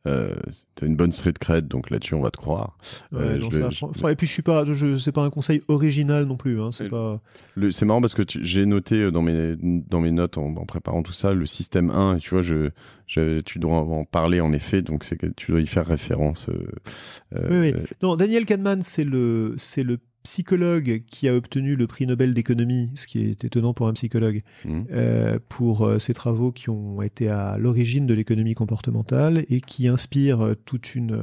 Euh, t'as une bonne street cred, donc là-dessus, on va te croire. Euh, et puis, je suis pas, je, c'est pas un conseil original non plus. Hein, c'est pas... marrant parce que j'ai noté euh, dans mes, dans mes notes en, préparant tout ça le système 1. tu vois, je, tu dois en parler en effet, donc c'est que tu dois y faire référence. Oui, oui. Non, Daniel Kahneman, c'est le, c'est le psychologue qui a obtenu le prix Nobel d'économie, ce qui est étonnant pour un psychologue, mmh. euh, pour euh, ses travaux qui ont été à l'origine de l'économie comportementale et qui inspire euh, toute une...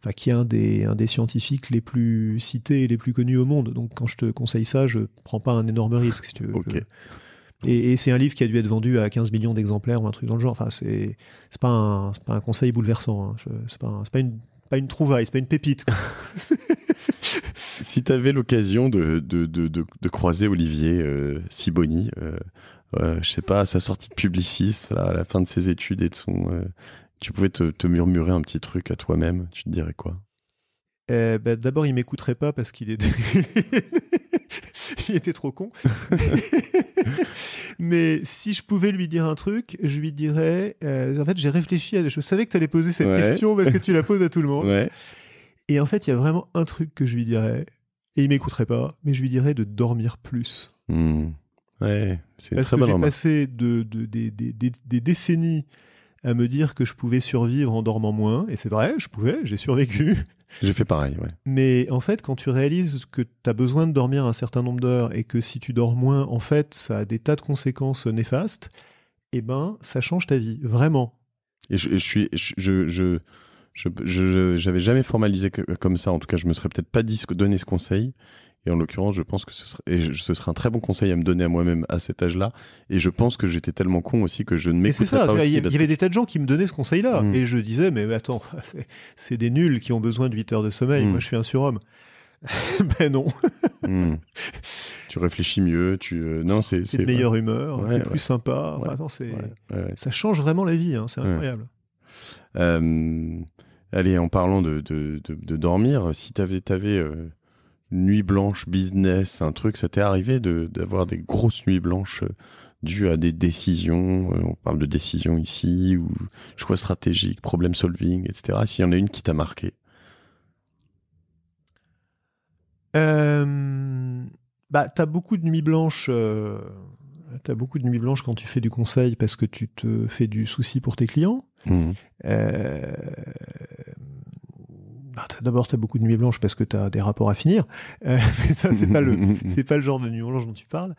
Enfin, qui est un des, un des scientifiques les plus cités et les plus connus au monde. Donc quand je te conseille ça, je prends pas un énorme risque, si tu veux. Et, c'est un livre qui a dû être vendu à 15 millions d'exemplaires ou un truc dans le genre. Enfin, c'est pas, un, pas un conseil bouleversant. Hein. C'est pas, pas, une, pas une trouvaille, c'est pas une pépite. [LAUGHS] si tu avais l'occasion de, de, de, de, croiser Olivier euh, Siboni, euh, euh je sais pas, à sa sortie de publiciste, à la fin de ses études et de son. Euh, tu pouvais te, murmurer un petit truc à toi-même, tu te dirais quoi eh ben, D'abord, il m'écouterait pas parce qu'il était... [LAUGHS] il était trop con. [LAUGHS] Mais si je pouvais lui dire un truc, je lui dirais. Euh, en fait, j'ai réfléchi à. Je savais que tu allais poser cette question parce que tu la poses à tout le monde. Ouais. Et en fait, il y a vraiment un truc que je lui dirais, et il m'écouterait pas, mais je lui dirais de dormir plus. Hmm. Ouais, c'est Parce que j'ai passé des décennies à me dire que je pouvais survivre en dormant moins, et c'est vrai, je pouvais, j'ai survécu. J'ai fait pareil, ouais. Mais en fait, quand tu réalises que tu as besoin de dormir un certain nombre d'heures et que si tu dors moins, en fait, ça a des tas de conséquences néfastes, eh ben, ça change ta vie, vraiment. Et je, je suis, je, je, je n'avais jamais formalisé comme ça. En tout cas, je me serais peut-être pas donné ce conseil. Et en l'occurrence, je pense que ce serait, ce un très bon conseil à me donner à moi-même à cet âge-là. Et je pense que j'étais tellement con aussi que je ne m'écoutais pas. C'est ça. Il y, avait des tas de gens qui me donnaient ce conseil-là. Mm. Et je disais, mais attends, [LAUGHS] c'est des nuls qui ont besoin de 8 heures de sommeil. Mm. Moi, je suis un surhomme. [LAUGHS] ben non. Mm. Tu réfléchis mieux, tu euh, non c'est meilleure humeur, es plus sympa. ça change vraiment la vie, hein, c'est incroyable. Euh, allez, en parlant de, dormir, si tu avais, euh, une nuit blanche business, un truc, ça t'est arrivé d'avoir des grosses nuits blanches euh, dues à des décisions On parle de décisions ici, ou choix stratégiques, problem solving, etc. S'il y en a une qui t'a marqué bah, T'as beaucoup de nuits blanches. beaucoup de nuits blanches quand tu fais du conseil parce que tu te fais du souci pour tes clients. Mhm. Euh, bah, d'abord, tu as beaucoup de nuits blanches parce que tu as des rapports à finir. Euh, [LAUGHS] mais ça, c'est pas le, [LAUGHS] c'est pas le genre de nuits blanches dont tu parles.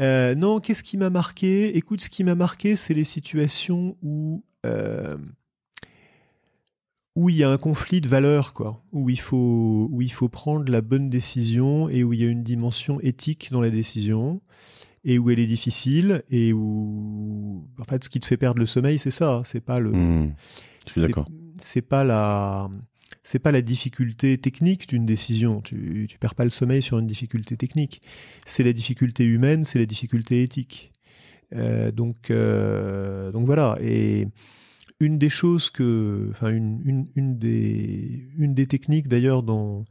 Euh, non, qu'est-ce qui m'a marqué Écoute, ce qui m'a marqué, c'est les situations où où il y a un conflit de valeurs, quoi, où il faut où il faut prendre la bonne décision et où il y a une dimension éthique dans la décision et où elle est difficile et où en fait ce qui te fait perdre le sommeil c'est ça hein, c'est pas le hmm. c'est pas la c'est pas la difficulté technique d'une décision tu, tu perds pas le sommeil sur une difficulté technique c'est la difficulté humaine c'est la difficulté éthique euh, donc euh, donc voilà et une des choses que enfin une, une, des une des techniques d'ailleurs dans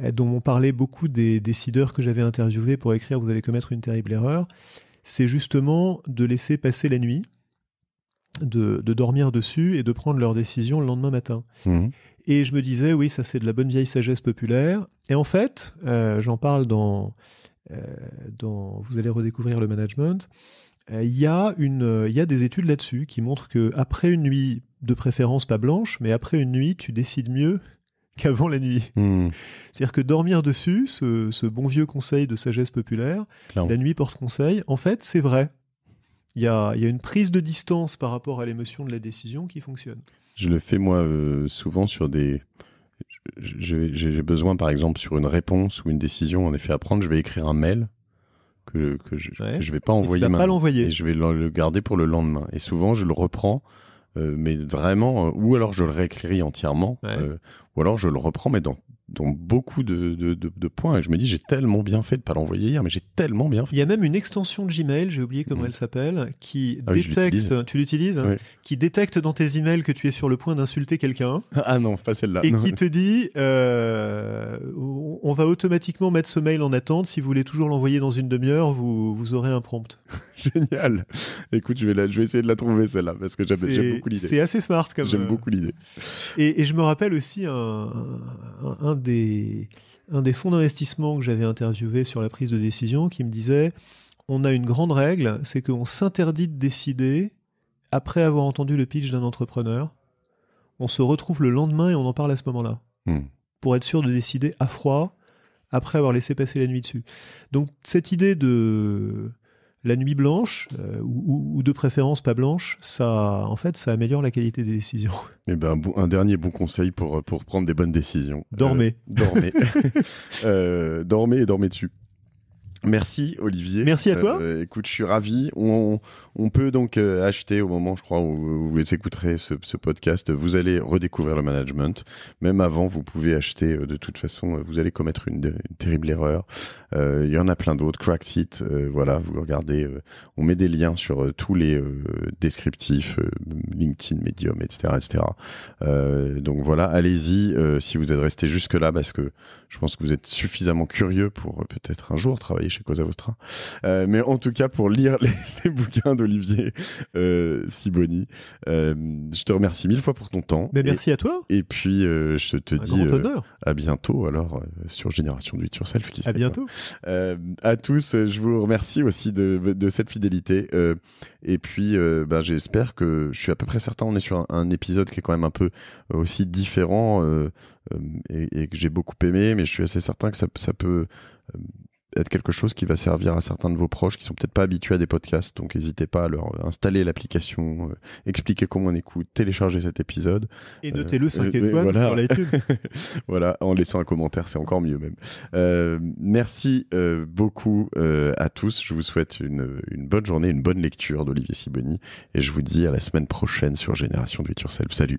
euh, dont m'ont parlé beaucoup des décideurs que j'avais interviewés pour écrire Vous allez commettre une terrible erreur, c'est justement de laisser passer la nuit, de, dormir dessus et de prendre leurs décisions le lendemain matin. Mhm. Et je me disais, oui, ça c'est de la bonne vieille sagesse populaire. Et en fait, euh, j'en parle dans, euh, dans, Vous allez redécouvrir le management. Il y, a une, y a des études là-dessus qui montrent que après une nuit, de préférence pas blanche, mais après une nuit, tu décides mieux [LAUGHS] qu'avant la nuit. Hmm. C'est-à-dire que dormir dessus, ce, bon vieux conseil de sagesse populaire, la nuit porte conseil, en fait, c'est vrai. Il y a, une prise de distance par rapport à l'émotion de la décision qui fonctionne. Je le fais moi euh, souvent sur des... J'ai besoin, par exemple, sur une réponse ou une décision, en effet, à prendre, je vais écrire un mail que, je ne vais pas envoyer. Et pas l'envoyer. Je vais le garder pour le lendemain. Et souvent, je le reprends euh, mais vraiment, euh, ou alors je le réécrirai entièrement, euh, ou alors je le reprends, mais dans dont beaucoup de, de, points. Et je me dis, j'ai tellement bien fait de pas l'envoyer hier, mais j'ai tellement bien fait. Il y a même une extension de Gmail, j'ai oublié comment mm. elle s'appelle, qui ah détecte, tu l'utilises, hein, qui détecte dans tes emails que tu es sur le point d'insulter quelqu'un. [LAUGHS] Ah non, pas celle-là. Et qui te dit, euh, on va automatiquement mettre ce mail en attente. Si vous voulez toujours l'envoyer dans une demi-heure, vous, vous aurez un prompt. [LAUGHS] Génial. Écoute, je vais, je vais essayer de la trouver celle-là parce que j'aime beaucoup l'idée. C'est assez smart comme. J'aime beaucoup euh, l'idée. Et, je me rappelle aussi un, un, un un des fonds d'investissement que j'avais interviewé sur la prise de décision qui me disait on a une grande règle, c'est qu'on s'interdit de décider après avoir entendu le pitch d'un entrepreneur. On se retrouve le lendemain et on en parle à ce moment-là. Hmm. Pour être sûr de décider à froid après avoir laissé passer la nuit dessus. Donc cette idée de la nuit blanche, euh, ou, de préférence pas blanche, ça, en fait, ça améliore la qualité des décisions. [LAUGHS] Eh ben, un, dernier bon conseil pour, euh, pour prendre des bonnes décisions. Dormez. Euh, dormez. [LAUGHS] dormez et dormez dessus. Merci Olivier. Merci à toi. Euh, écoute, je suis ravi. On, on peut donc euh, acheter au moment, je crois, où vous écouterez ce, ce, podcast. Vous allez redécouvrir le management. Même avant, vous pouvez acheter. Euh, de toute façon, vous allez commettre une, terrible erreur. Il y en a plein d'autres. Cracked Hit, voilà, vous regardez. on met des liens sur tous les descriptifs, LinkedIn, Medium, etc. etc. donc voilà, allez-y si vous êtes resté jusque-là parce que je pense que vous êtes suffisamment curieux pour peut-être un jour travailler chez Cosa Vostra. Euh, mais en tout cas, pour lire les, [LAUGHS] bouquins d'Olivier euh, Siboni, euh, je te remercie mille fois pour ton temps. Mais merci à toi. Et puis, euh, je te dis euh, à bientôt, alors, sur Génération du Yourself. Qui à bientôt. à tous, je vous remercie aussi de, cette fidélité. et puis, bah, j'espère que je suis à peu près certain, on est sur un, épisode qui est quand même un peu aussi différent. Et, que j'ai beaucoup aimé, mais je suis assez certain que ça, ça peut être quelque chose qui va servir à certains de vos proches qui sont peut-être pas habitués à des podcasts. Donc n'hésitez pas à leur installer l'application, euh, expliquer comment on écoute, télécharger cet épisode. Et euh, notez-le 5 euh, étoiles voilà. sur l'étude. [LAUGHS] voilà, en laissant un commentaire, c'est encore mieux même. merci beaucoup à tous. Je vous souhaite une, bonne journée, une bonne lecture d'Olivier Siboni. Et je vous dis à la semaine prochaine sur Génération du Self. Salut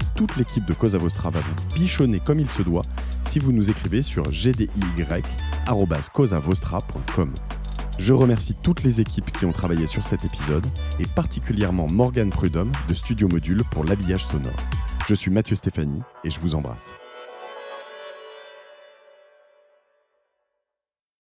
toute l'équipe de Cosa Vostra va vous bichonner comme il se doit si vous nous écrivez sur gdy@cosavostra.com. Je remercie toutes les équipes qui ont travaillé sur cet épisode et particulièrement Morgan Prudhomme de Studio Module pour l'habillage sonore. Je suis Mathieu Stéphanie et je vous embrasse.